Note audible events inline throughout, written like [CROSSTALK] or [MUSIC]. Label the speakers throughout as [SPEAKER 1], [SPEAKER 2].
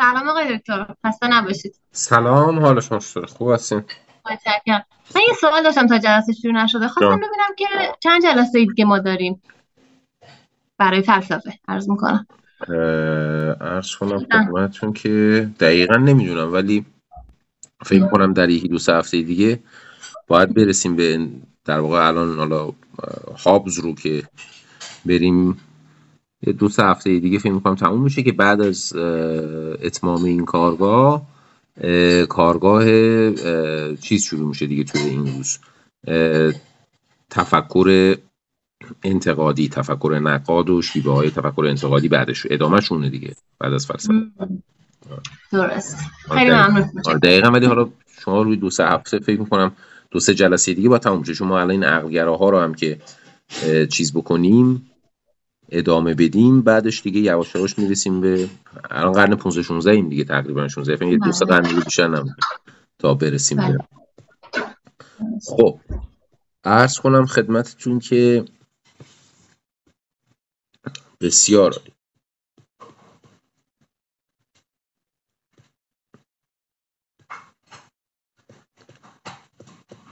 [SPEAKER 1] سلام آقای دکتر خسته نباشید
[SPEAKER 2] سلام حال شما چطور خوب هستین
[SPEAKER 1] من یه سوال داشتم تا جلسه شروع نشده خواستم ببینم که چند جلسه اید ما داریم برای فلسفه عرض میکنم
[SPEAKER 2] عرض کنم خدمتتون که دقیقا نمیدونم ولی فکر کنم در یکی دو سه هفته دیگه باید برسیم به در واقع الان حالا هابز رو که بریم دو سه هفته دیگه فکر میکنم تموم میشه که بعد از اتمام این کارگاه کارگاه چیز شروع میشه دیگه توی این روز تفکر انتقادی تفکر نقاد و شیوه های تفکر انتقادی بعدش ادامه شونه دیگه بعد از فلسفه
[SPEAKER 1] درست خیلی آره. ممنون آره،
[SPEAKER 2] دقیقا ولی حالا شما روی دو سه هفته فکر میکنم دو سه جلسه دیگه با تموم شما شما الان این ها رو هم که چیز بکنیم ادامه بدیم بعدش دیگه یواش یواش میرسیم به الان قرن 15 16 ایم دیگه تقریبا 16 یعنی دو سه قرن دیگه تا برسیم به خب عرض کنم خدمتتون که بسیار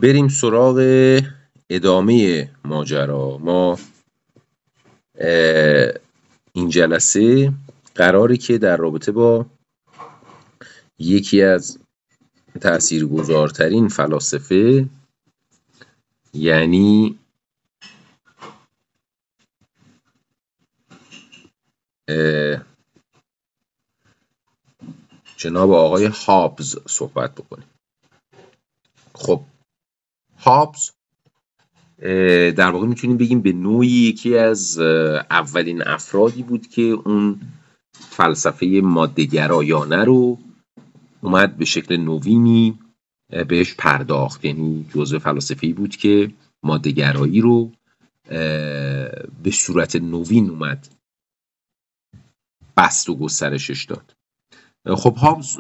[SPEAKER 2] بریم سراغ ادامه ماجرا ما این جلسه قراری که در رابطه با یکی از تاثیرگذارترین
[SPEAKER 1] فلاسفه یعنی
[SPEAKER 2] جناب آقای هابز صحبت بکنیم خب هابز در واقع میتونیم بگیم به نوعی یکی از اولین افرادی بود که اون فلسفه مادهگرایانه رو اومد به شکل نوینی بهش پرداخت یعنی جزء فلسفه بود که مادهگرایی رو به صورت نوین اومد بست و گسترشش داد خب هابز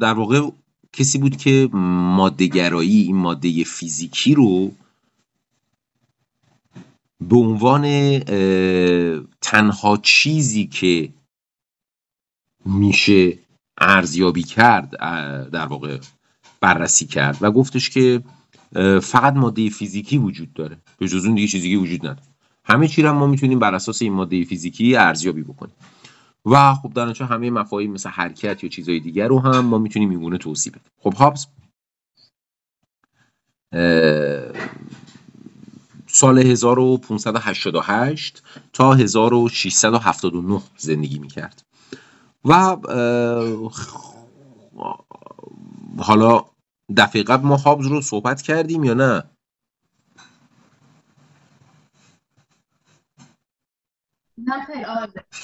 [SPEAKER 2] در واقع کسی بود که مادهگرایی این ماده فیزیکی رو به عنوان تنها چیزی که میشه ارزیابی کرد در واقع بررسی کرد و گفتش که فقط ماده فیزیکی وجود داره به جز اون دیگه چیزی وجود نداره همه چی هم ما میتونیم بر اساس این ماده فیزیکی ارزیابی بکنیم و خب در چه همه مفاهیم مثل حرکت یا چیزهای دیگر رو هم ما میتونیم این گونه توصیف بدیم خب هابز سال 1588 تا 1679 زندگی میکرد و حالا دفعه قبل ما هابز رو صحبت کردیم یا نه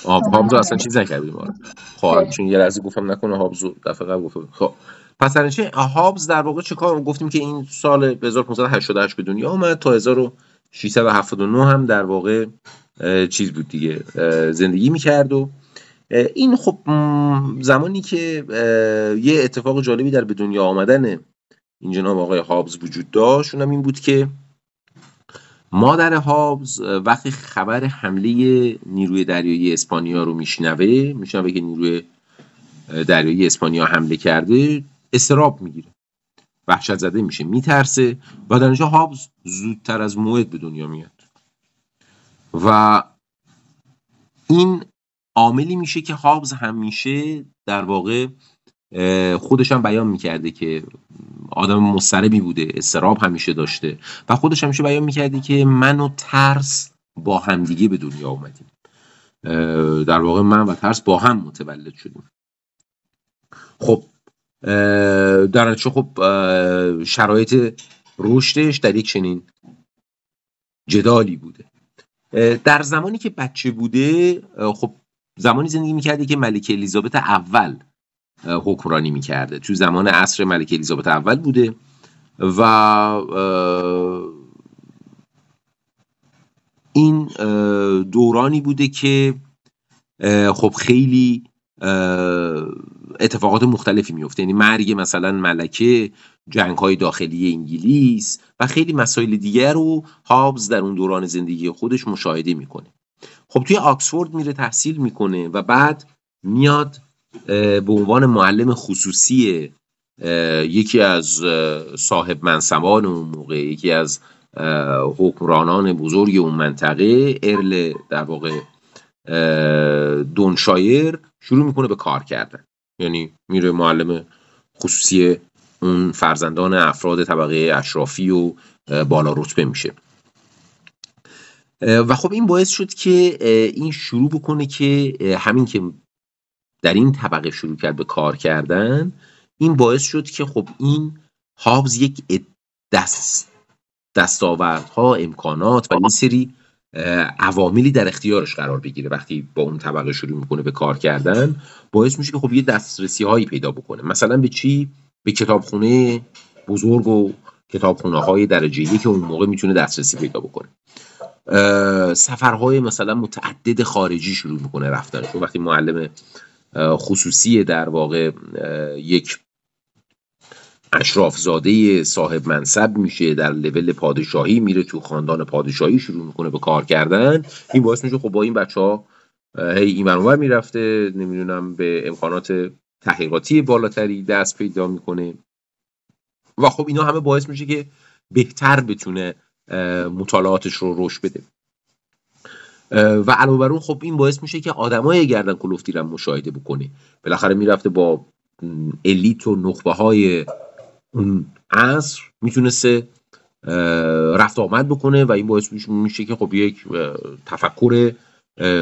[SPEAKER 2] آه هابز آره. اصلا چیز نکردیم آره. خب چون یه لحظه گفتم نکنه هابز دفعه قبل گفتم خب پس هابز در واقع چه کار گفتیم که این سال 1588 به دنیا آمد تا 1000 679 هم در واقع چیز بود دیگه زندگی میکرد و این خب زمانی که یه اتفاق جالبی در به دنیا آمدن این جناب آقای هابز وجود داشت اونم این بود که مادر هابز وقتی خبر حمله نیروی دریایی اسپانیا رو میشنوه میشنوه که نیروی دریایی اسپانیا حمله کرده استراب میگیره وحشت زده میشه میترسه و در اینجا هابز زودتر از موعد به دنیا میاد و این عاملی میشه که هابز همیشه در واقع خودش هم بیان میکرده که آدم مضطربی بوده استراب همیشه داشته و خودش همیشه بیان میکرده که من و ترس با همدیگه به دنیا اومدیم در واقع من و ترس با هم متولد شدیم خب در چه خب شرایط رشدش در یک چنین جدالی بوده در زمانی که بچه بوده خب زمانی زندگی میکرده که ملکه الیزابت اول حکمرانی میکرده تو زمان عصر ملکه الیزابت اول بوده و این دورانی بوده که خب خیلی اتفاقات مختلفی میفته یعنی مرگ مثلا ملکه جنگ های داخلی انگلیس و خیلی مسائل دیگر رو هابز در اون دوران زندگی خودش مشاهده میکنه خب توی آکسفورد میره تحصیل میکنه و بعد میاد به عنوان معلم خصوصی یکی از صاحب منصبان اون موقع یکی از حکمرانان بزرگ اون منطقه ارل در واقع دونشایر شروع میکنه به کار کردن یعنی میره معلم خصوصی اون فرزندان افراد طبقه اشرافی و بالا رتبه میشه و خب این باعث شد که این شروع بکنه که همین که در این طبقه شروع کرد به کار کردن این باعث شد که خب این هابز یک دست دستاوردها امکانات و این سری عواملی در اختیارش قرار بگیره وقتی با اون طبقه شروع میکنه به کار کردن باعث میشه که خب یه دسترسی هایی پیدا بکنه مثلا به چی به کتابخونه بزرگ و کتابخونه های درجه که اون موقع میتونه دسترسی پیدا بکنه سفرهای مثلا متعدد خارجی شروع میکنه رفتنش وقتی معلم خصوصی در واقع یک اشرافزاده صاحب منصب میشه در لول پادشاهی میره تو خاندان پادشاهی شروع میکنه به کار کردن این باعث میشه خب با این بچه ها هی این میرفته نمیدونم به امکانات تحقیقاتی بالاتری دست پیدا میکنه و خب اینا همه باعث میشه که بهتر بتونه مطالعاتش رو روش بده و علاوه بر اون خب این باعث میشه که آدمای گردن کلوفتی رو مشاهده بکنه بالاخره میرفته با الیت و نخبه های عصر میتونسته رفت آمد بکنه و این باعث میشه که خب یک تفکر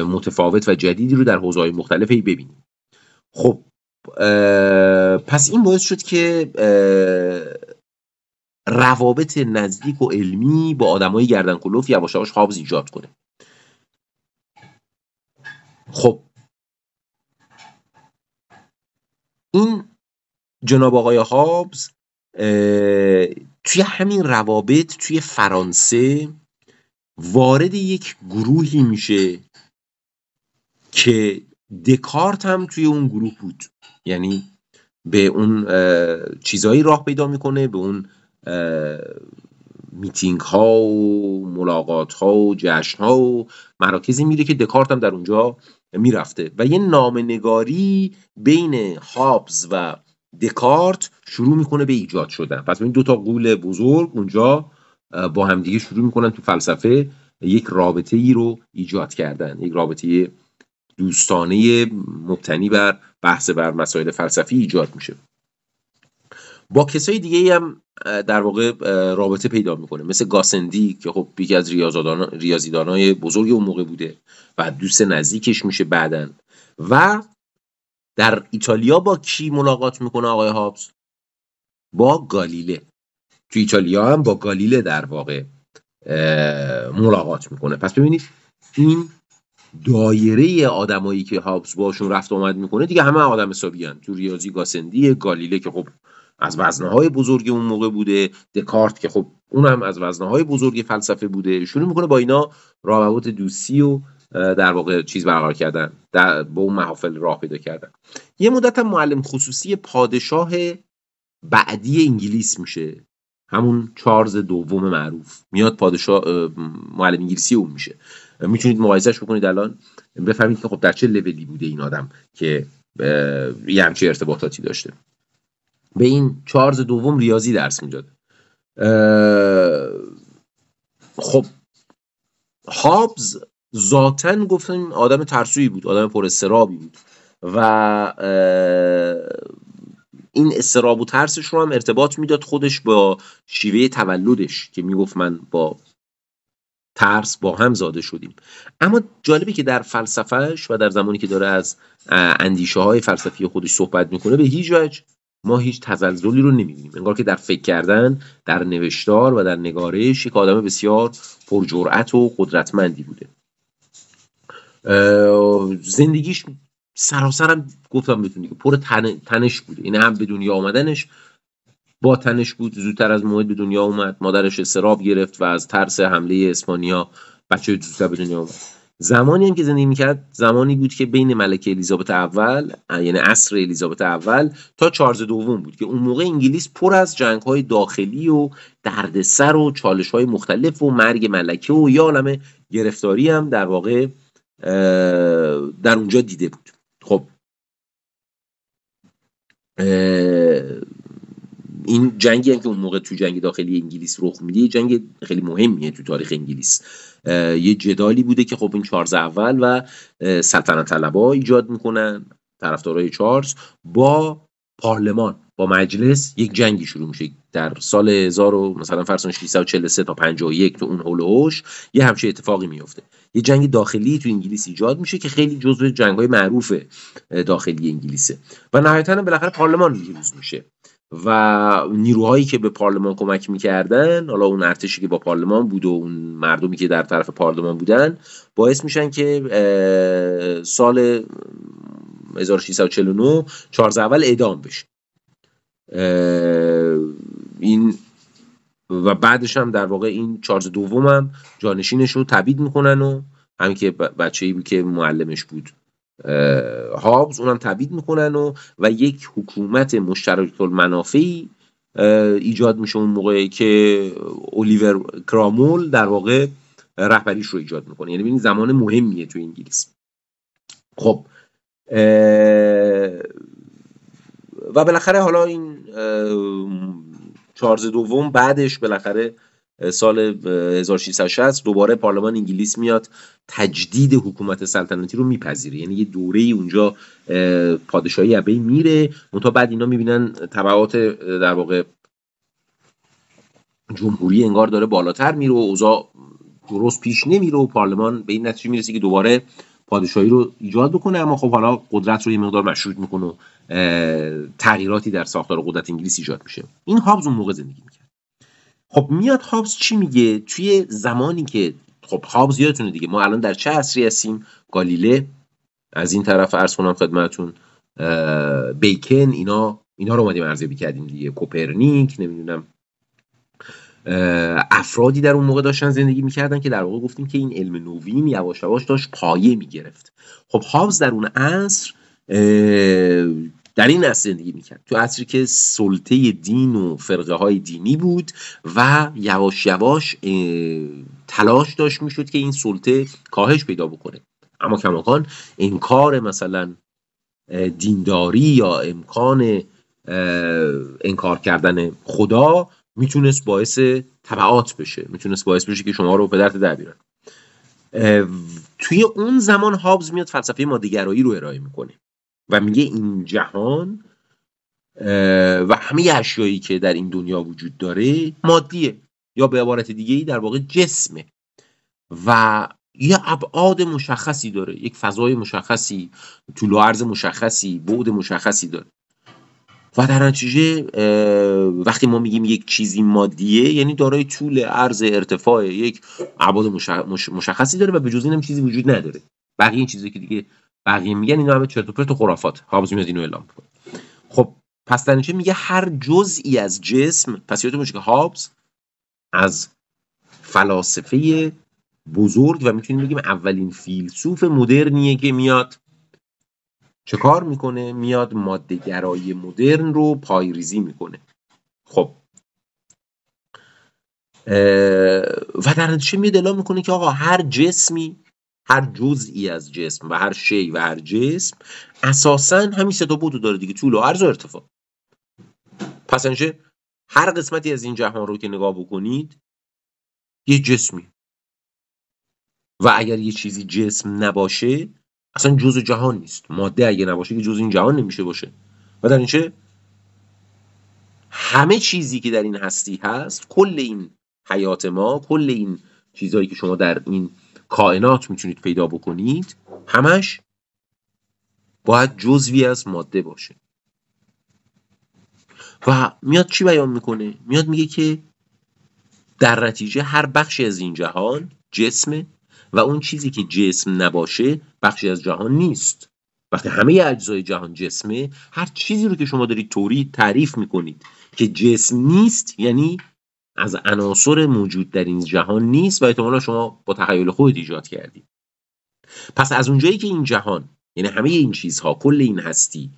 [SPEAKER 2] متفاوت و جدیدی رو در حوزه های مختلفی ببینیم خب پس این باعث شد که روابط نزدیک و علمی با های گردن کلوف یواش یواش هابز ایجاد کنه
[SPEAKER 1] خب این جناب آقای هابز توی
[SPEAKER 2] همین روابط توی فرانسه وارد یک گروهی میشه که دکارت هم توی اون گروه بود یعنی به اون چیزهایی راه پیدا میکنه به اون میتینگ ها و ملاقات ها و جشن ها و مراکزی میره که دکارت هم در اونجا میرفته و یه نامنگاری بین هابز و دکارت شروع میکنه به ایجاد شدن پس این دو تا قول بزرگ اونجا با همدیگه شروع میکنن تو فلسفه یک رابطه ای رو ایجاد کردن یک رابطه دوستانه مبتنی بر بحث بر مسائل فلسفی ایجاد میشه با کسای دیگه هم در واقع رابطه پیدا میکنه مثل گاسندی که خب یکی از ریاضیدانای بزرگ اون موقع بوده و دوست نزدیکش میشه بعدن و در ایتالیا با کی ملاقات میکنه آقای هابس با گالیله تو ایتالیا هم با گالیله در واقع ملاقات میکنه پس ببینید این دایره آدمایی که هابس باشون رفت آمد میکنه دیگه همه آدم حسابیان تو ریاضی گاسندی گالیله که خب از وزنه های بزرگ اون موقع بوده دکارت که خب اون هم از وزنه های بزرگ فلسفه بوده شروع میکنه با اینا روابط دوستی و در واقع چیز برقرار کردن به اون محافل راه پیدا کردن یه مدت هم معلم خصوصی پادشاه بعدی انگلیس میشه همون چارز دوم معروف میاد پادشاه معلم انگلیسی اون میشه میتونید مقایسهش بکنید الان بفهمید که خب در چه لولی بوده این آدم که یه همچین ارتباطاتی داشته به این چارز دوم ریاضی درس میداد خب هابز ذاتا گفتم آدم ترسویی بود آدم پر استرابی بود و این استراب و ترسش رو هم ارتباط میداد خودش با شیوه تولدش که میگفت من با ترس با هم زاده شدیم اما جالبه که در فلسفهش و در زمانی که داره از اندیشه های فلسفی خودش صحبت میکنه به هیچ وجه ما هیچ تزلزلی رو نمیبینیم انگار که در فکر کردن در نوشتار و در نگارش یک آدم بسیار پرجرأت و قدرتمندی بوده زندگیش سراسرم گفتم بتونی که پر تن، تنش بود این یعنی هم به دنیا آمدنش با تنش بود زودتر از موعد به دنیا اومد مادرش استراب گرفت و از ترس حمله اسپانیا بچه زودتر به دنیا اومد زمانی هم که زندگی میکرد زمانی بود که بین ملکه الیزابت اول یعنی عصر الیزابت اول تا چارلز دوم بود که اون موقع انگلیس پر از جنگ های داخلی و دردسر و چالش های مختلف و مرگ ملکه و یا عالم گرفتاری هم در واقع در اونجا دیده بود خب این جنگی هم که اون موقع تو جنگ داخلی انگلیس رخ میده یه جنگ خیلی مهمیه تو تاریخ انگلیس یه جدالی بوده که خب این چارز اول و سلطنت طلبا ایجاد میکنن طرفدارای چارلز با پارلمان با مجلس یک جنگی شروع میشه در سال 1000 مثلا فرسان 643 تا 51 تو اون هولوش یه همچین اتفاقی میفته یه جنگ داخلی تو انگلیس ایجاد میشه که خیلی جزو جنگ های معروف داخلی انگلیسه و نهایتا بالاخره پارلمان بیروز میشه و نیروهایی که به پارلمان کمک میکردن حالا اون ارتشی که با پارلمان بود و اون مردمی که در طرف پارلمان بودن باعث میشن که سال 1649 چارز اول اعدام بشه این و بعدش هم در واقع این چارز دوم هم جانشینش رو تبید میکنن و هم که بچه ای که معلمش بود هابز اونم تبید میکنن و و یک حکومت مشترک منافعی ایجاد میشه اون موقع که اولیور کرامول در واقع رهبریش رو ایجاد میکنه یعنی این زمان مهمیه تو انگلیس خب و بالاخره حالا این چارز دوم بعدش بالاخره سال 1660 دوباره پارلمان انگلیس میاد تجدید حکومت سلطنتی رو میپذیره یعنی یه دوره ای اونجا پادشاهی ابی میره اونتا بعد اینا میبینن تبعات در واقع جمهوری انگار داره بالاتر میره و اوضاع درست پیش نمیره و پارلمان به این نتیجه میرسه که دوباره پادشاهی رو ایجاد بکنه اما خب حالا قدرت رو یه مقدار مشروط میکنه و تغییراتی در ساختار قدرت انگلیس ایجاد میشه این هابز اون موقع زندگی میکرد خب میاد هابز چی میگه توی زمانی که خب هابز یادتونه دیگه ما الان در چه عصری هستیم گالیله از این طرف عرض کنم خدمتون بیکن اینا اینا رو اومدیم ارزیابی کردیم دیگه کوپرنیک نمیدونم افرادی در اون موقع داشتن زندگی میکردن که در واقع گفتیم که این علم نوین یواش یواش داشت پایه میگرفت خب هابز در اون عصر در این عصر زندگی میکرد تو عصری که سلطه دین و فرقه های دینی بود و یواش یواش تلاش داشت میشد که این سلطه کاهش پیدا بکنه اما کماکان انکار مثلا دینداری یا امکان انکار کردن خدا میتونست باعث تبعات بشه میتونست باعث بشه که شما رو به درد در بیارن توی اون زمان هابز میاد فلسفه مادهگرایی رو ارائه میکنه و میگه این جهان و همه اشیایی که در این دنیا وجود داره مادیه یا به عبارت دیگه ای در واقع جسمه و یه ابعاد مشخصی داره یک فضای مشخصی طول و عرض مشخصی بعد مشخصی داره و در نتیجه وقتی ما میگیم یک چیزی مادیه یعنی دارای طول عرض ارتفاع یک عباد مشخصی داره و به جز این هم چیزی وجود نداره بقیه این چیزی که دیگه بقیه میگن اینا همه چرت و پرت و خرافات هابز میاد اینو اعلام میکنه خب پس در نتیجه میگه هر جزئی از جسم پس یادتون که هابز از فلاسفه بزرگ و میتونیم بگیم اولین فیلسوف مدرنیه که میاد چه کار میکنه میاد ماده گرایی مدرن رو پایریزی میکنه خب و در نتیجه میاد اعلام میکنه که آقا هر جسمی هر جزئی از جسم و هر شی و هر جسم اساسا همین سه تا بودو داره دیگه طول و عرض و ارتفاع پس انشه یعنی هر قسمتی از این جهان رو که نگاه بکنید یه جسمی و اگر یه چیزی جسم نباشه اصلا جزء جهان نیست ماده اگه نباشه که جزء این جهان نمیشه باشه و در اینچه همه چیزی که در این هستی هست کل این حیات ما کل این چیزهایی که شما در این کائنات میتونید پیدا بکنید همش باید جزوی از ماده باشه و میاد چی بیان میکنه میاد میگه که در نتیجه هر بخشی از این جهان جسمه و اون چیزی که جسم نباشه بخشی از جهان نیست وقتی همه اجزای جهان جسمه هر چیزی رو که شما دارید توری تعریف میکنید که جسم نیست یعنی از عناصر موجود در این جهان نیست و احتمالا شما با تخیل خود ایجاد کردید پس از اونجایی که این جهان یعنی همه این چیزها کل این هستی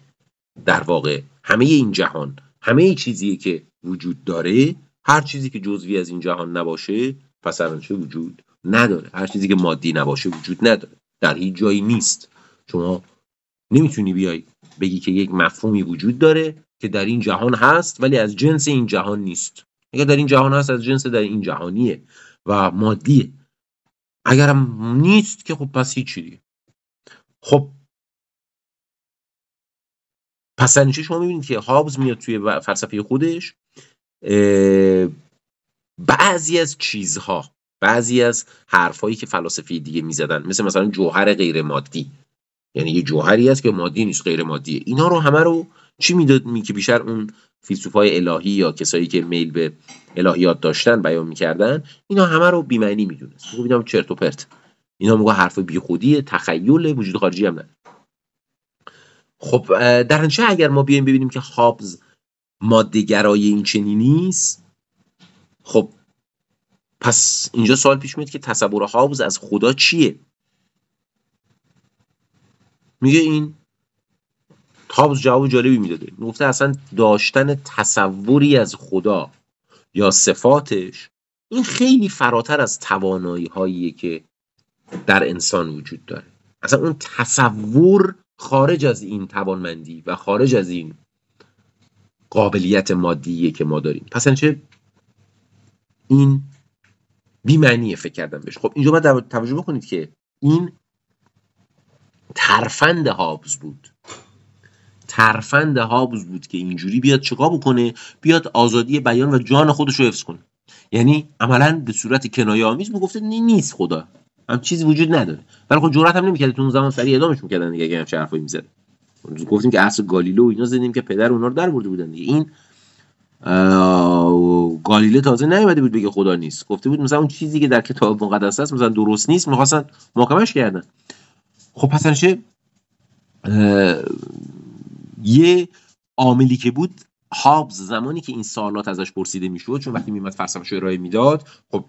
[SPEAKER 2] در واقع همه این جهان همه چیزی که وجود داره هر چیزی که جزوی از این جهان نباشه پس چه وجود نداره هر چیزی که مادی نباشه وجود نداره در هیچ جایی نیست شما نمیتونی بیای بگی که یک مفهومی وجود داره که در این جهان هست ولی از جنس این جهان نیست اگر در این جهان هست از
[SPEAKER 1] جنس در این جهانیه و مادیه اگرم نیست که خب پس هیچی دیگه خب پس نشه شما میبینید که هابز میاد توی فلسفه خودش
[SPEAKER 2] بعضی از چیزها بعضی از حرفهایی که فلاسفه دیگه میزدن مثل مثلا جوهر غیر مادی یعنی یه جوهری است که مادی نیست غیر مادیه اینا رو همه رو چی میداد می که بیشتر اون فیلسوفای الهی یا کسایی که میل به الهیات داشتن بیان میکردن اینا همه رو بی‌معنی میدونست میگم چرت و پرت اینا میگه حرف بیخودی تخیل وجود خارجی هم نه خب در انچه اگر ما بیایم ببینیم که هابز ماده گرای این چنینی نیست خب پس اینجا سوال پیش میاد که تصور هابز از خدا چیه میگه این هابز جواب جالبی میداده میگفته اصلا داشتن تصوری از خدا یا صفاتش این خیلی فراتر از توانایی هایی که در انسان وجود داره اصلا اون تصور خارج از این توانمندی و خارج از این قابلیت مادیه که ما داریم پس یعنی چه این بیمعنیه فکر کردم بهش خب اینجا باید توجه بکنید که این ترفند هابز بود ترفند هابز بود که اینجوری بیاد چکا بکنه بیاد آزادی بیان و جان خودش رو حفظ کنه یعنی عملا به صورت کنایه آمیز میگفته نیست خدا هم چیزی وجود نداره ولی خب جرأت هم نمیکرد تو اون زمان سری ادامش میکردن دیگه اگه چه حرفایی میزد گفتیم که اصل گالیلو و اینا زدیم که پدر اونا رو در برده بودن دیگه این گالیله تازه نیومده بود بگه خدا نیست گفته بود مثلا اون چیزی که در کتاب مقدس هست مثلا درست نیست میخواستن محاکمش کردن خب پس یه عاملی که بود هابز زمانی که این سالات ازش پرسیده میشد چون وقتی میمد فلسفه ارائه میداد خب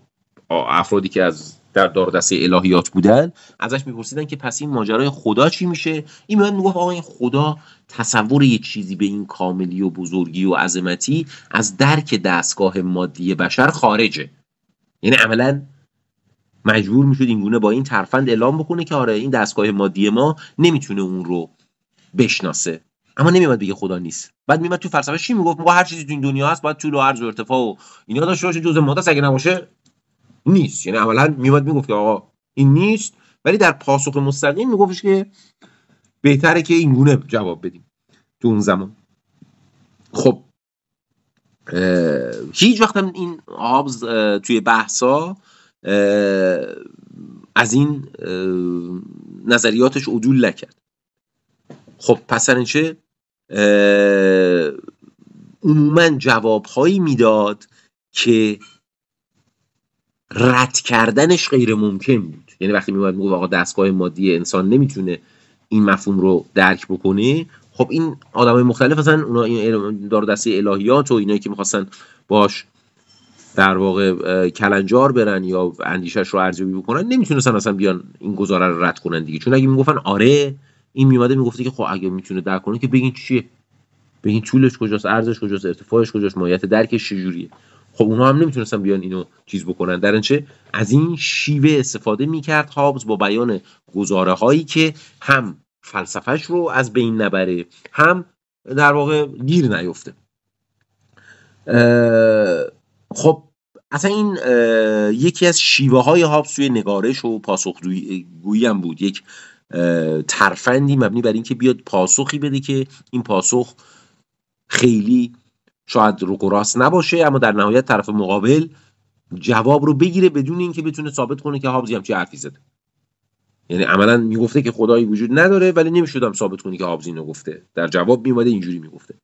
[SPEAKER 2] افرادی که از در داردست الهیات بودن ازش میپرسیدن که پس این ماجرای خدا چی میشه این من میگفت آقا این خدا تصور یه چیزی به این کاملی و بزرگی و عظمتی از درک دستگاه مادی بشر خارجه یعنی عملا مجبور میشد اینگونه با این ترفند اعلام بکنه که آره این دستگاه مادی ما نمیتونه اون رو بشناسه اما نمیاد بگه خدا نیست بعد میمد تو فلسفه چی میگفت میگه هر چیزی تو این دنیا هست باید طول و عرض ارتفاع و اینا داشته باشه جزء ماده اگه نباشه نیست یعنی اولا میومد میگفت که آقا این نیست ولی در پاسخ مستقیم میگفتش که بهتره که این گونه جواب بدیم تو اون زمان خب هیچ وقت هم این آبز توی بحثا از این نظریاتش عدول نکرد خب پس چه عموما جوابهایی میداد که رد کردنش غیر ممکن بود یعنی وقتی میومد میگفت آقا دستگاه مادی انسان نمیتونه این مفهوم رو درک بکنه خب این آدمای مختلف اصلا اونا این دار دستی الهیات و اینایی که میخواستن باش در واقع کلنجار برن یا اندیشش رو ارزیابی بکنن نمیتونستن اصلا بیان این گزاره رو رد کنن دیگه چون اگه میگفتن آره این میومده میگفته که خب اگه میتونه درک کنه که بگین چیه بگین طولش کجاست ارزش کجاست ارتفاعش کجاست ماهیت درکش چجوریه خب اونها هم نمیتونستن بیان اینو چیز بکنن در انچه از این شیوه استفاده میکرد هابز با بیان گزاره هایی که هم فلسفهش رو از بین نبره هم در واقع گیر نیفته خب اصلا این یکی از شیوه های هابز توی نگارش و پاسخگویی هم بود یک ترفندی مبنی بر اینکه بیاد پاسخی بده که این پاسخ خیلی شاید رو قراص نباشه اما در نهایت طرف مقابل جواب رو بگیره بدون اینکه بتونه ثابت کنه که هابزی هم چه حرفی زده یعنی عملا میگفته که خدایی وجود نداره ولی نمیشدم ثابت کنی که هابزی اینو گفته در جواب میماده اینجوری میگفته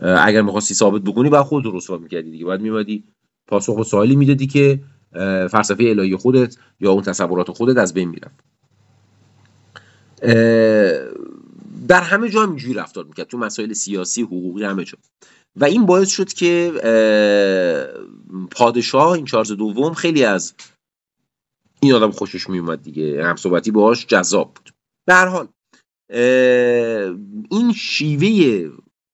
[SPEAKER 2] اگر میخواستی ثابت بکنی بعد خود رو رسوا میکردی دیگه بعد میومدی پاسخ و سوالی میدادی که فلسفه الهی خودت یا اون تصورات خودت از بین میرفت در همه جا اینجوری رفتار میکرد تو مسائل سیاسی حقوقی همه جا و این باعث شد که پادشاه این چارز دوم خیلی از این آدم خوشش میومد دیگه همصحبتی باهاش جذاب بود به حال این شیوه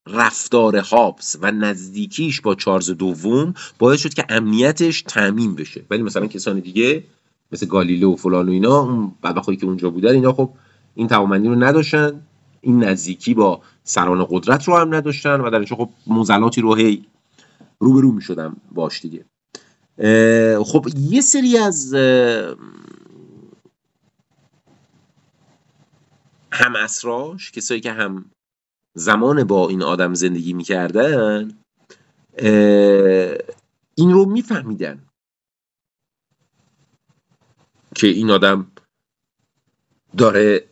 [SPEAKER 2] رفتار هابس و نزدیکیش با چارز دوم باعث شد که امنیتش تعمین بشه ولی مثلا کسان دیگه مثل گالیله و فلان و اینا اون که اونجا بودن اینا خب این توامندی رو نداشتن این نزدیکی با سران قدرت رو هم نداشتن و در اینجا خب موزلاتی رو هی رو می شدم باش دیگه خب یه سری از هم اسراش کسایی که هم زمان با این آدم زندگی میکردن این رو میفهمیدن که این آدم داره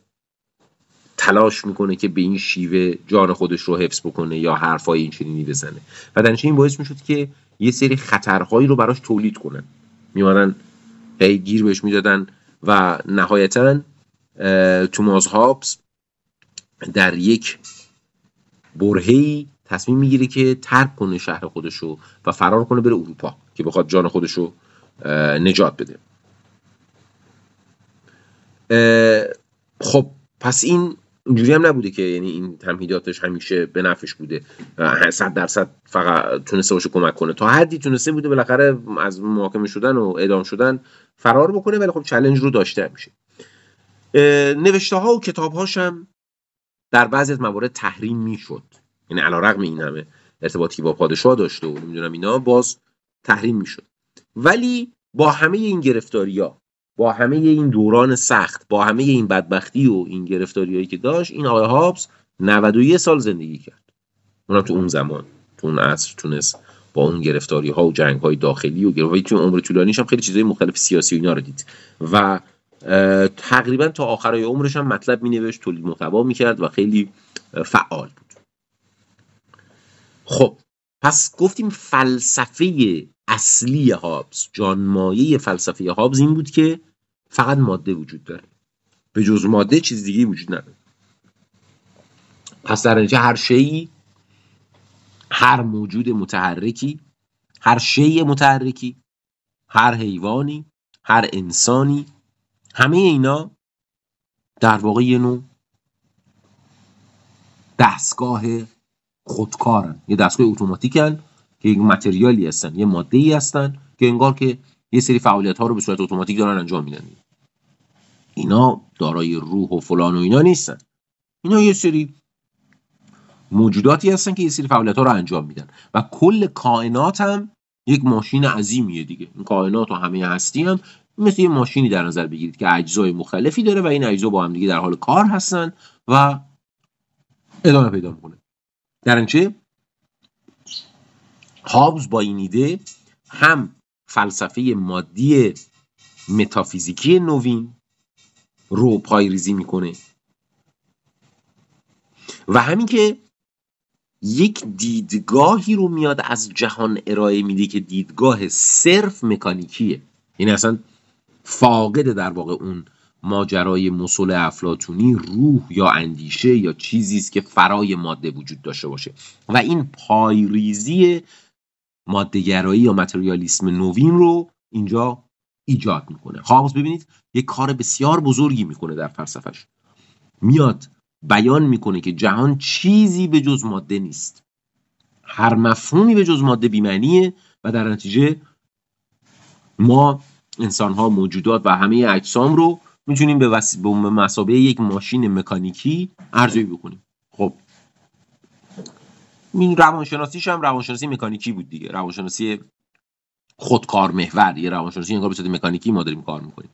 [SPEAKER 2] تلاش میکنه که به این شیوه جان خودش رو حفظ بکنه یا حرفای اینچنینی بزنه و در این باعث میشد که یه سری خطرهایی رو براش تولید کنن میمارن هی گیر بهش میدادن و نهایتا توماس هابس در یک برهی تصمیم میگیره که ترک کنه شهر خودش رو و فرار کنه بره اروپا که بخواد جان خودش رو نجات بده خب پس این اینجوری هم نبوده که یعنی این تمهیداتش همیشه به نفش بوده 100 درصد فقط تونسته باشه کمک کنه تا حدی تونسته بوده بالاخره از محاکمه شدن و اعدام شدن فرار بکنه ولی خب چلنج رو داشته میشه نوشته ها و کتاب هم در بعضی از موارد تحریم میشد یعنی رقم این همه ارتباطی با پادشاه داشته و نمیدونم اینا باز تحریم میشد ولی با همه این گرفتاری ها با همه این دوران سخت با همه این بدبختی و این گرفتاریایی که داشت این آقای هابس 91 سال زندگی کرد اونم تو اون زمان تو اون عصر تونست با اون گرفتاری ها و جنگ های داخلی و گرفتاری تو عمر طولانیش هم خیلی چیزای مختلف سیاسی و اینا رو دید و تقریبا تا آخرای عمرش هم مطلب می نوشت تولید محتوا می کرد و خیلی فعال بود خب پس گفتیم فلسفه اصلی هابز جانمایه فلسفه هابز این بود که فقط ماده وجود داره به جز ماده چیز دیگه وجود نداره پس در نتیجه هر شیی هر موجود متحرکی هر شی متحرکی هر حیوانی هر انسانی همه اینا در واقع یه نوع دستگاه خودکارن یه دستگاه اتوماتیکن که یک متریالی هستن یه ماده ای هستن که انگار که یه سری فعالیت ها رو به صورت اتوماتیک دارن انجام میدن اینا دارای روح و فلان و اینا نیستن اینا یه سری موجوداتی هستن که یه سری فعالیت ها رو انجام میدن و کل کائنات هم یک ماشین عظیمیه دیگه این کائنات و همه هستی هم مثل یه ماشینی در نظر بگیرید که اجزای مختلفی داره و این اجزا با هم دیگه در حال کار هستن و ادامه پیدا میکنه در اینچه هابز با این ایده هم فلسفه مادی متافیزیکی نوین رو ریزی میکنه و همین که یک دیدگاهی رو میاد از جهان ارائه میده که دیدگاه صرف مکانیکیه یعنی اصلا فاقد در واقع اون ماجرای مسل افلاتونی روح یا اندیشه یا چیزی است که فرای ماده وجود داشته باشه و این پایریزی مادهگرایی یا متریالیسم نوین رو اینجا ایجاد میکنه هابز خب، ببینید یک کار بسیار بزرگی میکنه در فلسفهش میاد بیان میکنه که جهان چیزی به جز ماده نیست هر مفهومی به جز ماده بیمعنیه و در نتیجه ما انسانها موجودات و همه اجسام رو میتونیم به وسیله به مسابقه یک ماشین مکانیکی ارزیابی بکنیم خب این روانشناسیش هم روانشناسی مکانیکی بود دیگه روانشناسی خودکار محور یه روانشناسی انگار به صورت مکانیکی ما داریم کار میکنیم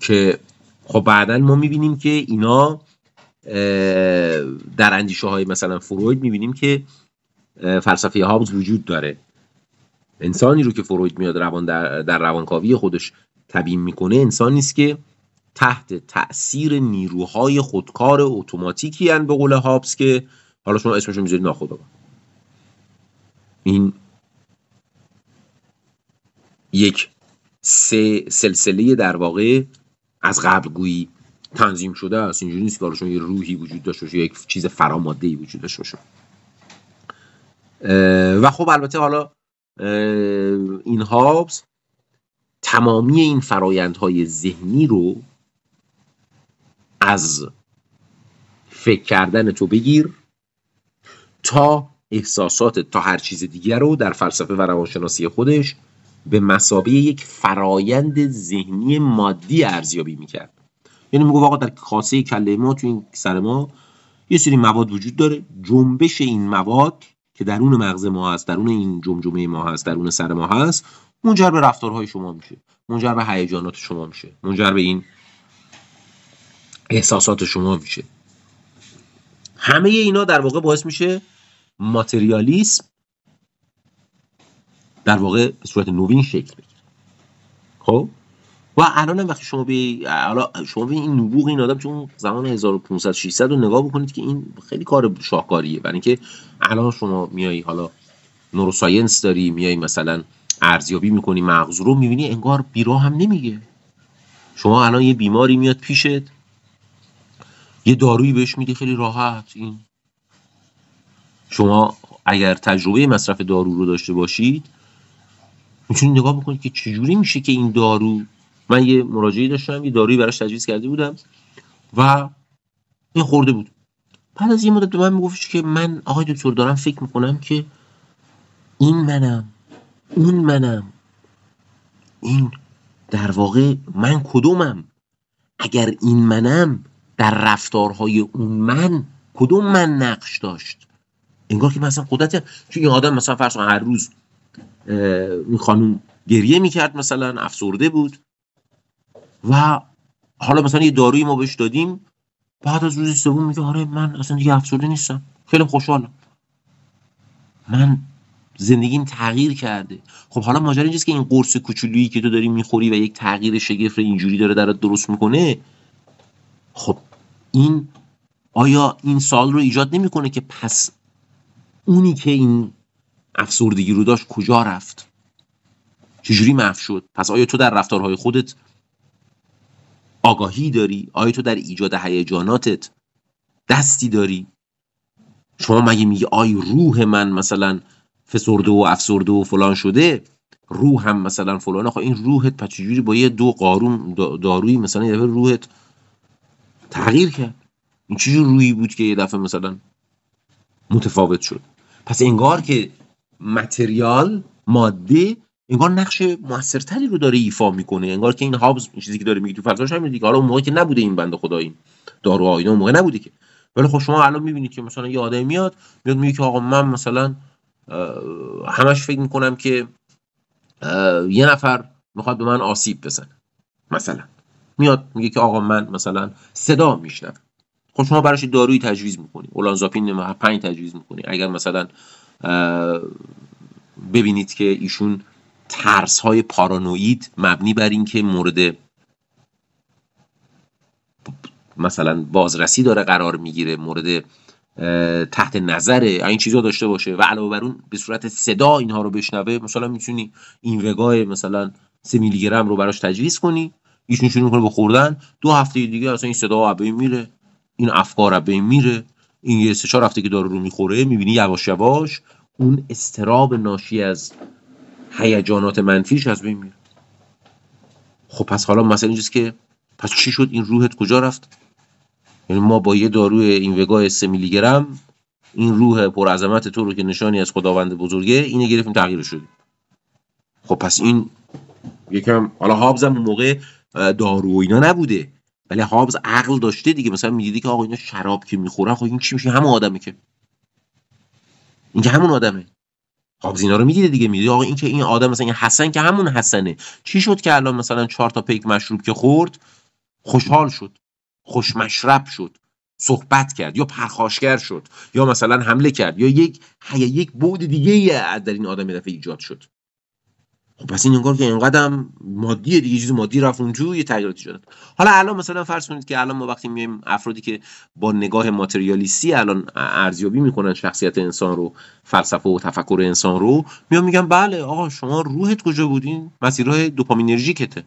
[SPEAKER 2] که خب بعدا ما میبینیم که اینا در اندیشه های مثلا فروید میبینیم که فلسفه هابز وجود داره انسانی رو که فروید میاد روان در, در روانکاوی خودش تبیین میکنه انسان نیست که تحت تاثیر نیروهای خودکار اتوماتیکی به قول هابس که حالا شما اسمشو میذارید ناخودآگاه این یک سلسله در واقع از قبل گویی تنظیم شده است اینجوری نیست که حالا یه روحی وجود داشته باشه یک چیز فرامادهی وجود داشته باشه و خب البته حالا این هابز تمامی این فرایندهای ذهنی رو از فکر کردن تو بگیر تا احساسات تا هر چیز دیگر رو در فلسفه و روانشناسی خودش به مسابه یک فرایند ذهنی مادی ارزیابی میکرد یعنی میگو آقا در کاسه کله ما تو این سر ما یه سری مواد وجود داره جنبش این مواد که درون مغز ما هست درون این جمجمه ما هست درون سر ما هست منجر به رفتارهای شما میشه منجر به هیجانات شما میشه منجر به این احساسات شما میشه همه اینا در واقع باعث میشه ماتریالیسم در واقع به صورت نوین شکل بگیره خب و الان وقتی شما به حالا شما به این نبوغ این آدم چون زمان 1500 600 رو نگاه بکنید که این خیلی کار شاهکاریه برای اینکه الان شما میایی حالا نوروساینس داری میای مثلا ارزیابی میکنی مغز رو میبینی انگار بیرا هم نمیگه شما الان یه بیماری میاد پیشت یه دارویی بهش میدی خیلی راحت این شما اگر تجربه مصرف دارو رو داشته باشید میتونید نگاه بکنید که چجوری میشه که این دارو من یه مراجعی داشتم یه داروی براش تجویز کرده بودم و این خورده بود بعد از یه مدت به من میگفتش که من آقای دکتر دارم فکر میکنم که این منم اون منم این در واقع من کدومم اگر این منم در رفتارهای اون من کدوم من نقش داشت انگار که مثلا قدرت چون این آدم مثلا فرض هر روز این خانوم گریه میکرد مثلا افسرده بود و حالا مثلا یه داروی ما بهش دادیم بعد از روز سوم میگه آره من اصلا دیگه افسرده نیستم خیلی خوشحالم من زندگیم تغییر کرده خب حالا ماجرا اینجاست که این قرص کوچولویی که تو داری میخوری و یک تغییر شگفت اینجوری داره درات درست میکنه خب این آیا این سال رو ایجاد نمیکنه که پس اونی که این افسردگی رو داشت کجا رفت چجوری محو شد پس آیا تو در رفتارهای خودت آگاهی داری آیا تو در ایجاد هیجاناتت دستی داری شما مگه میگی آی روح من مثلا فسرده و افسرده و فلان شده روح هم مثلا فلان خب این روحت پچجوری با یه دو قارون دارویی مثلا یه دفعه روحت تغییر کرد این چجور روحی بود که یه دفعه مثلا متفاوت شد پس انگار که متریال ماده انگار نقش موثرتری رو داره ایفا میکنه انگار که این هابز چیزی که داره میگه تو فرضاش همین دیگه حالا اون که نبوده این بنده خدایی این دارو آینه اون موقع نبوده که ولی خب شما الان میبینید که مثلا یه آدمی میاد میاد میگه که آقا من مثلا همش فکر میکنم که یه نفر میخواد به من آسیب بزنه مثلا میاد میگه که آقا من مثلا صدا میشنم خب شما براش داروی تجویز میکنی اولانزاپین 5 تجویز میکنی اگر مثلا ببینید که ایشون ترس های پارانوید مبنی بر اینکه مورد مثلا بازرسی داره قرار میگیره مورد تحت نظره این چیزا داشته باشه و علاوه بر اون به صورت صدا اینها رو بشنوه مثلا میتونی این وگاه مثلا سه میلی گرم رو براش تجویز کنی ایشون شروع کنه به خوردن دو هفته دیگه اصلا این صدا به میره این افکار به میره این یه سه چهار هفته که داره رو میخوره میبینی یواش یواش اون استراب ناشی از هیجانات منفیش از بین میره خب پس حالا مثلا اینجاست که پس چی شد این روحت کجا رفت یعنی ما با یه داروی این وگاه سه میلی گرم این روح پرعظمت تو رو که نشانی از خداوند بزرگه اینه گرفتیم تغییر شدیم خب پس این یکم حالا هابز هم موقع دارو اینا نبوده ولی هابز عقل داشته دیگه مثلا میدیدی که آقا اینا شراب که میخورن خب این چی میشه همون آدمه که این همون آدمه آبزینا خب رو میدیده دیگه میدید آقا این که این آدم مثلا این حسن که همون حسنه چی شد که الان مثلا چهار تا پیک مشروب که خورد خوشحال شد خوشمشرب شد صحبت کرد یا پرخاشگر شد یا مثلا حمله کرد یا یک یک بعد دیگه در این آدم دفعه ایجاد شد خب پس این انگار که اینقدرم مادیه دیگه چیز مادی رفت اونجا یه تغییراتی شد حالا الان مثلا فرض کنید که الان ما وقتی میایم افرادی که با نگاه ماتریالیستی الان ارزیابی میکنن شخصیت انسان رو فلسفه و تفکر انسان رو میام میگم بله آقا شما روحت کجا بودین مسیرهای دوپامینرژیکته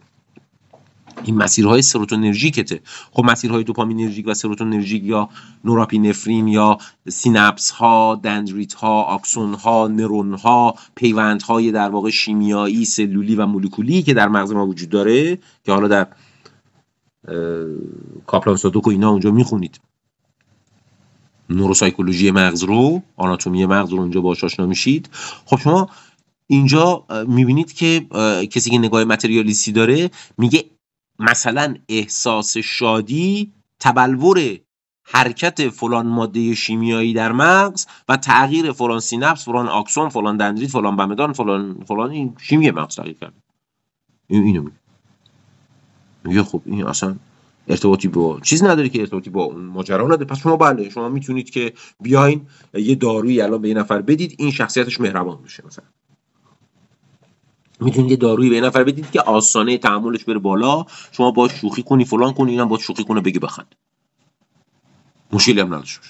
[SPEAKER 2] این مسیرهای سروتونرژیکته خب مسیرهای دوپامینرژیک و سروتونرژیک یا نوراپینفرین یا سینپس ها دندریت ها آکسون ها نرون ها پیوند های در واقع شیمیایی سلولی و مولکولی که در مغز ما وجود داره که حالا در کاپلان و اینا اونجا میخونید نوروسایکولوژی مغز رو آناتومی مغز رو اونجا باش آشنا میشید خب شما اینجا میبینید که کسی که نگاه متریالیستی داره میگه مثلا احساس شادی تبلور حرکت فلان ماده شیمیایی در مغز و تغییر فلان سینپس فلان آکسون فلان دندریت فلان بمدان فلان فلان این شیمی مغز تغییر کرده این اینو میگه میگه خب این اصلا ارتباطی با چیز نداره که ارتباطی با اون ماجرا نداره پس شما بله شما میتونید که بیاین یه دارویی الان به این نفر بدید این شخصیتش مهربان میشه مثلا میتونید یه دارویی به یه نفر بدید که آسانه تحملش بره بالا شما با شوخی کنی فلان کنی اینم با شوخی کنه بگه بخند مشکلی هم نداشته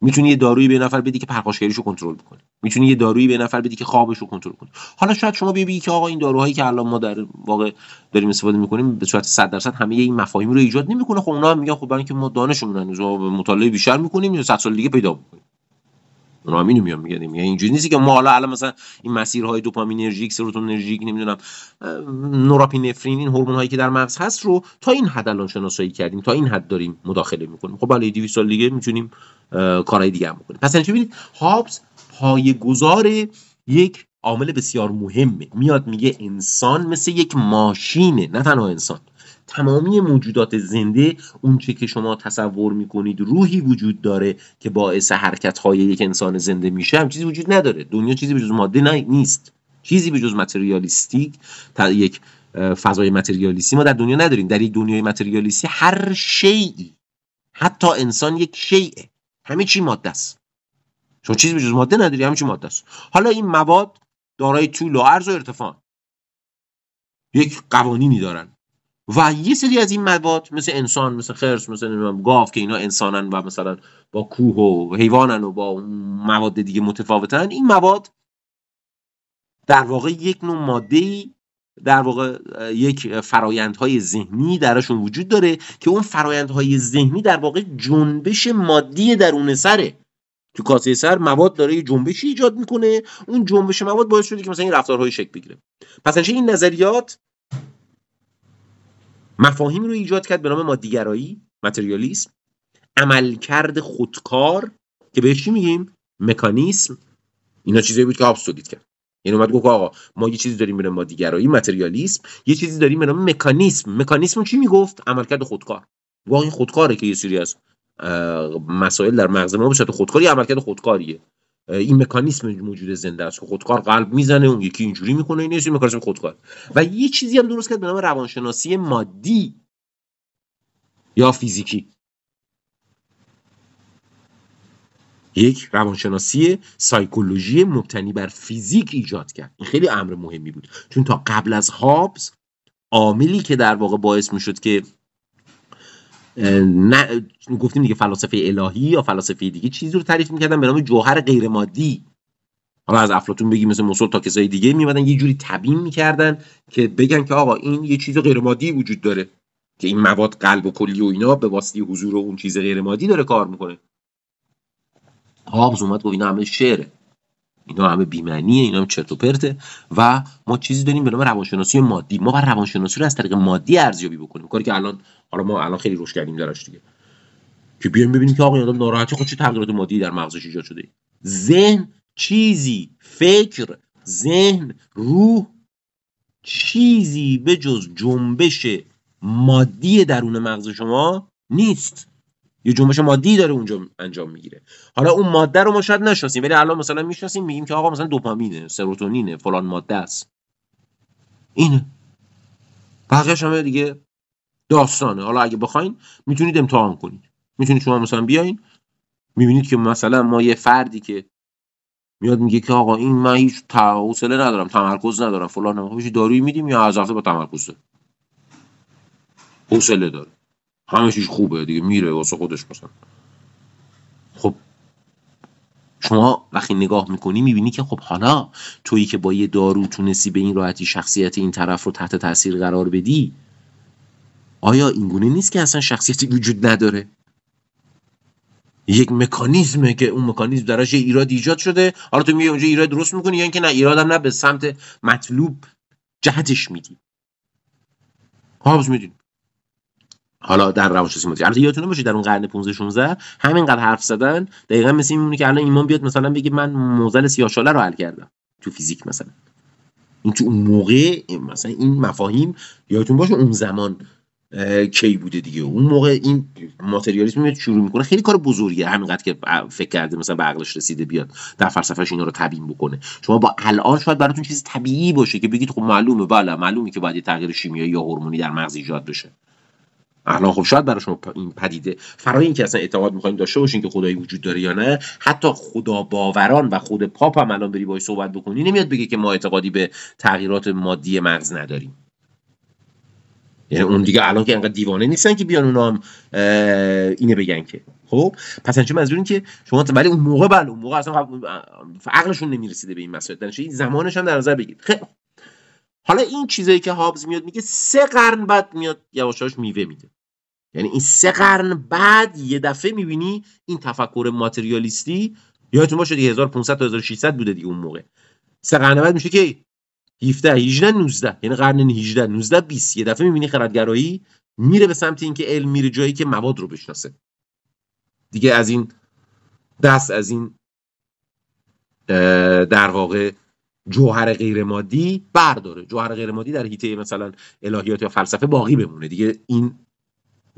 [SPEAKER 2] میتونی یه دارویی به نفر بدی که پرخاشگریشو کنترل بکنه میتونی یه دارویی به نفر بدی که خوابش رو کنترل کنه حالا شاید شما ببینید که آقا این داروهایی که الان ما در واقع داریم استفاده میکنیم به صورت 100 درصد همه این مفاهیم رو ایجاد نمیکنه خب اونا هم میگن خب برای اینکه ما دانشمون رو مطالعه بیشتر میکنیم یا 100 سال دیگه پیدا میکنیم اونا میام اینو یعنی اینجوری نیست که ما حالا الان مثلا این مسیرهای دوپامینرژیک سروتونرژیک نمیدونم نوراپینفرین این هورمون هایی که در مغز هست رو تا این حد الان شناسایی کردیم تا این حد داریم مداخله میکنیم خب بالای 200 سال دیگه میتونیم کارهای دیگه هم بکنیم پس یعنی چه ببینید هابز پایه‌گذار یک عامل بسیار مهمه میاد میگه انسان مثل یک ماشینه نه تنها انسان تمامی موجودات زنده اونچه که شما تصور میکنید روحی وجود داره که باعث حرکت های یک انسان زنده میشه هم چیزی وجود نداره دنیا چیزی به جز ماده نیست چیزی به جز متریالیستیک یک فضای متریالیستی ما در دنیا نداریم در یک دنیای متریالیستی هر شیعی حتی انسان یک شیعه همه چی ماده است چون چیزی به جز ماده نداری همه چی ماده است حالا این مواد دارای طول و عرض و ارتفاع یک قوانینی دارن و یه سری از این مواد مثل انسان مثل خرس مثل گاو که اینا انسانن و مثلا با کوه و حیوانن و با مواد دیگه متفاوتن این مواد در واقع یک نوع ماده در واقع یک فرایندهای ذهنی درشون وجود داره که اون فرایندهای ذهنی در واقع جنبش مادی درون سره تو کاسه سر مواد داره یه جنبشی ایجاد میکنه اون جنبش مواد باعث شده که مثلا این رفتارهای شکل بگیره پس این نظریات مفاهیمی رو ایجاد کرد به نام مادیگرایی ماتریالیسم عملکرد خودکار که بهش چی میگیم مکانیسم اینا چیزی بود که هابس کرد یعنی اومد گفت آقا ما یه چیزی داریم به نام مادیگرایی ماتریالیسم یه چیزی داریم به نام مکانیسم مکانیسم چی میگفت عملکرد خودکار این خودکاره که یه سری از مسائل در مغز ما به صورت خودکاری عملکرد خودکاریه این مکانیسم موجود زنده است که خودکار قلب میزنه اون یکی اینجوری میکنه این خودکار و یه چیزی هم درست کرد به نام روانشناسی مادی یا فیزیکی یک روانشناسی سایکولوژی مبتنی بر فیزیک ایجاد کرد این خیلی امر مهمی بود چون تا قبل از هابز عاملی که در واقع باعث میشد که نه گفتیم دیگه فلاسفه الهی یا فلاسفه دیگه چیزی رو تعریف میکردن به نام جوهر غیر مادی حالا از افلاطون بگیم مثل مسل تا کسای دیگه میمدن یه جوری تبیین میکردن که بگن که آقا این یه چیز غیر وجود داره که این مواد قلب و کلی و اینا به واسطه حضور و اون چیز غیر مادی داره کار میکنه هابز اومد گفت اینا همه شعره اینا همه بیمعنیه اینا هم چرت و و ما چیزی داریم به نام روانشناسی مادی ما بر روانشناسی رو از طریق مادی ارزیابی بکنیم کاری که الان حالا ما الان خیلی روش کردیم دراش دیگه که بیایم ببینیم که آقا آدم ناراحتی خود خب چه تغییرات مادی در مغزش ایجاد شده ذهن چیزی فکر ذهن روح چیزی به جز جنبش مادی درون مغز شما نیست یه جنبش مادی داره اونجا انجام میگیره حالا اون ماده رو ما شاید نشناسیم ولی الان مثلا میشناسیم میگیم که آقا مثلا دوپامینه سروتونینه فلان ماده است اینه بقیه‌ش همه دیگه داستانه حالا اگه بخواین میتونید امتحان کنید میتونید شما مثلا بیاین میبینید که مثلا ما یه فردی که میاد میگه که آقا این من هیچ حوصله ندارم تمرکز ندارم فلان نمیخوام خب دارویی میدیم یا از هفته با تمرکز داره داره همه چیز خوبه دیگه میره واسه خودش مثلا خب شما وقتی نگاه میکنی میبینی که خب حالا تویی که با یه دارو تونستی به این راحتی شخصیت این طرف رو تحت تاثیر قرار بدی آیا اینگونه نیست که اصلا شخصیتی وجود نداره یک مکانیزمه که اون مکانیزم درش ایراد ایجاد شده حالا تو میای اونجا ایراد درست میکنی یا اینکه نه ایرادم نه به سمت مطلوب جهتش میدی هابز خب، حالا در روانشناسی مدرن البته یادتونه باشه در اون قرن 15 16 همینقدر حرف زدن دقیقا مثل این میمونه که الان ایمان بیاد مثلا بگه من موزل سیاشاله رو حل کردم تو فیزیک مثلا این تو اون موقع مثلا این مفاهیم یادتون باشه اون زمان کی بوده دیگه اون موقع این ماتریالیسم میاد شروع میکنه خیلی کار بزرگیه همینقدر که فکر کرده مثلا به عقلش رسیده بیاد در فلسفهش اینا رو تبیین بکنه شما با الان شاید براتون چیز طبیعی باشه که بگید خب معلومه بله معلومه که باید یه تغییر شیمیایی یا هورمونی در مغز ایجاد بشه الان خب شاید برای شما این پدیده فرای که اصلا اعتقاد میخواین داشته باشین که خدایی وجود داره یا نه حتی خدا باوران و خود پاپ هم الان بری باهاش صحبت بکنی نمیاد بگه که ما اعتقادی به تغییرات مادی مغز نداریم یعنی اون دیگه الان که انقدر دیوانه نیستن که بیان اونا هم اینه بگن که خب پس چه منظور این که شما ولی اون موقع بله اون موقع اصلا عقلشون نمیرسیده به این مسائل این زمانش هم در نظر بگیرید خب حالا این چیزایی که هابز میاد میگه سه قرن بعد میاد یواشاش میوه میده یعنی این سه قرن بعد یه دفعه میبینی این تفکر ماتریالیستی یادتون باشه 1500 تا 1600 بوده دیگه اون موقع سه قرن بعد میشه که 17 18 19 یعنی قرن 18 19 20 یه دفعه میبینی خردگرایی میره به سمت اینکه علم میره جایی که مواد رو بشناسه دیگه از این دست از این در واقع جوهر غیر مادی برداره جوهر غیر مادی در هیته مثلا الهیات یا فلسفه باقی بمونه دیگه این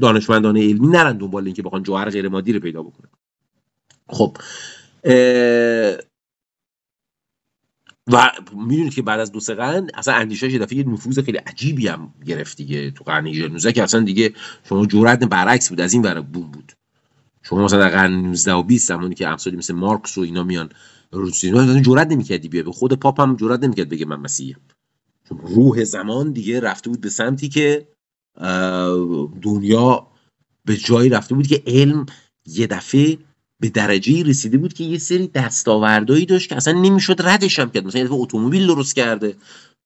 [SPEAKER 2] دانشمندان علمی نرن دنبال اینکه بخوان جوهر غیر مادی رو پیدا بکنه خب و میدونید که بعد از دو سه قرن اصلا اندیشهش یه دفعه نفوذ خیلی عجیبی هم گرفت دیگه تو قرن 19 که اصلا دیگه شما جرأت برعکس بود از این برای بوم بود شما مثلا در قرن 19 و 20 زمانی که امثالی مثل مارکس و اینا میان روسیه جرئت نمیکردی بیا به خود پاپ هم جرئت نمیکرد بگه من مسیحیم چون روح زمان دیگه رفته بود به سمتی که دنیا به جایی رفته بود که علم یه دفعه به درجه رسیده بود که یه سری دستاوردهایی داشت که اصلا نمیشد ردش هم کرد مثلا یه دفعه اتومبیل درست کرده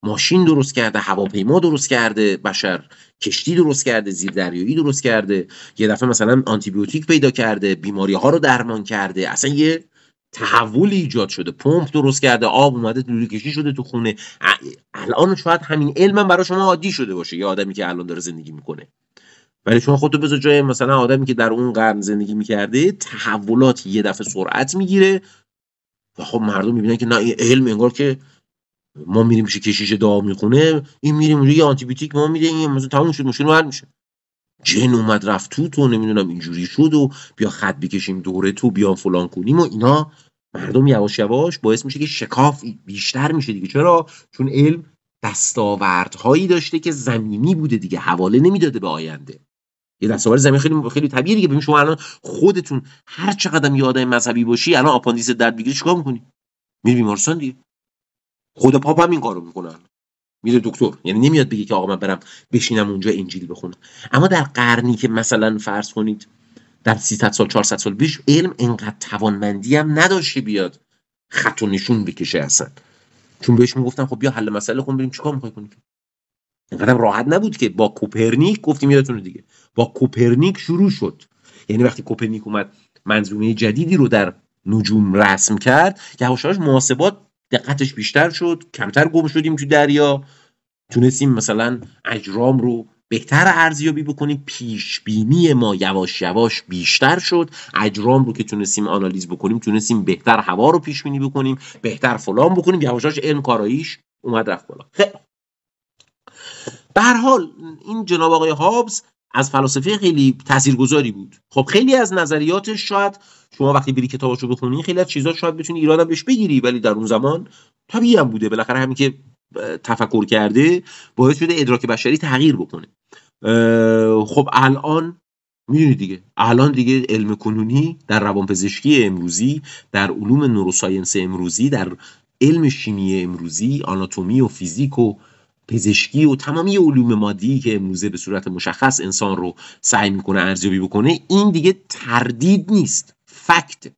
[SPEAKER 2] ماشین درست کرده هواپیما درست کرده بشر کشتی درست کرده زیردریایی درست کرده یه دفعه مثلا آنتیبیوتیک پیدا کرده بیماری ها رو درمان کرده اصلا یه تحولی ایجاد شده پمپ درست کرده آب اومده دوری کشی شده تو خونه الان شاید همین هم برای شما عادی شده باشه یه آدمی که الان داره زندگی میکنه ولی شما خودتو بذار جای مثلا آدمی که در اون قرن زندگی میکرده تحولات یه دفعه سرعت میگیره و خب مردم میبینن که نه علم انگار که ما میریم پیش کشیش دعا میخونه این میریم روی آنتی بیوتیک ما میده این موضوع تموم شد مشکل حل میشه جن اومد رفت تو تو نمیدونم اینجوری شد و بیا خط بکشیم دوره تو بیا فلان کنیم و اینا مردم یواش یواش باعث میشه که شکاف بیشتر میشه دیگه چرا چون علم دستاوردهایی داشته که زمینی بوده دیگه حواله نمیداده به آینده یه دستاورد زمین خیلی خیلی طبیعیه دیگه ببین شما الان خودتون هر چقدر یه آدم مذهبی باشی الان آپاندیس درد بگیری چیکار میکنی میری بیمارستان دیگه خود پاپ هم این کارو میکنن میره دکتر یعنی نمیاد بگه که آقا من برم بشینم اونجا انجیل بخونم اما در قرنی که مثلا فرض کنید در 300 سال 400 سال پیش علم انقدر توانمندی هم نداشته بیاد خط و نشون بکشه اصلا چون بهش میگفتن خب بیا حل مسئله خون بریم چیکار میخوای کنی انقدر راحت نبود که با کوپرنیک گفتیم یادتونه دیگه با کوپرنیک شروع شد یعنی وقتی کوپرنیک اومد منظومه جدیدی رو در نجوم رسم کرد که هواشاش محاسبات دقتش بیشتر شد کمتر گم شدیم تو دریا تونستیم مثلا اجرام رو بهتر ارزیابی بکنیم پیش بینی ما یواش یواش بیشتر شد اجرام رو که تونستیم آنالیز بکنیم تونستیم بهتر هوا رو پیش بینی بکنیم بهتر فلان بکنیم یواش یواش علم کاراییش اومد رفت بالا خیلی خب. به حال این جناب آقای هابز از فلاسفه خیلی تاثیرگذاری بود خب خیلی از نظریاتش شاید شما وقتی بری کتاباشو بخونی خیلی از چیزا شاید بتونی ایرادم بهش بگیری ولی در اون زمان طبیعی هم بوده بالاخره همین که تفکر کرده باعث شده ادراک بشری تغییر بکنه خب الان میدونی دیگه الان دیگه علم کنونی در روانپزشکی امروزی در علوم نوروساینس امروزی در علم شیمی امروزی آناتومی و فیزیک و پزشکی و تمامی علوم مادی که امروزه به صورت مشخص انسان رو سعی میکنه ارزیابی بکنه این دیگه تردید نیست فکت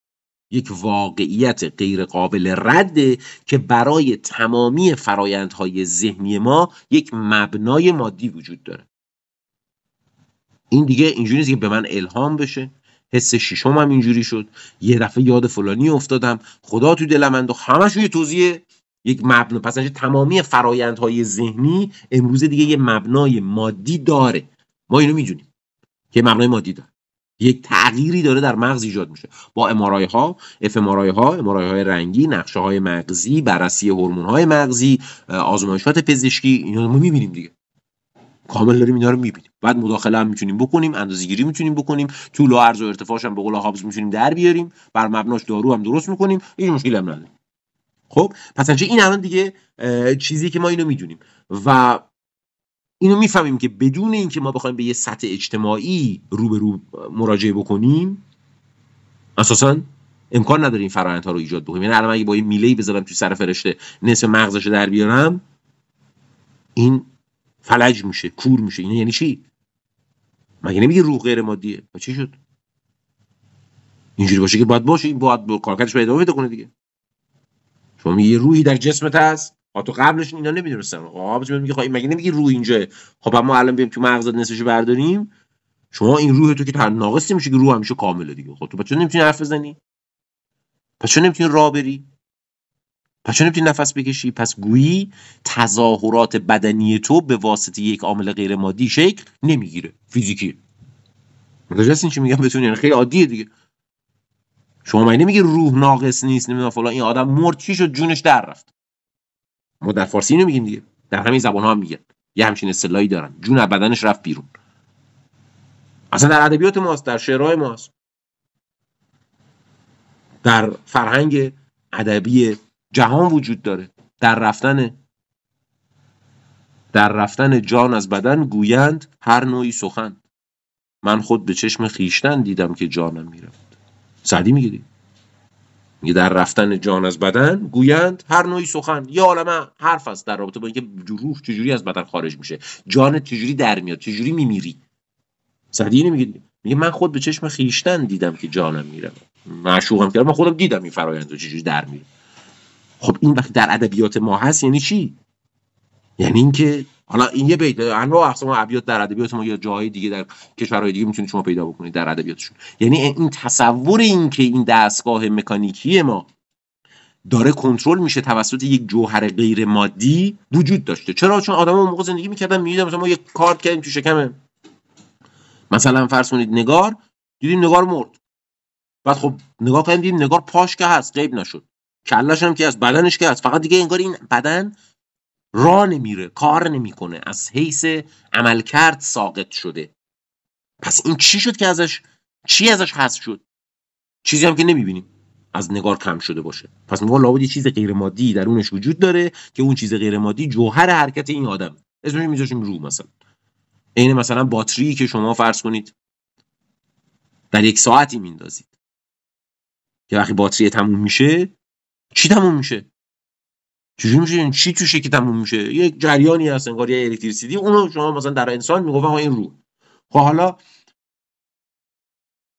[SPEAKER 2] یک واقعیت غیر قابل رده که برای تمامی فرایندهای ذهنی ما یک مبنای مادی وجود داره این دیگه اینجوری نیست که به من الهام بشه حس ششم هم اینجوری شد یه دفعه یاد فلانی افتادم خدا تو دلم و همش یه توضیح یک مبنا پس تمامی فرایندهای ذهنی امروزه دیگه یه مبنای مادی داره ما اینو میدونیم که مبنای مادی داره یک تغییری داره در مغز ایجاد میشه با امارای ها اف امارای ها امارای های رنگی نقشه های مغزی بررسی هورمون های مغزی آزمایشات پزشکی اینا ما میبینیم دیگه کامل داریم اینا رو میبینیم بعد مداخله هم میتونیم بکنیم اندازه‌گیری میتونیم بکنیم طول و عرض و ارتفاعش هم به قول هابز میتونیم در بیاریم بر مبناش دارو هم درست میکنیم این مشکلی هم خب پس این الان دیگه چیزی که ما اینو میدونیم و اینو میفهمیم که بدون اینکه ما بخوایم به یه سطح اجتماعی رو به رو مراجعه بکنیم اساسا امکان نداره این ها رو ایجاد بکنیم یعنی الان اگه با یه میله‌ای بذارم توی سر فرشته نصف مغزش در بیارم این فلج میشه کور میشه این یعنی چی مگه نمیگه روح غیر مادیه چی شد اینجوری باشه که باید باشه این باید با کارکردش ادامه بده دیگه شما یه روحی در جسمت هست آ تو قبلش اینا نمیدونستن آبش میگه خب مگه نمیگی روح اینجا خب ما الان بیم تو مغزت نصفشو برداریم شما این روح تو که تا ناقص نمیشه که روح همیشه کامله دیگه خب تو بچه نمیتونی حرف بزنی پس چون نمیتونی راه بری پس چون نمیتونی نفس بکشی پس گویی تظاهرات بدنی تو به واسطه یک عامل غیر مادی شکل نمیگیره فیزیکی متوجه چی میگم بتونی یعنی خیلی عادیه دیگه شما من نمیگی روح ناقص نیست نمیدونم فلان این آدم مرد چی شد جونش در رفت ما در فارسی اینو میگیم دیگه در همین زبان ها هم میگن یه همچین اصطلاحی دارن جون از بدنش رفت بیرون اصلا در ادبیات ماست در شعرهای ماست در فرهنگ ادبی جهان وجود داره در رفتن در رفتن جان از بدن گویند هر نوعی سخن من خود به چشم خیشتن دیدم که جانم میرفت سعدی میگه دیگه میگه در رفتن جان از بدن گویند هر نوعی سخن یا عالم حرف است در رابطه با اینکه روح چجوری از بدن خارج میشه جان چجوری در میاد چجوری میمیری سعدی نمیگه دیگه میگه من خود به چشم خیشتن دیدم که جانم میره معشوقم کردم من خودم دیدم این فرایند رو چجوری در میره خب این وقتی در ادبیات ما هست یعنی چی یعنی اینکه حالا این یه بیت انواع اقسام ابیات در ادبیات ما یا جاهای دیگه در کشورهای دیگه میتونید شما پیدا بکنید در ادبیاتشون یعنی این تصور این که این دستگاه مکانیکی ما داره کنترل میشه توسط یک جوهر غیر مادی وجود داشته چرا چون آدم اون موقع زندگی میکردن میدیدن مثلا ما یک کارت کردیم تو شکم مثلا فرض کنید نگار دیدیم نگار مرد بعد خب نگاه کردیم دیدیم نگار پاش که هست غیب نشد کلاش هم که از بدنش که هست فقط دیگه انگار این بدن را نمیره کار نمیکنه از حیث عملکرد ساقط شده پس این چی شد که ازش چی ازش حذف شد چیزی هم که نمیبینیم از نگار کم شده باشه پس ما لابد یه چیز غیر مادی درونش وجود داره که اون چیز غیر مادی جوهر حرکت این آدم اسمش میذاریم رو مثلا عین مثلا باتری که شما فرض کنید در یک ساعتی میندازید که وقتی باتری تموم میشه چی تموم میشه چجوری میشه این یعنی چی توشه که تموم میشه یه جریانی هست انگار یه الکتریسیتی اونو شما مثلا در انسان میگفتن این روح خب حالا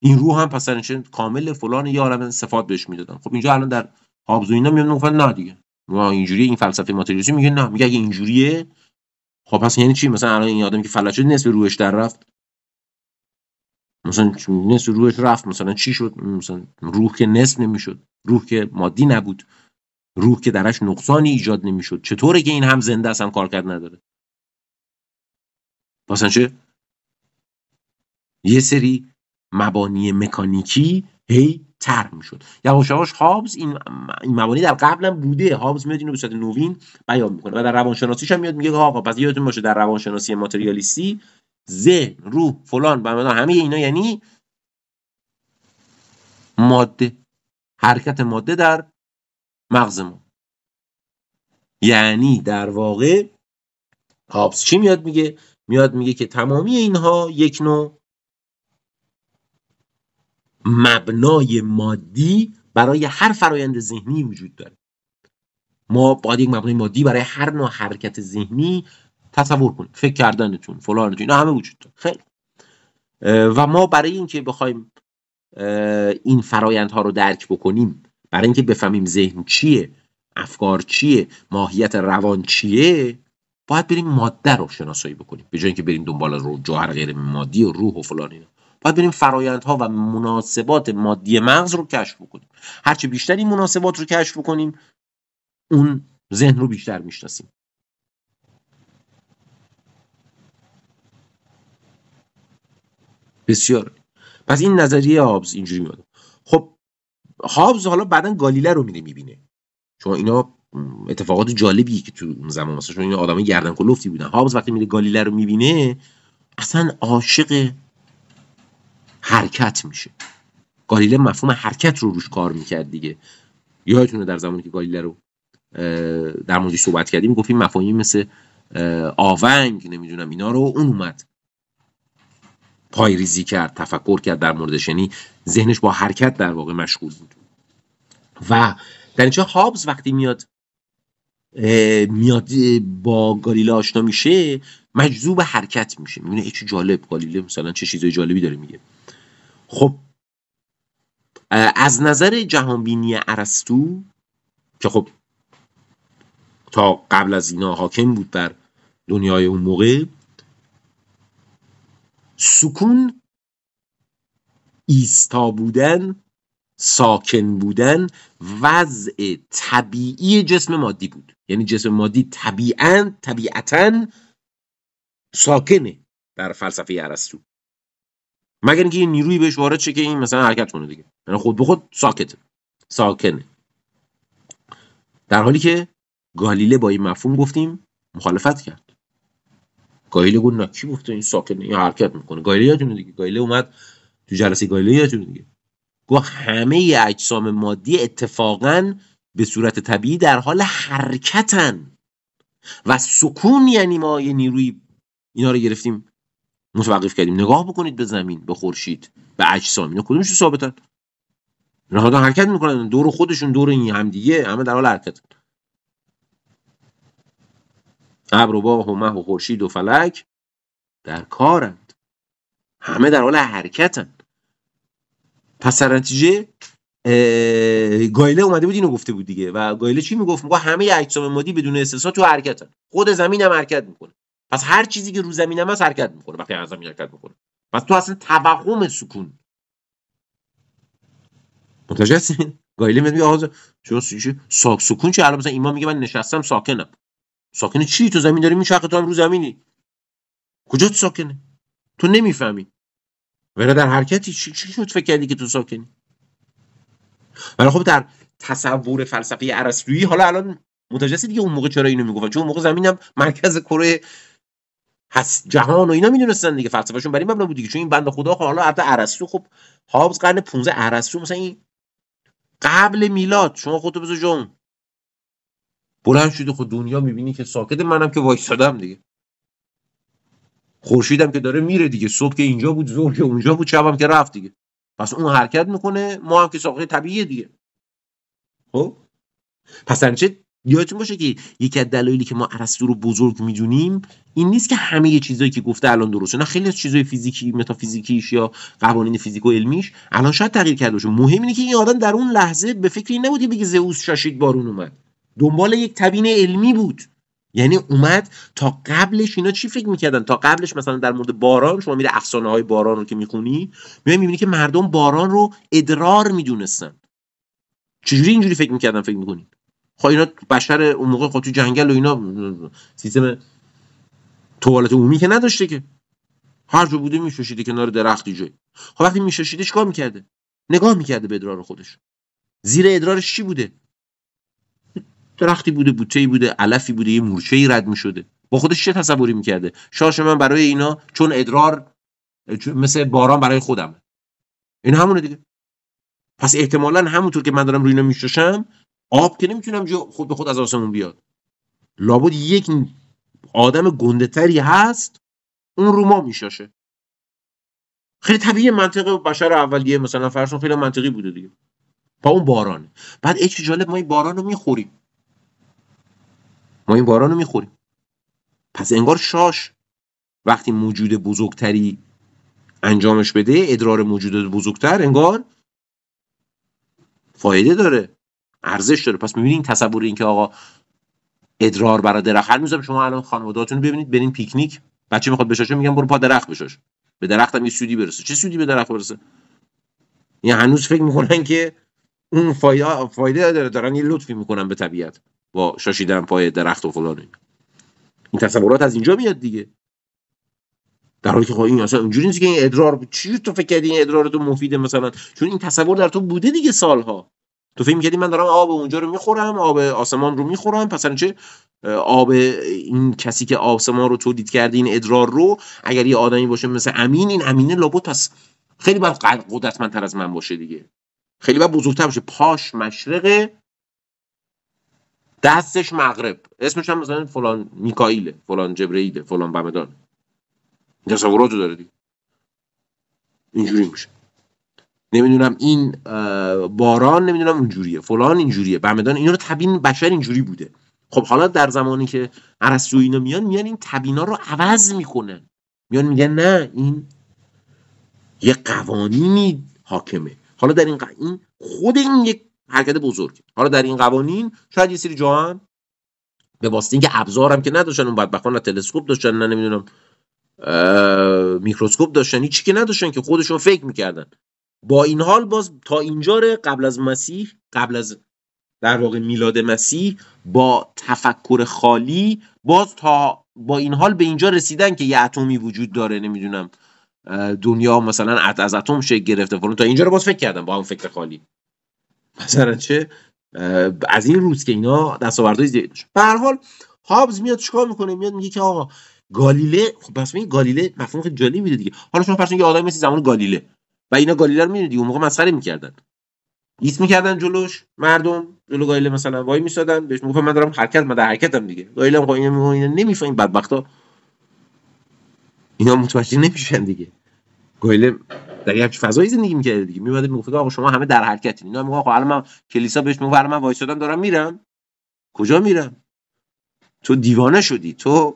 [SPEAKER 2] این روح هم پس کامل فلان یه عالم صفات بهش میدادن خب اینجا الان در هابز و اینا میگن نه دیگه ما اینجوری این فلسفه ماتریالیسم میگه نه میگه اگه اینجوریه خب پس یعنی چی مثلا الان این آدم که فلج نصف روحش در رفت مثلا نصف روحش رفت مثلا چی شد مثلا روح که نصف نمیشد روح که مادی نبود روح که درش نقصانی ایجاد نمیشد چطوره که این هم زنده است هم کرد نداره واسه چه یه سری مبانی مکانیکی هی طرح میشد یواش یواش هابز این مبانی در قبلم بوده هابز میاد اینو به صورت نوین بیان میکنه و در روانشناسیش هم میاد میگه آقا پس یادتون باشه در روانشناسی ماتریالیستی ذهن روح فلان و همه اینا یعنی ماده حرکت ماده در مغزمون یعنی در واقع هابس چی میاد میگه میاد میگه که تمامی اینها یک نوع مبنای مادی برای هر فرایند ذهنی وجود داره ما باید یک مبنای مادی برای هر نوع حرکت ذهنی تصور کنیم فکر کردنتون فلانتون اینا همه وجود داره خیلی و ما برای اینکه بخوایم این فرایندها رو درک بکنیم برای اینکه بفهمیم ذهن چیه افکار چیه ماهیت روان چیه باید بریم ماده رو شناسایی بکنیم به جای اینکه بریم دنبال رو جوهر غیر مادی و روح و فلان اینا باید بریم فرایندها و مناسبات مادی مغز رو کشف بکنیم هرچه بیشتر این مناسبات رو کشف بکنیم اون ذهن رو بیشتر میشناسیم بسیار پس این نظریه آبز اینجوری میاد خب هابز حالا بعدا گالیله رو میره میبینه چون اینا اتفاقات جالبی که تو اون زمان مثلا چون این آدمای گردن کلفتی بودن هابز وقتی میره گالیله رو میبینه اصلا عاشق حرکت میشه گالیله مفهوم حرکت رو روش کار میکرد دیگه یادتونه در زمانی که گالیله رو در موردش صحبت کردیم گفتیم مفاهیم مثل آونگ نمیدونم اینا رو اون اومد پای ریزی کرد تفکر کرد در موردش شنی ذهنش با حرکت در واقع مشغول بود و در اینجا هابز وقتی میاد میاد با گالیله آشنا میشه مجذوب حرکت میشه میبینه ای چه جالب گالیله مثلا چه چیزای جالبی داره میگه خب از نظر جهانبینی ارسطو که خب تا قبل از اینا حاکم بود بر دنیای اون موقع سکون ایستا بودن ساکن بودن وضع طبیعی جسم مادی بود یعنی جسم مادی طبیعا طبیعتا ساکنه در فلسفه ارسطو مگر اینکه یه نیروی بهش وارد شه که این مثلا حرکت کنه دیگه یعنی خود به خود ساکت، ساکنه در حالی که گالیله با این مفهوم گفتیم مخالفت کرد گایله گفت نه کی گفته این ساکت این حرکت میکنه گایله یادتونه دیگه گایله اومد تو جلسه گایله یادتونه دیگه گفت همه اجسام مادی اتفاقا به صورت طبیعی در حال حرکتن و سکون یعنی ما یه نیروی اینا رو گرفتیم متوقف کردیم نگاه بکنید به زمین به خورشید به اجسام اینا کدومش ثابتن اینا حرکت میکنن دور خودشون دور این همدیگه همه در حال حرکتن ابر و باغ و مه و خورشید و فلک در کارند همه در حال حرکتند پس در نتیجه گایله اومده بود اینو گفته بود دیگه و گایله چی میگفت میگه همه اجسام مادی بدون استثنا تو حرکتن خود زمین هم حرکت میکنه پس هر چیزی که رو زمین هم حرکت میکنه وقتی از زمین حرکت میکنه پس تو اصلا توهم سکون متوجه هستین گایله میگه آقا چون سکون چه الان مثلا ایمان میگه من نشستم ساکنم ساکن چی تو زمین داری میچرخه تو هم رو زمینی کجا تو ساکنه تو نمیفهمی ولی در حرکتی چی چی شد فکر کردی که تو ساکنی ولی خب در تصور فلسفه ارسطویی حالا الان متوجه دیگه اون موقع چرا اینو میگفت چون اون موقع زمینم مرکز کره هست جهان و اینا میدونستن دیگه فلسفهشون بر این مبنا بود دیگه چون این بنده خدا خب حالا حتی ارسطو خب هابز قرن 15 ارسطو مثلا این قبل میلاد شما خودتو بزن جون بلند شده خود خب دنیا میبینی که ساکت منم که وایستادم دیگه خورشیدم که داره میره دیگه صبح که اینجا بود ظهر که اونجا بود شبم که رفت دیگه پس اون حرکت میکنه ما هم که ساکت طبیعیه دیگه خب پس انچه یادتون باشه که یکی از دلایلی که ما ارسطو رو بزرگ میدونیم این نیست که همه چیزایی که گفته الان درسته نه خیلی از چیزای فیزیکی متافیزیکیش یا قوانین فیزیک و علمیش الان شاید تغییر کرده باشه مهم اینه که این آدم در اون لحظه به فکری نبود بگه زئوس شاشید بارون اومد دنبال یک تبین علمی بود یعنی اومد تا قبلش اینا چی فکر میکردن تا قبلش مثلا در مورد باران شما میره افسانه های باران رو که میخونی میای میبینی که مردم باران رو ادرار میدونستن چجوری اینجوری فکر میکردن فکر میکنی خب اینا بشر اون موقع خب تو جنگل و اینا سیستم توالت عمومی که نداشته که هر جا بوده میشوشیده کنار درختی جایی خب وقتی میشوشیده چیکار میکرده نگاه میکرده به ادرار خودش زیر ادرارش چی بوده درختی بوده بوته بوده علفی بوده یه مورچه رد می شده با خودش چه تصوری میکرده شاش من برای اینا چون ادرار مثل باران برای خودمه این همونه دیگه پس احتمالا همونطور که من دارم روی اینا آب که نمیتونم جو خود به خود از آسمون بیاد لابد یک آدم تری هست اون رو ما میشاشه خیلی طبیعی منطق بشر اولیه مثلا فرسون خیلی منطقی بوده دیگه با اون بارانه بعد ایچ جالب ما این باران رو میخوریم ما این باران رو میخوریم پس انگار شاش وقتی موجود بزرگتری انجامش بده ادرار موجود بزرگتر انگار فایده داره ارزش داره پس میبینین تصور این که آقا ادرار برای درخت هر میذارم شما الان رو ببینید برین پیکنیک بچه میخواد بشاشه میگم برو پا درخت بشاش به درختم یه سودی برسه چه سودی به درخت برسه یعنی هنوز فکر میکنن که اون فایده فایده داره دارن یه لطفی میکنن به طبیعت با شاشیدن پای درخت و فلان این تصورات از اینجا میاد دیگه در حالی که خب این اصلا اینجوری نیست که این ادرار چی تو فکر کردی این ادرار تو مفیده مثلا چون این تصور در تو بوده دیگه سالها تو فکر میکردی من دارم آب اونجا رو میخورم آب آسمان رو میخورم پس چه آب این کسی که آسمان رو دید کردی این ادرار رو اگر یه آدمی باشه مثل امین این امینه لابد پس خیلی باید قدرتمندتر از من باشه دیگه خیلی باید بزرگتر باشه پاش مشرقه دستش مغرب اسمش هم مثلا فلان میکائیله فلان جبرئیله فلان بمدان رو داره دیگه اینجوری میشه نمیدونم این باران نمیدونم اونجوریه فلان اینجوریه بمدان اینا رو تبین بشر اینجوری بوده خب حالا در زمانی که ارسطو اینا میان میان این تبینا رو عوض میکنن میان میگن نه این یه قوانینی حاکمه حالا در این, ق... این خود این یک حرکت بزرگ. حالا در این قوانین شاید یه سری به واسطه اینکه ابزارم که نداشتن اون بدبختان نه تلسکوپ داشتن نه نمیدونم میکروسکوپ داشتن چی که نداشتن که خودشون فکر میکردن با این حال باز تا اینجا قبل از مسیح قبل از در واقع میلاد مسیح با تفکر خالی باز تا با این حال به اینجا رسیدن که یه اتمی وجود داره نمیدونم دنیا مثلا از اتم شکل گرفته فلان تا اینجا رو باز فکر کردم با اون فکر خالی مثلا چه از این روز که اینا دستاوردهای زیادی داشت به هر حال هابز میاد چیکار میکنه میاد میگه که آقا گالیله خب پس این گالیله مفهوم خیلی جالب میده دیگه حالا شما کنید یه آدمی مثل زمان گالیله و اینا گالیله رو میدونید اون موقع مسخره میکردن ایست میکردن جلوش مردم جلو گالیله مثلا وای میسادن بهش میگفتن من دارم حرکت من در حرکتم دیگه گالیله میگه خب اینا نمیفهمین بدبختا اینا متوجه نمیشن دیگه گالیله در یک فضایی زندگی میکرده دیگه میومد میگفت آقا شما همه در حرکتین اینا میگه آقا الان من کلیسا بهش میگم من وایسادم دارم میرم کجا میرم تو دیوانه شدی تو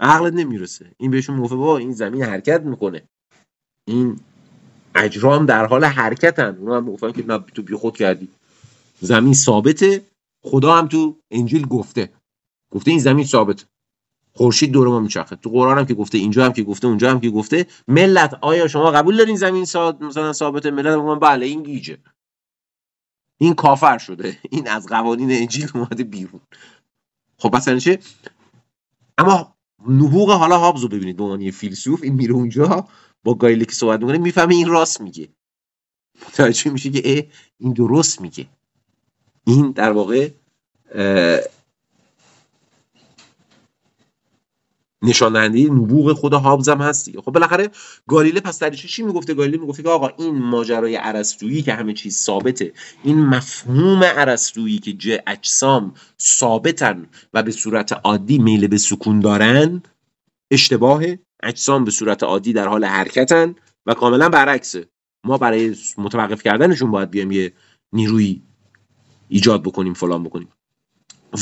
[SPEAKER 2] عقلت نمیرسه این بهشون میگفت بابا این زمین حرکت میکنه این اجرام در حال حرکتن اونا هم که نه تو بیخود کردی زمین ثابته خدا هم تو انجیل گفته گفته این زمین ثابته خورشید دور ما میچرخه تو قرآن هم که گفته اینجا هم که گفته اونجا هم که گفته ملت آیا شما قبول دارین زمین ساد مثلا ثابت ملت من بله این گیجه این کافر شده [LAUGHS] این از قوانین انجیل اومده بیرون خب مثلا یعنی چه اما نبوغ حالا هابز رو ببینید به عنوان یه فیلسوف این میره اونجا با گایلی که صحبت میکنه میفهمه این راست میگه متوجه میشه که این درست میگه این در واقع نشاننده نبوغ خود هابزم هست دیگه خب بالاخره گالیله پس در چی میگفته گالیله میگفته که آقا این ماجرای ارسطویی که همه چیز ثابته این مفهوم ارسطویی که جه اجسام ثابتن و به صورت عادی میل به سکون دارن اشتباهه اجسام به صورت عادی در حال حرکتن و کاملا برعکسه ما برای متوقف کردنشون باید بیایم یه نیروی ایجاد بکنیم فلان بکنیم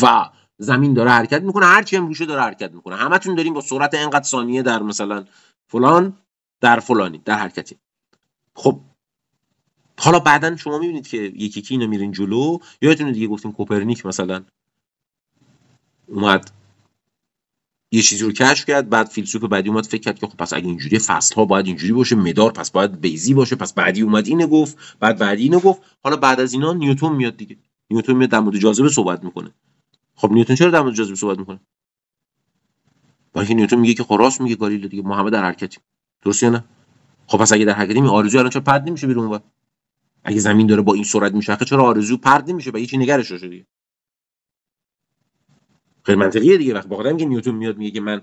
[SPEAKER 2] و زمین داره حرکت میکنه هر هم روشه داره حرکت میکنه همتون داریم با سرعت انقدر ثانیه در مثلا فلان در فلانی در حرکتی خب حالا بعدا شما میبینید که یکی یکی اینو میرین جلو یادتونه دیگه گفتیم کوپرنیک مثلا اومد یه چیزی رو کشف کرد بعد فیلسوف بعدی اومد فکر کرد که خب پس اگه اینجوری فصل ها باید اینجوری باشه مدار پس باید بیزی باشه پس بعدی اومد اینو گفت بعد بعدی اینو گفت حالا بعد از اینا نیوتن میاد دیگه نیوتن میاد در مورد جاذبه صحبت میکنه خب نیوتن چرا در مورد جاذبه صحبت میکنه با اینکه نیوتن میگه که خراس میگه گالیله دیگه ما در حرکتیم درست یا نه خب پس اگه در حرکتیم آرزو الان چرا پرد نمیشه بیرون و. اگه زمین داره با این سرعت میشه چرا آرزو پرد نمیشه و هیچی نگرش شده دیگه غیر منطقیه دیگه وقت با که نیوتن میاد میگه که من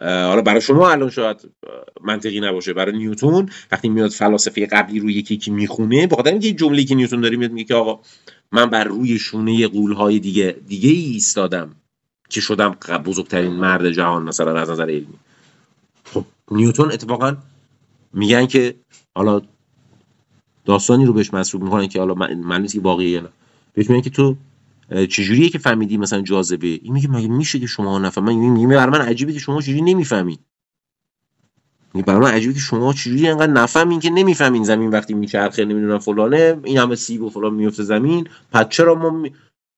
[SPEAKER 2] حالا برای شما الان شاید منطقی نباشه برای نیوتون وقتی میاد فلاسفه قبلی روی یکی که میخونه خاطر اینکه جمله که نیوتون داره میاد میگه که آقا من بر روی شونه قولهای دیگه دیگه ای ایستادم که شدم بزرگترین مرد جهان مثلا از نظر علمی خب نیوتون اتفاقا میگن که حالا داستانی رو بهش مصروب میکنن که حالا معلومه که واقعیه نه بهش میگن که تو چجوریه که فهمیدی مثلا جاذبه این میگه مگه میشه که شما نفهم من میگه برای من عجیبه که شما چجوری نمیفهمید میگه برای من عجیبه که شما چجوری انقدر نفهمین که نمیفهمین زمین وقتی میچرخه نمیدونم فلانه این همه سیب و فلان میفته زمین پس چرا ما می...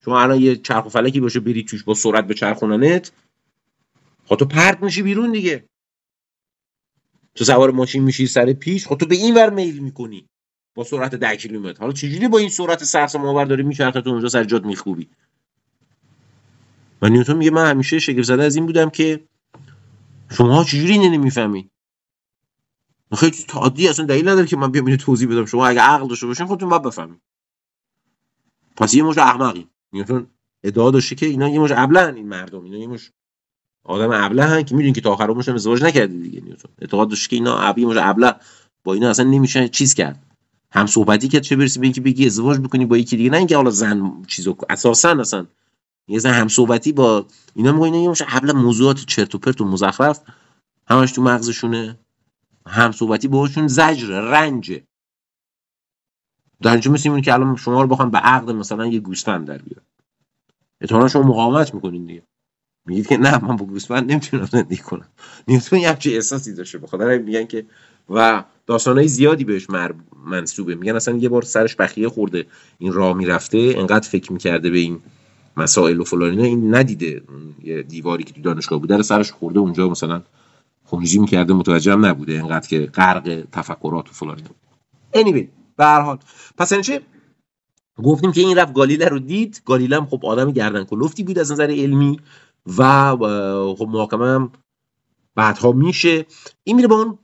[SPEAKER 2] شما الان یه چرخ و فلکی باشه بری توش با سرعت به چرخوننت خب تو پرت میشی بیرون دیگه تو سوار ماشین میشی سر پیش خب تو به این ور میل میکنی با سرعت 10 کیلومتر حالا چجوری با این سرعت سرس آور داری میچرخه تو اونجا سرجات جات میخوبی و نیوتن میگه من همیشه شگفت زده از این بودم که شما چجوری اینو نمیفهمید خیلی عادی اصلا دلیل نداره که من بیام اینو توضیح بدم شما اگه عقل داشته باشین خودتون باید بفهمید پس یه مش احمقی نیوتن ادعا داشته که اینا یه مش ابلهن این مردم اینا یه مش آدم ابلهن که میدونین که تا آخر عمرشون ازدواج نکرده دیگه نیوتن اعتقاد داشت که اینا ابی مش ابله با اینا اصلا نمیشه چیز کرد هم صحبتی که چه برسی به اینکه بگی ازدواج بکنی با یکی دیگه نه اینکه حالا زن چیزو اساسا اصلا یه زن هم صحبتی با اینا میگن اینا میشه حبل موضوعات چرت و پرت و مزخرف همش تو مغزشونه هم صحبتی باهاشون زجر رنج در مثل که الان شما رو بخوام به عقد مثلا یه گوسفند در بیاره احتمالا شما مقاومت میکنین دیگه میگید که نه من با گوسفند نمیتونم زندگی کنم [LAUGHS] نیوتن یعنی یه همچین احساسی داشته بخاطر میگن که و داستانهای زیادی بهش منصوبه میگن اصلا یه بار سرش بخیه خورده این راه میرفته انقدر فکر میکرده به این مسائل و فلان این ندیده یه دیواری که تو دانشگاه بوده رو سرش خورده اونجا مثلا خونریزی میکرده متوجه هم نبوده انقدر که غرق تفکرات و فلان anyway به هر حال پس اینچه یعنی گفتیم که این رفت گالیله رو دید گالیله هم خب آدم گردن کلفتی بود از نظر علمی و خب محاکمه هم بعدها میشه این میره با اون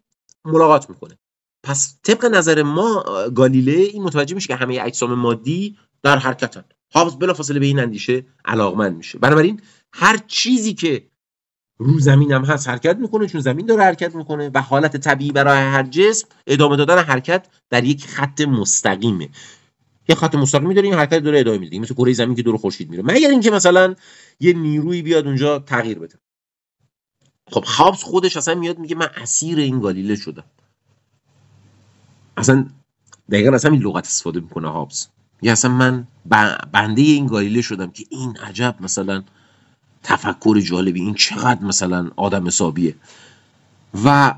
[SPEAKER 2] ملاقات میکنه پس طبق نظر ما گالیله این متوجه میشه که همه اجسام مادی در حرکتن هابز بلافاصله به این اندیشه علاقمند میشه بنابراین هر چیزی که رو زمین هم هست حرکت میکنه چون زمین داره حرکت میکنه و حالت طبیعی برای هر جسم ادامه دادن حرکت در یک خط مستقیمه یه خط مستقیمی داره این حرکت داره ادامه میده مثل کره زمین که دور خورشید میره مگر اینکه مثلا یه نیروی بیاد اونجا تغییر بده خب هابز خودش اصلا میاد میگه من اسیر این گالیله شدم اصلا دقیقا از همین لغت استفاده میکنه هابز یا اصلا من بنده این گالیله شدم که این عجب مثلا تفکر جالبی این چقدر مثلا آدم حسابیه و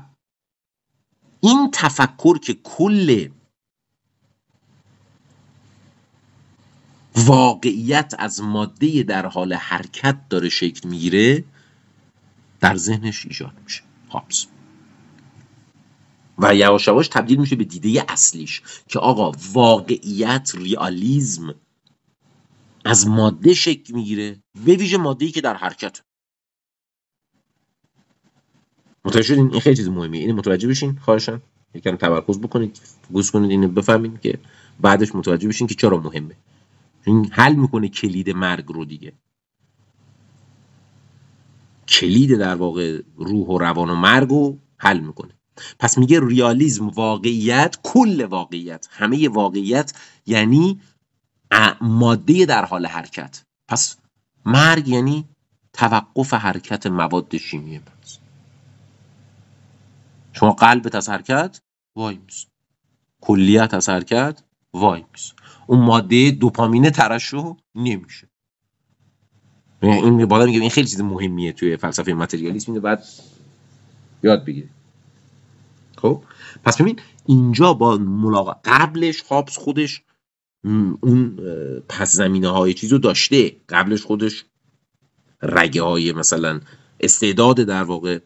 [SPEAKER 2] این تفکر که کل واقعیت از ماده در حال حرکت داره شکل میگیره در ذهنش ایجاد میشه هابز و یواش یواش تبدیل میشه به دیده اصلیش که آقا واقعیت ریالیزم از ماده شکل میگیره به ویژه ماده ای که در حرکت متوجه شدین این خیلی چیز مهمیه این متوجه بشین خواهشم یکم تمرکز بکنید گوش کنید اینو بفهمین که بعدش متوجه بشین که چرا مهمه این حل میکنه کلید مرگ رو دیگه کلید در واقع روح و روان و مرگ رو حل میکنه پس میگه ریالیزم واقعیت کل واقعیت همه واقعیت یعنی ماده در حال حرکت پس مرگ یعنی توقف حرکت مواد شیمی مغز شما قلبت از حرکت وای میس کلیت از حرکت وای میس. اون ماده دوپامینه ترشو نمیشه یعنی این بالا میگه این خیلی چیز مهمیه توی فلسفه ماتریالیسم اینو بعد یاد بگیرید خب؟ پس ببین اینجا با ملاقات قبلش هابس خودش اون پس زمینه های چیز رو داشته قبلش خودش رگه های مثلا استعداد در واقع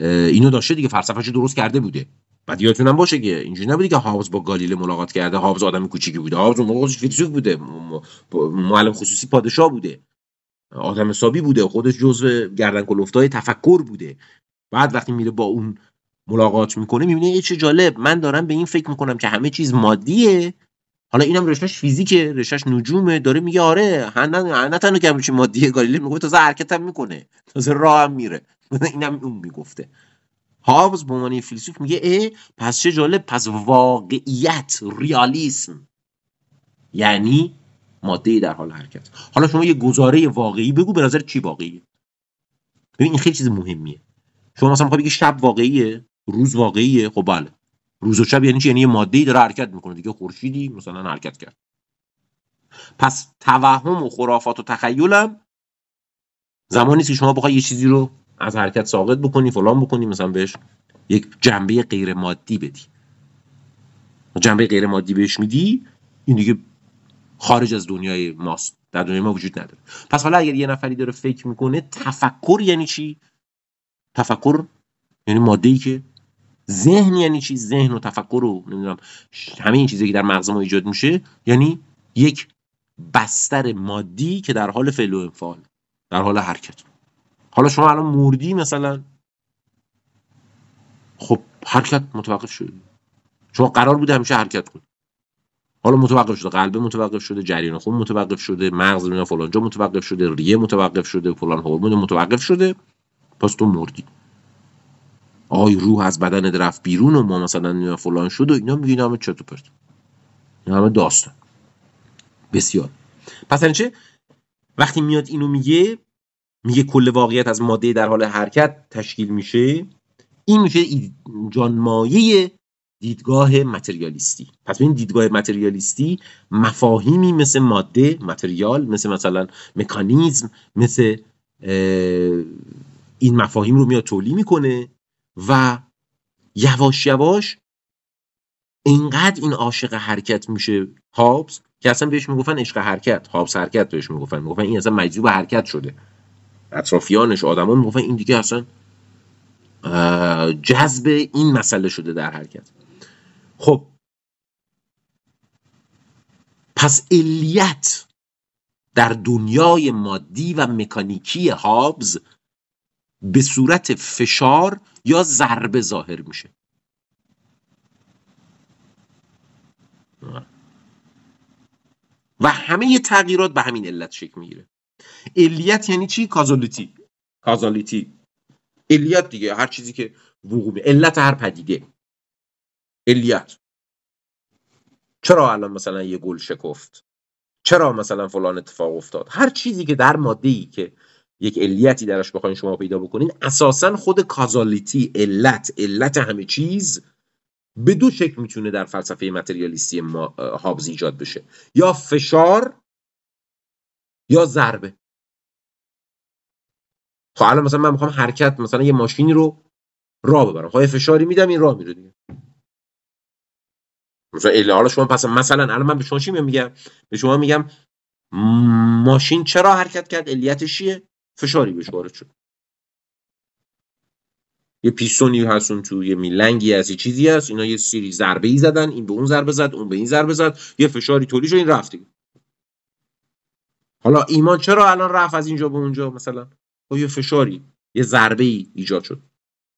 [SPEAKER 2] اینو داشته دیگه فلسفهش درست کرده بوده بعد یادتونم باشه که اینجوری نبودی که هابز با گالیله ملاقات کرده هابز آدم کوچیکی بوده هابز اون فیلسوف بوده معلم خصوصی پادشاه بوده آدم حسابی بوده خودش جزو گردن کلفتای تفکر بوده بعد وقتی میره با اون ملاقات میکنه میبینه یه چه جالب من دارم به این فکر میکنم که همه چیز مادیه حالا اینم رشتهش فیزیکه رشتهش نجومه داره میگه آره نه تنها که همچین مادیه گالیله میگه تازه حرکت هم میکنه تازه راه هم میره [LAUGHS] اینم اون میگفته هابز به عنوان فیلسوف میگه اه پس چه جالب پس واقعیت ریالیسم یعنی ماده در حال حرکت حالا شما یه گزاره واقعی بگو به نظر چی واقعیه ببین این خیلی چیز مهمیه شما مثلا میخوای بگی شب واقعیه روز واقعیه خب بله روز و شب یعنی چی یعنی یه ماده‌ای داره حرکت میکنه دیگه خورشیدی مثلا حرکت کرد پس توهم و خرافات و تخیلم زمانی که شما بخوای یه چیزی رو از حرکت ساقط بکنی فلان بکنی مثلا بهش یک جنبه غیر مادی بدی جنبه غیر مادی بهش میدی این دیگه خارج از دنیای ماست در دنیای ما وجود نداره پس حالا اگر یه نفری داره فکر میکنه تفکر یعنی چی تفکر یعنی ماده ای که ذهن یعنی چی ذهن و تفکر و نمیدونم همه این چیزی که در مغز ما ایجاد میشه یعنی یک بستر مادی که در حال فعل و انفعال در حال حرکت حالا شما الان مردی مثلا خب حرکت متوقف شد شما قرار بوده همیشه حرکت کن حالا متوقف شده قلب متوقف شده جریان خون متوقف شده مغز فلان جا متوقف شده ریه متوقف شده فلان هورمون متوقف شده پس تو مردی آی روح از بدن رفت بیرون و ما مثلا فلان شد و اینا میگین همه چرت پرت این همه داستان بسیار پس یعنی چه وقتی میاد اینو میگه میگه کل واقعیت از ماده در حال حرکت تشکیل میشه این میشه جانمایه دیدگاه متریالیستی پس این دیدگاه متریالیستی مفاهیمی مثل ماده متریال مثل مثلا مکانیزم مثل این مفاهیم رو میاد تولی میکنه و یواش یواش اینقدر این عاشق حرکت میشه هابز که اصلا بهش میگفتن عشق حرکت هابز حرکت بهش میگفتن میگفتن این اصلا مجذوب حرکت شده اطرافیانش آدما میگفتن این دیگه اصلا جذب این مسئله شده در حرکت خب پس علیت در دنیای مادی و مکانیکی هابز به صورت فشار یا ضربه ظاهر میشه و همه تغییرات به همین علت شکل میگیره علیت یعنی چی کازالیتی کازالیتی علیت دیگه هر چیزی که وقوع علت هر پدیده علیت چرا الان مثلا یه گل شکفت چرا مثلا فلان اتفاق افتاد هر چیزی که در ماده ای که یک علیتی درش بخواین شما پیدا بکنین اساسا خود کازالیتی علت علت همه چیز به دو شکل
[SPEAKER 1] میتونه در فلسفه متریالیستی ما هابز ایجاد بشه یا فشار یا ضربه خب الان مثلا من میخوام حرکت مثلا یه ماشینی رو راه ببرم خب فشاری میدم این راه میره دیگه
[SPEAKER 2] مثلا الان شما پس مثلا الان من به شما چی میگم به شما میگم ماشین چرا حرکت کرد علیتش چیه فشاری بهش وارد شد یه پیستونی هست اون تو یه میلنگی از یه چیزی هست اینا یه سری ضربه ای زدن این به اون ضربه زد اون به این ضربه زد یه فشاری طولی شد این رفت حالا ایمان چرا الان رفت از اینجا به اونجا مثلا با خب یه فشاری یه ضربه ای ایجاد شد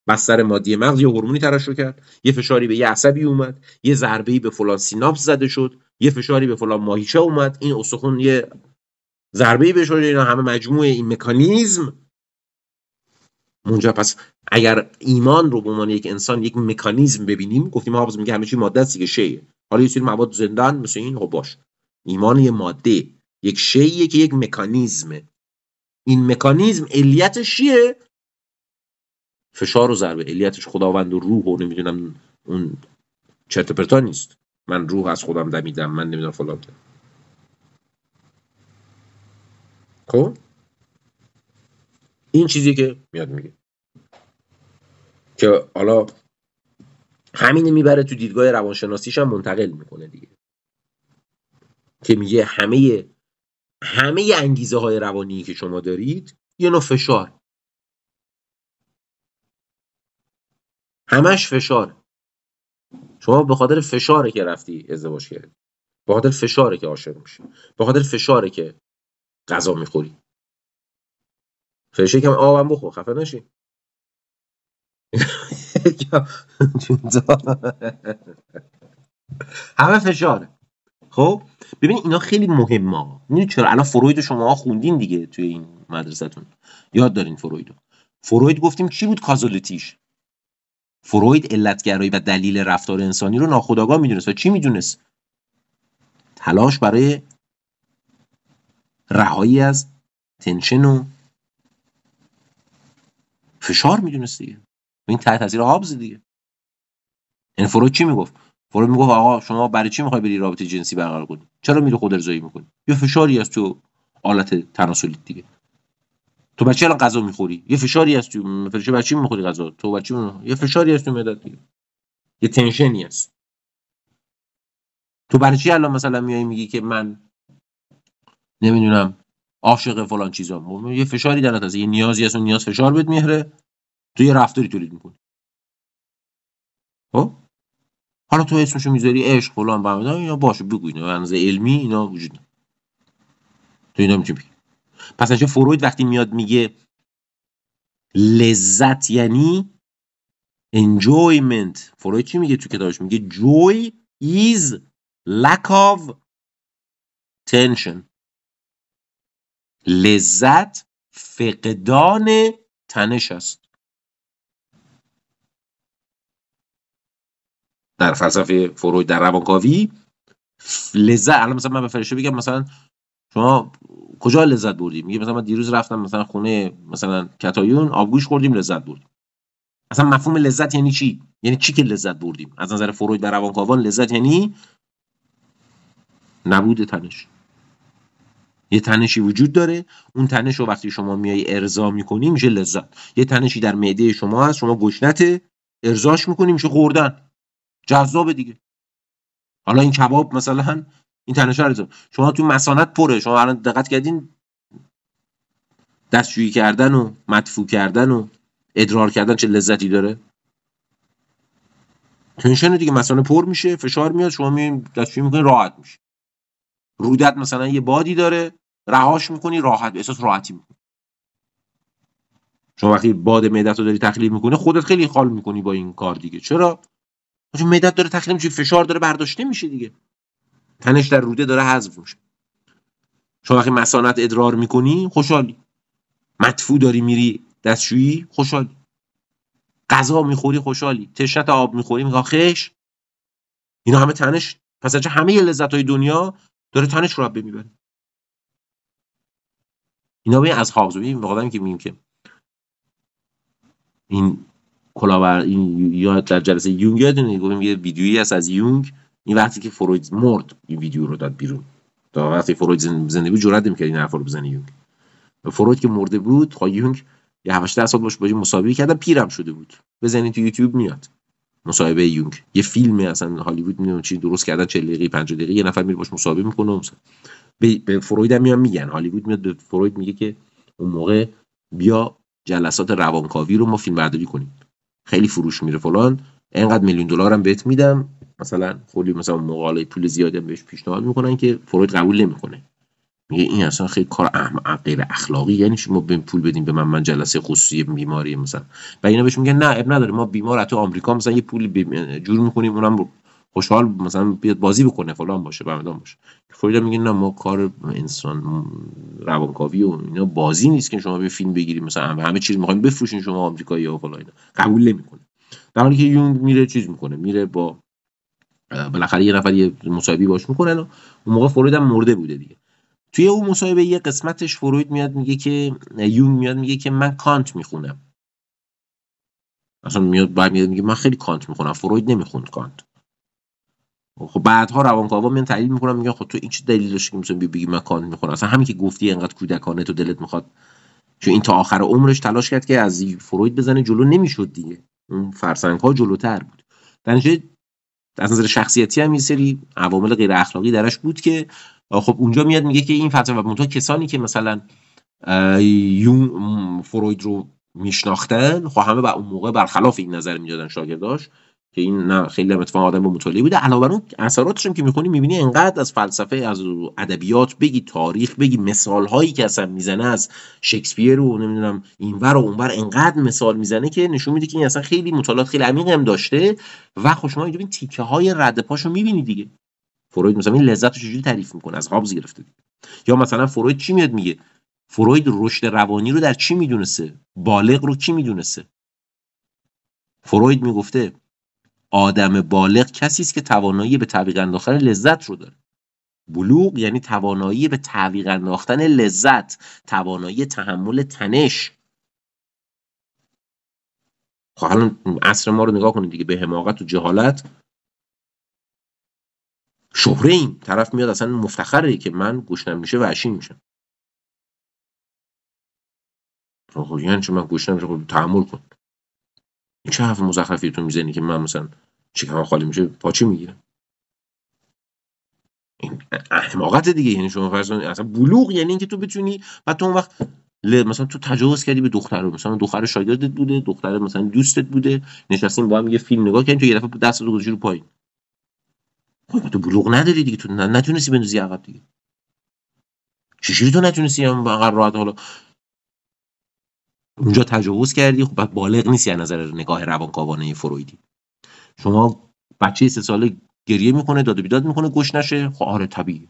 [SPEAKER 2] بستر مادی مغز یه هورمونی ترشح کرد یه فشاری به یه عصبی اومد یه ضربه ای به فلان سیناپس زده شد یه فشاری به فلان ماهیچه اومد این استخون یه ضربه بشه، اینا همه مجموعه این مکانیزم منجر پس اگر ایمان رو به عنوان یک انسان یک مکانیزم ببینیم گفتیم هابز میگه همه چی ماده است که شیه حالا یه سری مواد زندان مثل این خب باش ایمان یه ماده یک شیه که یک مکانیزمه این مکانیزم علیتش چیه فشار و ضربه علیتش خداوند و روح و نمیدونم اون چرت پرتا نیست من روح از خودم دمیدم من نمیدونم فلان خب این چیزی که میاد میگه که حالا همین میبره تو دیدگاه روانشناسیش هم منتقل میکنه دیگه که میگه همه
[SPEAKER 1] همه انگیزه های روانی که شما دارید یه نوع فشار همش فشار شما به
[SPEAKER 2] خاطر فشاره که رفتی ازدواج کردی به خاطر فشاره که عاشق میشی به خاطر فشاره که
[SPEAKER 1] غذا میخوری فرشه کم هم بخور خفه نشی
[SPEAKER 2] همه فشاره خب ببین اینا خیلی مهم ها چرا الان فروید شما خوندین دیگه توی این مدرسهتون یاد دارین فرویدو فروید گفتیم چی بود کازولتیش فروید علتگرایی و دلیل رفتار انسانی رو ناخودآگاه میدونست و چی میدونست تلاش برای رهایی از تنشن و فشار میدونست دیگه این تحت تاثیر هابز دیگه این یعنی فرو چی میگفت فرو میگفت آقا شما برای چی میخوای بری رابطه جنسی برقرار کنی چرا میری خود ارزایی میکنی یه فشاری از تو آلت تناسلی دیگه تو بچه الان غذا میخوری یه فشاری از تو فرشه بچه میخوری غذا تو بچه یه فشاری از تو مداد دیگه یه تنشنی هست تو برای چی الان مثلا میای میگی که من نمیدونم عاشق فلان چیزا خب، یه فشاری در از یه نیازی از اون نیاز فشار بهت میهره تو یه رفتاری تولید میکنی خب حالا تو اسمشو میذاری عشق فلان بعد اینا باشه بگو اینا از علمی اینا وجود نداره تو اینا میتونی پس اینجا فروید وقتی میاد میگه لذت یعنی enjoyment فروید چی میگه تو کتابش میگه joy
[SPEAKER 1] is lack of tension لذت فقدان تنش است در فلسفه فروید در روانکاوی لذت الان مثلا من به فرشته بگم مثلا شما
[SPEAKER 2] کجا لذت بردیم میگه مثلا من دیروز رفتم مثلا خونه مثلا کتایون آبگوش خوردیم لذت بردیم اصلا مفهوم لذت یعنی چی یعنی چی که لذت بردیم از نظر فروید در روانکاوان لذت یعنی نبود تنش یه تنشی وجود داره اون تنش رو وقتی شما میای ارضا میکنی میشه لذت یه تنشی در معده شما هست شما گشنته ارزاش میکنی میشه خوردن جذاب دیگه حالا این کباب مثلا این تنش رو شما تو مسانت پره شما الان دقت کردین دستشویی کردن و مدفوع کردن و ادرار کردن چه لذتی داره تنشن دیگه مثلا پر میشه فشار میاد شما میایم دستشویی میکنین راحت میشه رودت مثلا یه بادی داره رهاش میکنی راحت احساس راحتی میکنی شما وقتی باد معدت رو داری تخلیه میکنه خودت خیلی خال میکنی با این کار دیگه چرا چون معدت داره تخلیه میشه فشار داره برداشته میشه دیگه تنش در روده داره حذف میشه شما وقتی مسانت ادرار میکنی خوشحالی مدفوع داری میری دستشویی خوشحالی غذا میخوری خوشحالی تشت آب میخوری میگه خش اینا همه تنش پس همه لذت های دنیا داره تنش رو به میبره اینا به از حافظ ببین واقعا که میگیم که این کلاور این یا در جلسه یونگ یادونه یه ویدیویی هست از یونگ این وقتی که فروید مرد این ویدیو رو داد بیرون تا وقتی فروید زنده بود جرئت نمی‌کرد این حرفا رو بزنه یونگ فروید که مرده بود خواهی خب یونگ یه 18 سال باش باش مسابقه کردن پیرم شده بود بزنید تو یوتیوب میاد مصاحبه یونگ یه فیلم اصلا هالیوود میدونم چی درست کردن 40 دقیقه 50 دقیقه یه نفر میره باش مصاحبه میکنه مثلا به فروید هم میان میگن هالیوود میاد به فروید میگه که اون موقع بیا جلسات روانکاوی رو ما فیلم برداری کنیم خیلی فروش میره فلان اینقدر میلیون دلار هم بهت میدم مثلا خیلی مثلا مقاله پول زیادی هم بهش پیشنهاد میکنن که فروید قبول نمیکنه میگه این اصلا خیلی کار احم غیر اخلاقی یعنی شما بهم پول بدین به من من جلسه خصوصی بیماری مثلا و اینا بهش میگن نه اب نداره ما بیمار تو آمریکا مثلا یه پول جور میکنیم اونم خوشحال مثلا بیاد بازی بکنه فلان باشه بمدان باشه فروید میگه نه ما کار انسان روانکاوی و اینا بازی نیست که شما به فیلم بگیریم مثلا همه, همه چیز میخوایم بفروشین شما آمریکایی ها فلان اینا قبول نمیکنه در حالی که یونگ میره چیز میکنه میره با بالاخره یه نفر یه باش میکنه و اون موقع فروید هم مرده بوده دیگه توی اون مصاحبه یه قسمتش فروید میاد میگه که یون میاد میگه که من کانت میخونم اصلا میاد بعد میاد میگه من خیلی کانت میخونم فروید نمیخوند کانت خب بعدها روانکاوا میان تحلیل میکنم میگن خب تو این چه دلیل داشتی که میتونی بگی من کانت میخونم اصلا همین که گفتی انقدر کودکانه تو دلت میخواد چون این تا آخر عمرش تلاش کرد که از فروید بزنه جلو نمیشد دیگه اون فرسنگ ها جلوتر بود در از نظر شخصیتی هم این سری عوامل غیر اخلاقی درش بود که خب اونجا میاد میگه که این فلسفه و منتها کسانی که مثلا یون فروید رو میشناختن خب همه بر اون موقع برخلاف این نظر میدادن شاگرداش که این نه خیلی هم اتفاق آدم مطالعه بوده علاوه بر اون اثراتش که میخونی میبینی انقدر از فلسفه از ادبیات بگی تاریخ بگی مثال هایی که اصلا میزنه از شکسپیر رو نمیدونم اینور و اونور انقدر مثال میزنه که نشون میده که این اصلا خیلی مطالعات خیلی عمیق هم داشته و خب شما این تیکه های رد پاشو میبینی دیگه فروید مثلا این لذت رو چجوری تعریف میکنه از هابز گرفته دید. یا مثلا فروید چی میاد میگه فروید رشد روانی رو در چی میدونسته بالغ رو کی میدونسه؟ فروید میگفته آدم بالغ کسی است که توانایی به تعویق انداختن لذت رو داره بلوغ یعنی توانایی به تعویق انداختن لذت توانایی تحمل تنش خب حالا اصر ما رو نگاه کنید دیگه به حماقت و جهالت
[SPEAKER 1] شهره این طرف میاد اصلا مفتخره که من گوشنم میشه وحشی میشم یعنی چه من میشه خب تعمل کن این چه حرف مزخرفی تو میزنی که من مثلا چیکار خالی میشه پاچی میگیرم
[SPEAKER 2] این احماقت دیگه یعنی شما فرض اصلا بلوغ یعنی اینکه تو بتونی و تو اون وقت مثلا تو تجاوز کردی به دختر رو مثلا دختر شاگردت بوده دختر مثلا دوستت بوده نشستین با هم یه فیلم نگاه کردین تو یه دفعه دست رو گذاشتی پایین خب تو بلوغ نداری دیگه تو نتونستی بندازی عقب دیگه چجوری تو نتونستی هم عقب راحت حالا اونجا تجاوز کردی خب بالغ نیستی از نظر نگاه روانکاوانه فرویدی شما بچه سه ساله گریه میکنه داد و بیداد میکنه گوش نشه خب آره طبیعی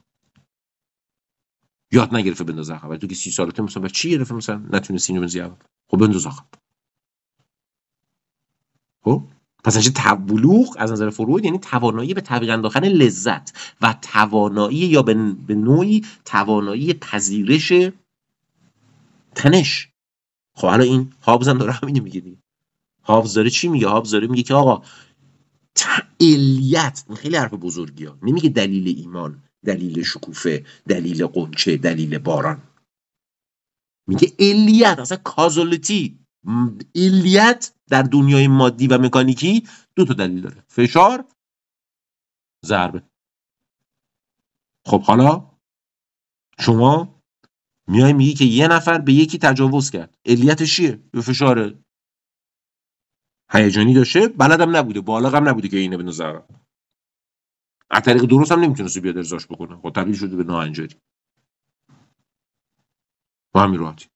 [SPEAKER 2] یاد نگرفه بنداز عقب تو که سی سالته مثلا چی گرفه مثلا نتونستی اینو عقب خب بنداز عقب خب پس تبلوغ از نظر فروید یعنی توانایی به تعبیر انداختن لذت و توانایی یا به, نوعی توانایی پذیرش تنش خب حالا این هابز هم داره همینو میگه دیگه داره چی میگه هابز داره میگه که آقا تعلیت خیلی حرف بزرگی ها نمیگه دلیل ایمان دلیل شکوفه دلیل قنچه دلیل باران میگه علیت اصلا کازولتی ایلیت در دنیای مادی و مکانیکی دو تا دلیل داره فشار ضربه خب حالا
[SPEAKER 1] شما
[SPEAKER 2] میای میگی که یه نفر به یکی تجاوز کرد علیتش چیه به فشار هیجانی داشته بلدم نبوده بالغم نبوده که اینه به نظر از طریق درست هم نمیتونست بیاد ارزاش بکنه خب تبدیل شده به ناهنجاری با همین راحتی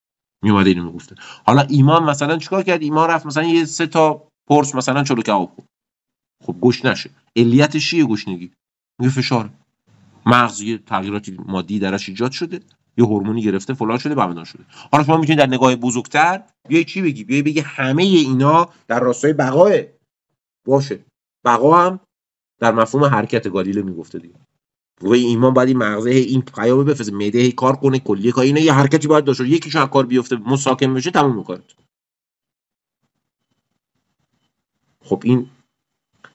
[SPEAKER 2] اومده میگفته حالا ایمان مثلا چیکار کرد ایمان رفت مثلا یه سه تا پرس مثلا چلو کباب خورد خب گوش نشه علیتش چیه گشنگی میگه فشار مغز یه تغییراتی مادی درش ایجاد شده یه هورمونی گرفته فلان شده بهمدان شده حالا شما میتونید در نگاه بزرگتر بیای چی بگی بیای بگی همه اینا در راستای بقاه باشه بقا هم در مفهوم حرکت گالیله میگفته دیگه وی ایمان باید این مغزه این پیام بفرسته معده هی کار کنه کلیه کار اینا یه حرکتی باید داشته یکیشون از کار بیفته مساکن بشه تموم میکنه خب این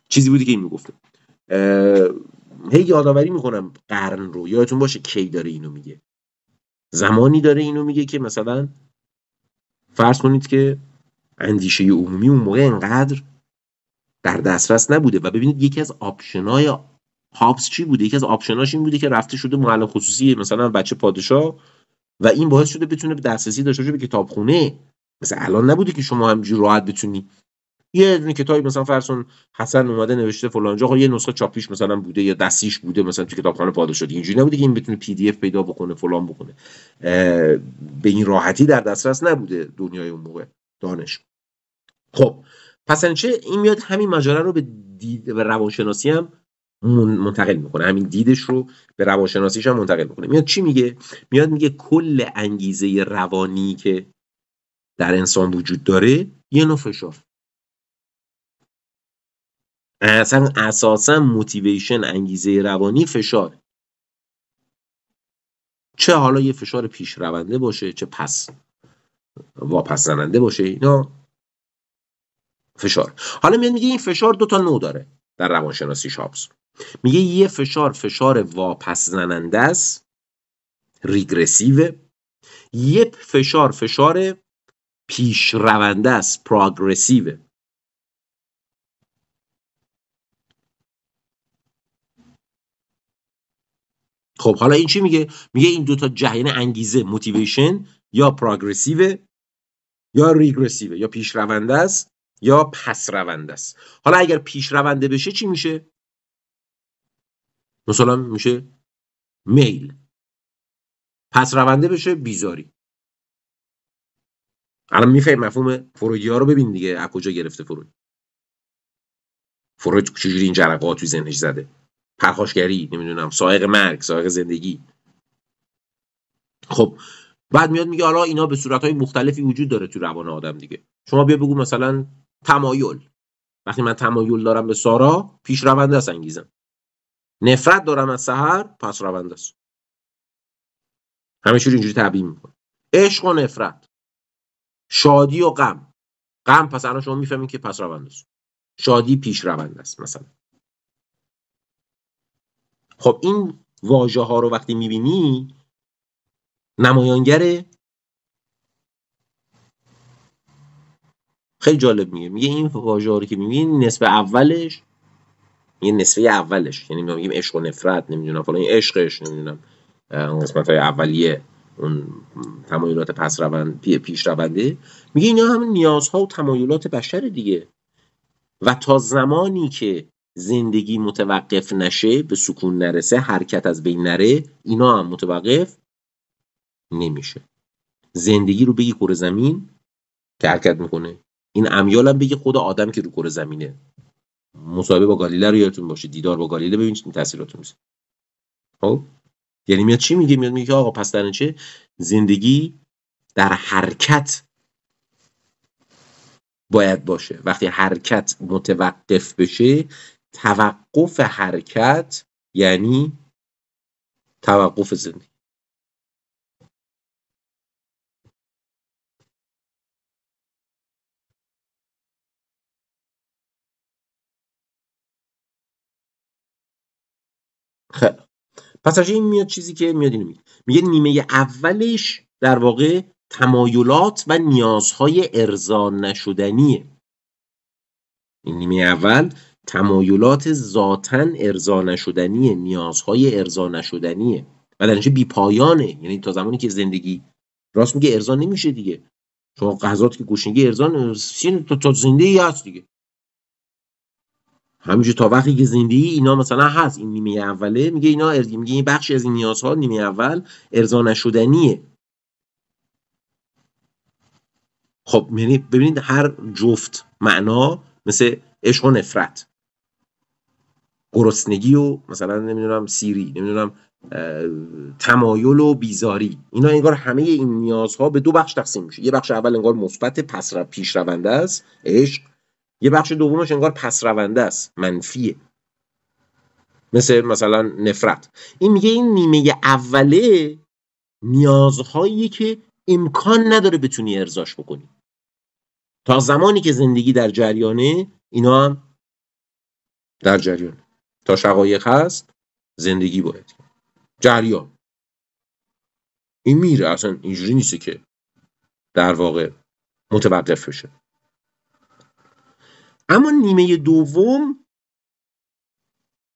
[SPEAKER 2] چیزی بودی که این میگفته هی یادآوری میکنم قرن رو یادتون باشه کی داره اینو میگه زمانی داره اینو میگه که مثلا فرض کنید که اندیشه عمومی اون موقع انقدر در دسترس نبوده و ببینید یکی از آپشنای هابس چی بوده یکی از آپشناش این بوده که رفته شده معلم خصوصی مثلا بچه پادشاه و این باعث شده بتونه به دسترسی داشته باشه به کتابخونه مثلا الان نبوده که شما همینجوری راحت بتونی یه دونه کتابی مثلا فرسون حسن اومده نوشته فلان جا خب یه نسخه چاپیش مثلا بوده یا دستیش بوده مثلا تو کتابخانه پیدا شده اینجوری نبوده که این بتونه پی دی اف پیدا بکنه فلان بکنه به این راحتی در دسترس نبوده دنیای اون موقع دانش خب پس یعنی چه این میاد همین ماجرا رو به, دید... و روانشناسی هم منتقل میکنه همین دیدش رو به روانشناسیش هم منتقل میکنه میاد چی میگه میاد میگه کل انگیزه روانی که در انسان وجود داره یه نوع
[SPEAKER 1] فشار اصلا اساسا موتیویشن انگیزه روانی فشار
[SPEAKER 2] چه حالا یه فشار پیش رونده باشه چه پس واپس زننده باشه اینا فشار حالا میاد میگه این فشار دو تا نوع داره در روانشناسی شابز میگه یه فشار فشار واپس زننده است ریگرسیو
[SPEAKER 1] یه فشار فشار پیش رونده است پراگرسیو خب حالا این چی میگه میگه این دوتا جهین انگیزه
[SPEAKER 2] موتیویشن یا پراگرسیو یا ریگرسیو یا پیش است یا پس رونده است حالا اگر پیش رونده بشه چی میشه
[SPEAKER 1] مثلا میشه میل پس رونده بشه بیزاری الان میفهم مفهوم فرویدی ها رو ببین
[SPEAKER 2] دیگه از کجا گرفته فروید فروید چجوری این جرقه ها توی ذهنش زده پرخاشگری نمیدونم سائق مرگ سائق زندگی خب بعد میاد میگه حالا اینا به صورت های مختلفی وجود داره تو روان آدم دیگه شما بیا بگو مثلا تمایل وقتی من تمایل دارم به سارا پیش رونده است انگیزم
[SPEAKER 1] نفرت دارم از سحر پس روند است همه اینجوری تبیین میکنه عشق و نفرت شادی و غم غم پس
[SPEAKER 2] الان شما میفهمید که پس روند است شادی پیش روند است مثلا خب این واژه ها رو وقتی میبینی نمایانگر خیلی جالب میگه میگه این واژه رو که میبینی نصف اولش یه نصفه اولش یعنی میگیم عشق و نفرت نمیدونم فلان این عشقش نمیدونم قسمت های اولیه اون تمایلات پس روند پیش رونده میگه اینا هم نیازها و تمایلات بشر دیگه و تا زمانی که زندگی متوقف نشه به سکون نرسه حرکت از بین نره اینا هم متوقف نمیشه زندگی رو بگی کره زمین که حرکت میکنه این امیال هم بگی خود آدم که رو کره زمینه مصاحبه با گالیله رو یادتون باشه دیدار با گالیله ببینید این تاثیراتون میشه خب یعنی میاد چی میگه میاد میگه آقا پس در چه زندگی در حرکت باید باشه وقتی حرکت متوقف بشه توقف حرکت
[SPEAKER 1] یعنی توقف زندگی پس این میاد چیزی که میاد اینو میگه میگه نیمه اولش
[SPEAKER 2] در واقع تمایلات و نیازهای ارضا نشدنیه این نیمه اول تمایلات ذاتا ارضا نشدنیه نیازهای ارضا نشدنیه و در بی پایانه یعنی تا زمانی که زندگی راست میگه ارضا نمیشه دیگه شما غذات که گوشنگی ارضا تا زنده ای هست دیگه همینجور تا وقتی که ای اینا مثلا هست این نیمه اوله میگه اینا ارز... میگه این بخشی از این نیازها نیمه اول ارضا نشدنیه خب یعنی ببینید هر جفت معنا مثل عشق و نفرت گرسنگی و مثلا نمیدونم سیری نمیدونم تمایل و بیزاری اینا انگار همه این نیازها به دو بخش تقسیم میشه یه بخش اول انگار مثبت پس پیش رونده است عشق یه بخش دومش انگار پس رونده است منفیه مثل مثلا نفرت این میگه این نیمه اوله نیازهایی که امکان نداره بتونی ارزاش بکنی تا زمانی که زندگی در جریانه اینا هم در جریانه تا شقایق هست زندگی باید جریان این میره اصلا اینجوری نیست که در واقع متوقف بشه اما نیمه دوم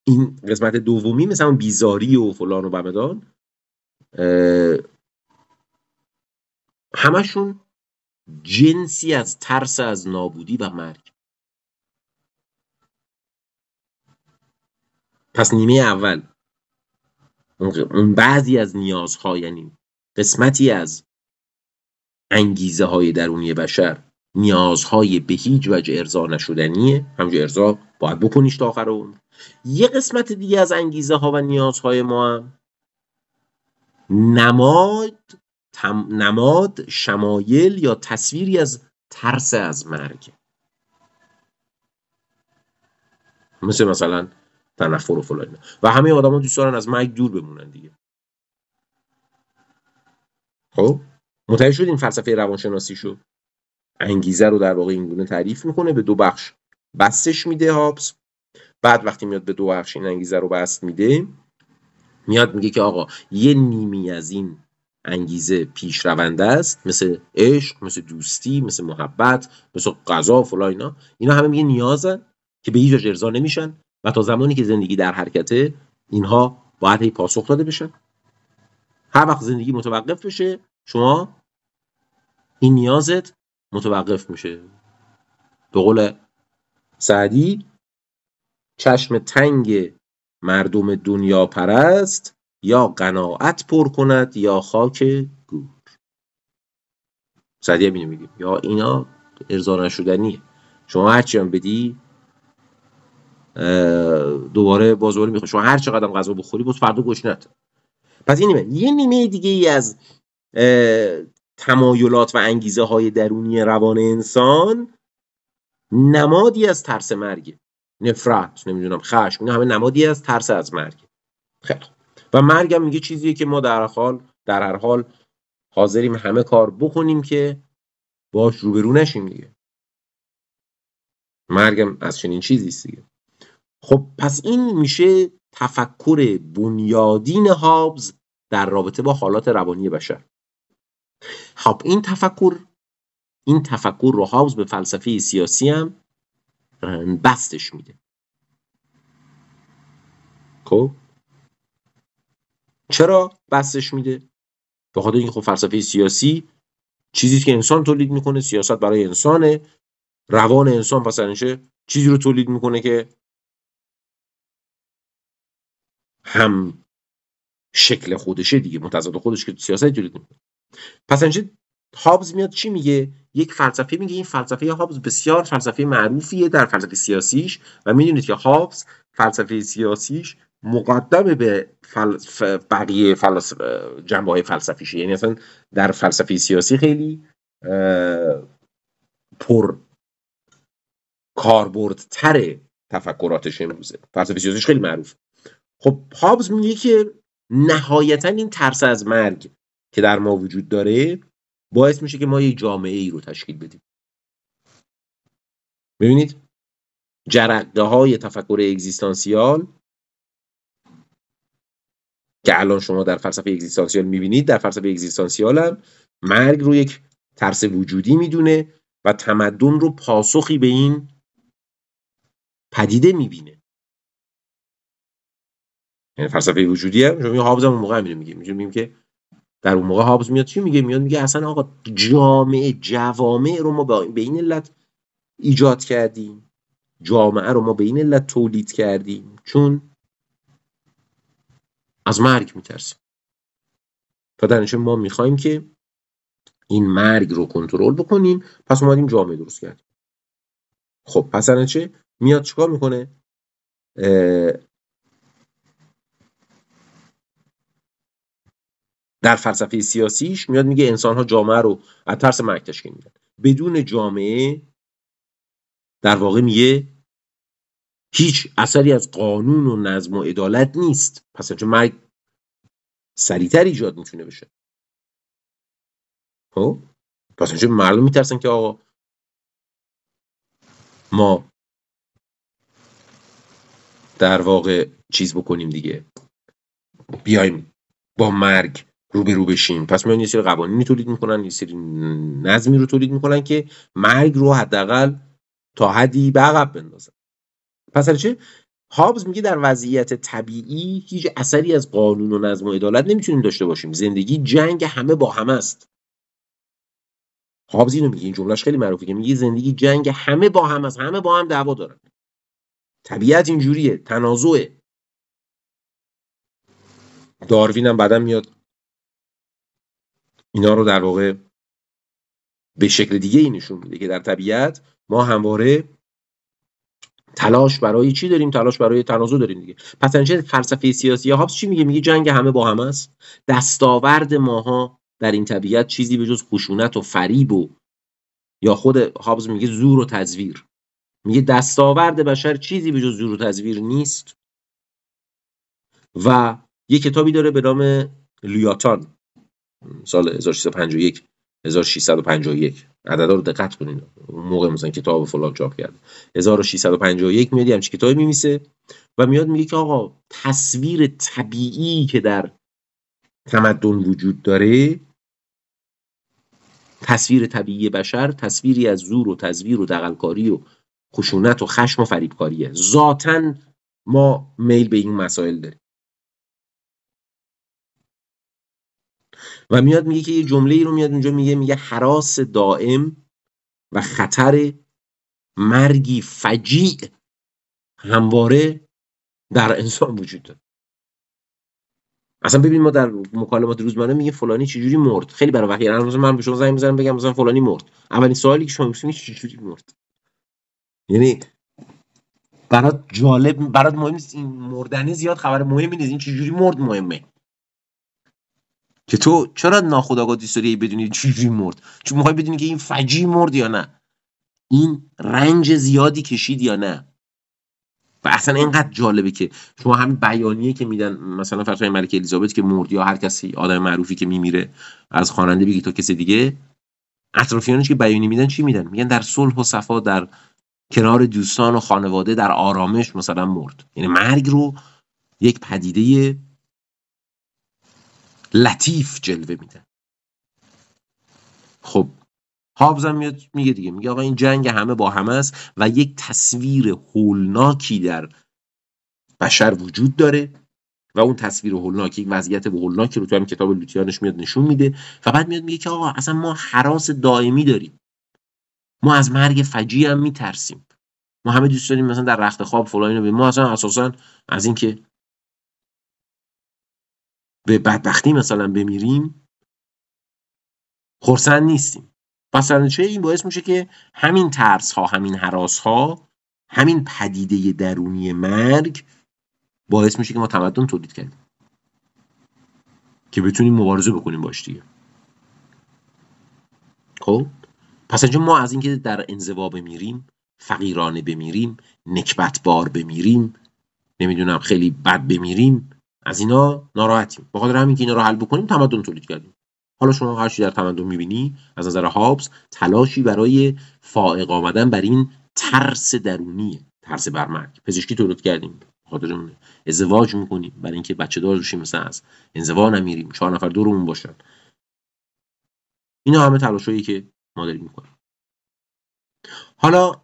[SPEAKER 2] این قسمت دومی مثل بیزاری و فلان و بمدان
[SPEAKER 1] همشون جنسی از ترس از نابودی و مرگ پس
[SPEAKER 2] نیمه اول اون بعضی از نیازها یعنی قسمتی از انگیزه های درونی بشر نیازهای به هیچ وجه ارضا نشدنیه همجا ارضا باید بکنیش تا آخر اون یه قسمت دیگه از انگیزه ها و نیازهای ما هم نماد نماد شمایل یا تصویری از ترس از مرگ مثل مثلا تنفر و فلان و همه ها دوست دارن از مرگ دور بمونن دیگه خب متوجه این فلسفه روانشناسی شد انگیزه رو در واقع این گونه تعریف میکنه به دو بخش بستش میده هابس بعد وقتی میاد به دو بخش این انگیزه رو بست میده میاد میگه که آقا یه نیمی از این انگیزه پیش رونده است مثل عشق مثل دوستی مثل محبت مثل غذا فلا اینا اینا همه میگه نیازن که به هیچ ارضا نمیشن و تا زمانی که زندگی در حرکته اینها باید هی پاسخ داده بشن هر وقت زندگی متوقف بشه شما این نیازت متوقف میشه به قول سعدی چشم تنگ مردم دنیا پرست یا قناعت پر کند یا خاک گور سعدی هم میگیم یا اینا ارضا نشدنیه شما هرچی هم بدی دوباره بازوری میخواد شما هر چقدر غذا بخوری باز فردا نده پس این نیمه یه نیمه دیگه ای از تمایلات و انگیزه های درونی روان انسان نمادی از ترس مرگ نفرت نمیدونم خشم اینا همه نمادی از ترس از مرگ خیلی و مرگ هم میگه چیزیه که ما در حال در هر حال حاضریم همه کار بکنیم که باش روبرو نشیم دیگه مرگم از چنین چیزی دیگه خب پس این میشه تفکر بنیادین هابز در رابطه با حالات روانی بشر خب این تفکر این تفکر رو هاوز به فلسفه سیاسی هم بستش میده خب چرا بستش میده به خاطر اینکه خب فلسفه سیاسی چیزی که انسان تولید میکنه سیاست برای انسانه روان
[SPEAKER 1] انسان پس چیزی رو تولید میکنه که هم شکل خودشه دیگه متضاد خودش که سیاست تولید میکنه
[SPEAKER 2] پس اینجا هابز میاد چی میگه یک فلسفه میگه این فلسفه هابز بسیار فلسفه معروفیه در فلسفه سیاسیش و میدونید که هابز فلسفه سیاسیش مقدمه به فلسف بقیه فلسف جنبه های فلسفیشه یعنی اصلا در فلسفه سیاسی خیلی پر کاربردتر تفکراتش امروزه فلسفه سیاسیش خیلی معروف خب هابز میگه که نهایتا این ترس از مرگ که در ما وجود داره باعث میشه که ما یه جامعه ای رو تشکیل بدیم ببینید جرقه های تفکر اگزیستانسیال که الان شما در فلسفه اگزیستانسیال میبینید در فلسفه اگزیستانسیال هم مرگ رو یک ترس وجودی میدونه و تمدن رو پاسخی
[SPEAKER 1] به این پدیده میبینه یعنی فلسفه وجودی هم شما حابز هم موقع میره میگه میگیم که در اون موقع هابز میاد
[SPEAKER 2] چی میگه میاد میگه اصلا آقا جامعه جوامع رو ما به این علت ایجاد کردیم جامعه رو ما به این علت تولید کردیم چون از مرگ میترسیم تا در ما میخوایم که این مرگ رو کنترل بکنیم پس اومدیم جامعه درست کردیم خب پس چه میاد چیکار میکنه در فلسفه سیاسیش میاد میگه انسان ها جامعه رو از ترس مرگ تشکیل میدن بدون جامعه در واقع میگه هیچ اثری از قانون و نظم و عدالت
[SPEAKER 1] نیست پس اینجا مرگ سریعتر ایجاد میتونه بشه خب پس اینجا معلوم میترسن که آقا ما در واقع چیز
[SPEAKER 2] بکنیم دیگه بیایم با مرگ رو به رو بشیم پس میان یه سری قوانینی تولید میکنن یه سری نظمی رو تولید میکنن که مرگ رو حداقل تا حدی به عقب بندازن پس چه هابز میگه در وضعیت طبیعی هیچ اثری از قانون و نظم و عدالت نمیتونیم داشته باشیم زندگی جنگ همه با هم است هابز اینو میگه این جملهش خیلی معروفه که میگه زندگی جنگ همه
[SPEAKER 1] با هم است همه با هم دعوا دارن طبیعت اینجوریه تنازعه داروین هم بعدا میاد اینا رو در واقع به شکل دیگه ای نشون میده که در طبیعت ما
[SPEAKER 2] همواره تلاش برای چی داریم تلاش برای تنازع داریم دیگه انچه فلسفه سیاسی هابس چی میگه میگه جنگ همه با هم است دستاورد ماها در این طبیعت چیزی به جز خشونت و فریب و یا خود هابز میگه زور و تزویر میگه دستاورد بشر چیزی به جز زور و تزویر نیست و یه کتابی داره به نام لویاتان سال 1651 1651 عددا رو دقت کنید موقع مثلا کتاب فلان چاپ کرده 1651 میاد همچین کتابی میمیسه و میاد میگه که آقا تصویر طبیعی که در تمدن وجود داره تصویر طبیعی بشر تصویری از زور و تزویر و دقلکاری و
[SPEAKER 1] خشونت و خشم و فریبکاریه ذاتا ما میل به این مسائل داریم و میاد میگه که یه جمله ای رو میاد اونجا میگه میگه حراس دائم و خطر
[SPEAKER 2] مرگی فجیع همواره در انسان وجود داره اصلا ببین ما در مکالمات روزمره میگه فلانی چجوری مرد خیلی برای هر روز من به شما زنگ میزنم بگم مثلا فلانی مرد اولین سوالی که شما میپرسین چجوری مرد یعنی برات جالب برات مهم نیست این مردنی زیاد خبر مهمی نیست این چجوری مرد مهمه که تو چرا ناخداگاه دیستوری بدونی چجوری مرد چون میخوای بدونی که این فجی مرد یا نه این رنج زیادی کشید یا نه و اصلا اینقدر جالبه که شما همین بیانیه که میدن مثلا فرض ملکه الیزابت که مرد یا هر کسی آدم معروفی که میمیره از خواننده بگی تو کسی دیگه اطرافیانش که بیانیه میدن چی میدن میگن در صلح و صفا در کنار دوستان و خانواده در آرامش مثلا مرد یعنی مرگ رو یک پدیده لطیف جلوه میده خب هابزم هم میگه دیگه میگه آقا این جنگ همه با همه است و یک تصویر هولناکی در بشر وجود داره و اون تصویر هولناکی یک وضعیت هولناکی رو تو هم کتاب لوتیانش میاد نشون میده و بعد میاد میگه که آقا اصلا ما حراس دائمی داریم ما از مرگ فجیع هم میترسیم
[SPEAKER 1] ما همه دوست داریم مثلا در رخت خواب فلان ما اصلا اساسا از اینکه به بدبختی مثلا بمیریم خرسند نیستیم پس چه این باعث میشه که همین ترس ها همین
[SPEAKER 2] حراس ها همین پدیده درونی مرگ باعث میشه که ما تمدن تولید کردیم که بتونیم مبارزه بکنیم باش دیگه خب پس اینجا ما از اینکه در انزوا بمیریم فقیرانه بمیریم نکبت بار بمیریم نمیدونم خیلی بد بمیریم از اینا ناراحتیم با خاطر همین که اینا رو حل بکنیم تمدن تولید کردیم حالا شما هر چی در تمدن میبینی از نظر هابس تلاشی برای فائق آمدن بر این ترس درونیه ترس بر مرگ پزشکی تولید کردیم خاطرمون ازدواج میکنیم برای اینکه بچه دار بشیم مثلا از انزوا نمیریم چهار نفر دورمون باشن اینا همه هایی که ما داریم میکنیم حالا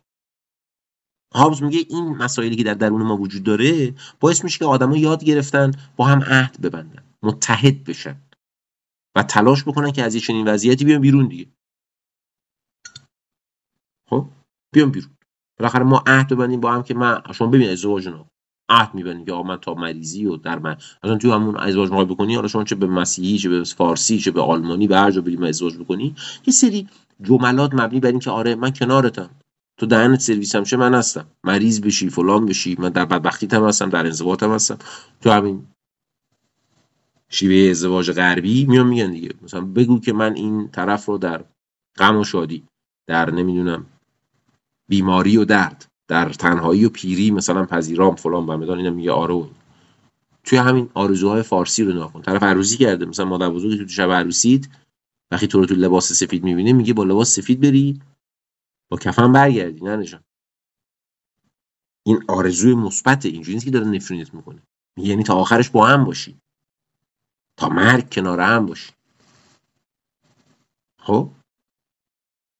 [SPEAKER 2] هابز میگه این مسائلی که در درون ما وجود داره باعث میشه که آدما یاد گرفتن با هم عهد ببندن متحد بشن و تلاش بکنن که از یه چنین وضعیتی بیان بیرون دیگه خب بیان بیرون بالاخره ما عهد ببندیم با هم که من شما ببین ازدواج عهد میبندیم که آقا من تا مریضی و در من مثلا تو همون ازدواج مقای بکنی حالا شما چه به مسیحی چه به فارسی چه به آلمانی به هر جا بریم ازدواج بکنی یه سری جملات مبنی بر که آره من کنارتم تو دهنت سرویس هم من هستم مریض بشی فلان بشی من در بدبختیت هم هستم در هم هستم تو همین شیوه ازدواج غربی میان میگن دیگه مثلا بگو که من این طرف رو در غم و شادی در نمیدونم بیماری و درد در تنهایی و پیری مثلا پذیرام فلان مدان اینم میگه آره توی همین آرزوهای فارسی رو ناخون طرف عروسی کرده مثلا مادر بزرگی تو شب عروسید وقتی تو رو تو لباس سفید میبینه میگه با لباس سفید بری با کفن برگردی نه نشان این آرزوی مثبت اینجوری نیست که داره نفرینت میکنه یعنی تا آخرش با هم باشی تا مرگ کنار هم باشی خب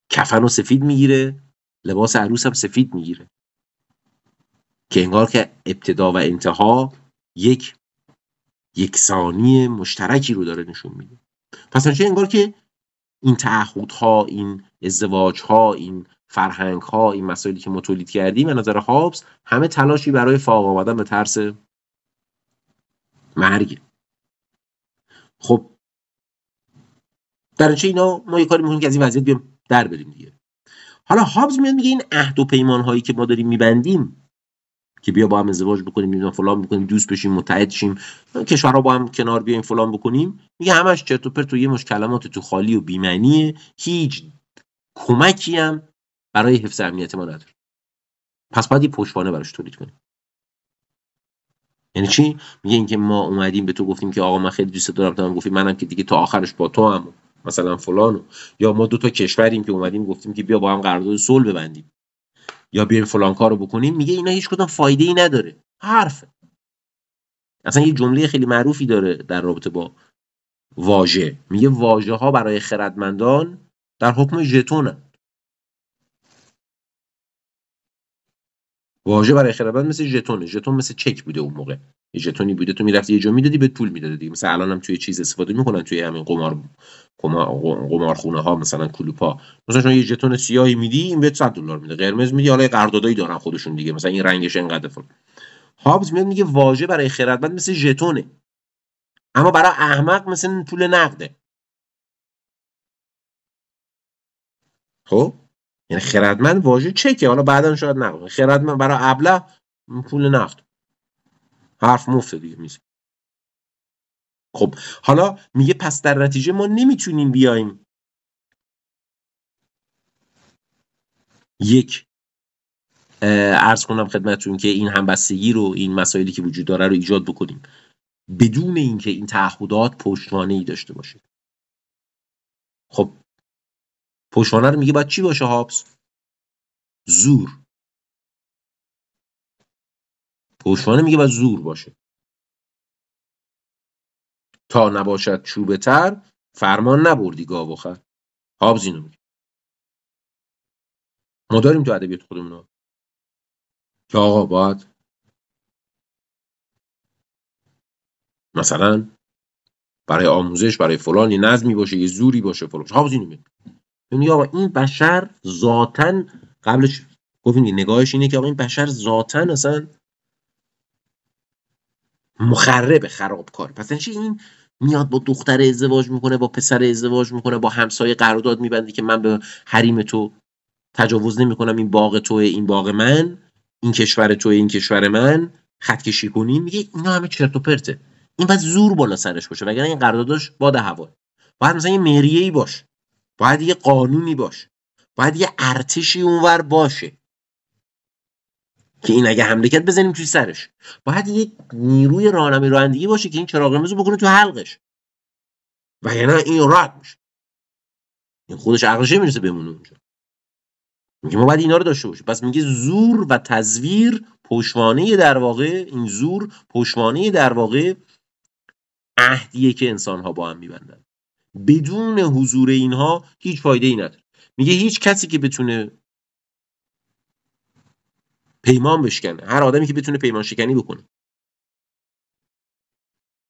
[SPEAKER 2] کفن رو سفید میگیره لباس عروس هم سفید میگیره که انگار که ابتدا و انتها یک یکسانی مشترکی رو داره نشون میده پس انگار که این تعهدها این ازدواج ها این فرهنگ ها این مسائلی که ما تولید کردیم به نظر هابس همه تلاشی برای فاق آمدن به ترس مرگ خب در اینا ما یه کاری میکنیم که از این وضعیت بیام در بریم دیگه حالا هابز میاد میگه این عهد و پیمان هایی که ما داریم میبندیم که بیا با هم ازدواج بکنیم اینا فلان بکنیم دوست بشیم متحد شیم کشورها با هم کنار بیایم فلان بکنیم میگه همش چرت و پرت و یه مش کلمات تو خالی و معنی هیچ کمکی هم برای حفظ امنیت ما نداره پس باید یه پشتوانه براش تولید کنیم یعنی چی میگه اینکه ما اومدیم به تو گفتیم که آقا من خیلی دوست دارم تا هم گفتی منم که دیگه تا آخرش با تو هم مثلا فلانو یا ما دو تا کشوریم که اومدیم گفتیم که بیا با هم قرارداد صلح ببندیم یا بیایم فلان کارو بکنیم میگه اینا هیچ کدوم فایده ای نداره حرفه اصلا یه جمله خیلی معروفی داره در رابطه با واژه میگه واژه ها برای خردمندان در حکم ژتونن واژه برای خردمند مثل ژتونه ژتون مثل چک بوده اون موقع یه ژتونی بوده تو میرفتی یه جا میدادی به پول می‌دادی دیگه مثلا الان هم توی چیز استفاده میکنن توی همین قمار قمار, قمار خونه ها مثلا کلوپا مثلا شما یه ژتون سیاهی میدی این بهت 100 دلار میده قرمز میدی حالا قراردادایی دارن خودشون دیگه مثلا این رنگش اینقدر فرق. هابز میاد میگه واژه برای خردمند مثل
[SPEAKER 1] ژتونه اما برای احمق مثل پول نقده خب یعنی خردمند واژه چکه حالا بعدا
[SPEAKER 2] شاید نقل خردمند برای ابله پول نقد حرف مفت دیگه میزه
[SPEAKER 1] خب حالا میگه پس در نتیجه ما نمیتونیم بیایم یک
[SPEAKER 2] ارز کنم خدمتتون که این همبستگی رو این مسائلی که وجود داره رو ایجاد بکنیم
[SPEAKER 1] بدون اینکه این تعهدات پشتوانه ای داشته باشه خب پشوانه رو میگه باید چی باشه هابس زور پشوانه میگه باید زور باشه تا نباشد چوبه تر فرمان نبردی گاو و هابز اینو میگه ما داریم تو ادبیات خودمون که آقا باید مثلا برای آموزش برای فلانی نظمی باشه یه زوری باشه
[SPEAKER 2] فلان هابز اینو میگه یعنی آقا این بشر ذاتا قبلش گفتیم نگاهش اینه که آقا این بشر ذاتا اصلا مخرب خرابکار پس یعنی این میاد با دختر ازدواج میکنه با پسر ازدواج میکنه با همسایه قرارداد میبندی که من به حریم تو تجاوز نمیکنم این باغ تو این باغ من این کشور تو این کشور من خط کشی کنیم میگه اینا همه چرت و پرته این باید زور بالا سرش باشه وگرنه این قراردادش باد هوا باید مثلا یه مریه ای باشه باید یه قانونی باشه باید یه ارتشی اونور باشه که این اگه حمله کرد بزنیم توی سرش باید یه نیروی راهنمای
[SPEAKER 1] رانندگی باشه که این چراغ قرمز بکنه تو حلقش و یعنی این راحت میشه این خودش عقلش میرسه بمونه اونجا میگه ما باید اینا رو داشته باشیم پس میگه
[SPEAKER 2] زور و تزویر پشوانه در واقع این زور پشوانه در واقع عهدیه که انسان ها با هم میبندن بدون حضور اینها هیچ فایده ای نداره میگه هیچ کسی که بتونه پیمان بشکنه هر آدمی که بتونه پیمان شکنی بکنه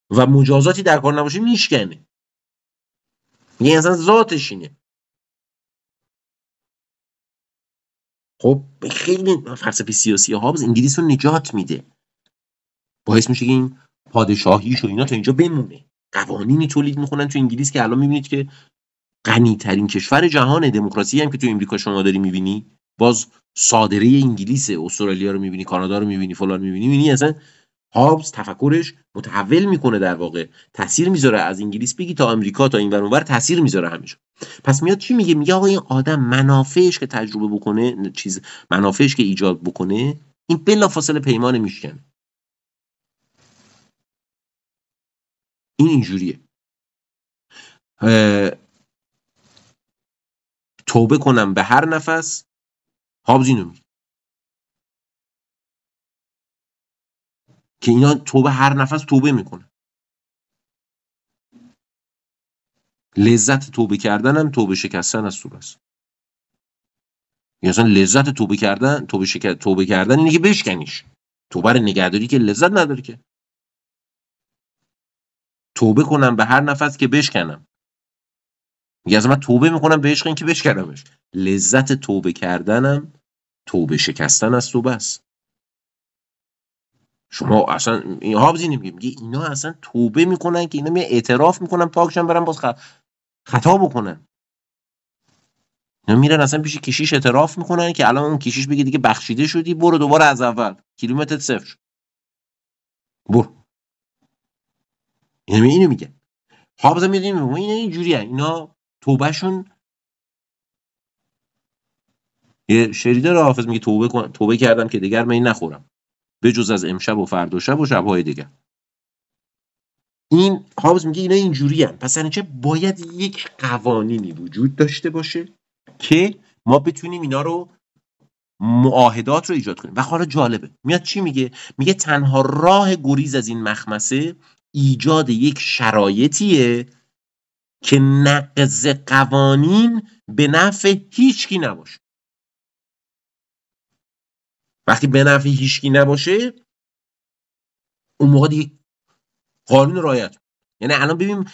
[SPEAKER 1] و مجازاتی در کار نباشه میشکنه میگه یعنی اصلا ذاتش اینه خب خیلی فلسفه سیاسی هابز انگلیس رو نجات میده باعث میشه که این
[SPEAKER 2] پادشاهیش و اینا تا اینجا بمونه قوانینی تولید میکنن تو انگلیس که الان میبینید که غنی ترین کشور جهان دموکراسی هم که تو امریکا شما داری میبینی باز صادره انگلیس استرالیا رو میبینی کانادا رو میبینی فلان میبینی میبینی اصلا هابز تفکرش متحول میکنه در واقع تاثیر میذاره از انگلیس بگی تا آمریکا تا این اونور تاثیر میذاره همیشه پس میاد چی میگه میگه آقا این آدم منافعش که تجربه بکنه چیز منافعش که
[SPEAKER 1] ایجاد بکنه این بلافاصله پیمان میشکنه این اینجوریه توبه کنم به هر نفس هابز اینو میگه که اینا توبه هر نفس توبه میکنه لذت توبه کردنم توبه شکستن از توبه است یعنی لذت توبه کردن توبه, شک توبه کردن اینه که بشکنیش توبه رو نگهداری که لذت نداری که توبه کنم به هر نفس که بشکنم میگه
[SPEAKER 2] یعنی از من توبه میکنم به عشق این که بشکنمش لذت توبه کردنم توبه شکستن از توبه است شما اصلا این ها نمیگه میگه اینا اصلا توبه میکنن که اینا می اعتراف میکنن پاکشن برن باز خطا بکنن اینا میرن اصلا پیش کشیش اعتراف میکنن که الان اون کشیش بگه دیگه بخشیده شدی برو دوباره از اول کیلومتر صفر
[SPEAKER 1] برو یعنی اینو میگه
[SPEAKER 2] حافظ میدونیم اینا اینجوری اینا توبهشون یه شعری داره حافظ میگه توبه, کن... توبه کردم که دیگر این نخورم به جز از امشب و فردا و شب و شبهای دیگر این حافظ میگه اینا اینجوری هم پس یعنی چه باید یک قوانینی وجود داشته باشه که ما بتونیم اینا رو معاهدات رو ایجاد کنیم و حالا جالبه میاد چی میگه میگه تنها راه گریز از این مخمسه ایجاد یک شرایطیه که نقض
[SPEAKER 1] قوانین به نفع هیچکی نباشه وقتی به نفع هیچکی نباشه اون موقع دیگه
[SPEAKER 2] قانون رایت یعنی الان ببینیم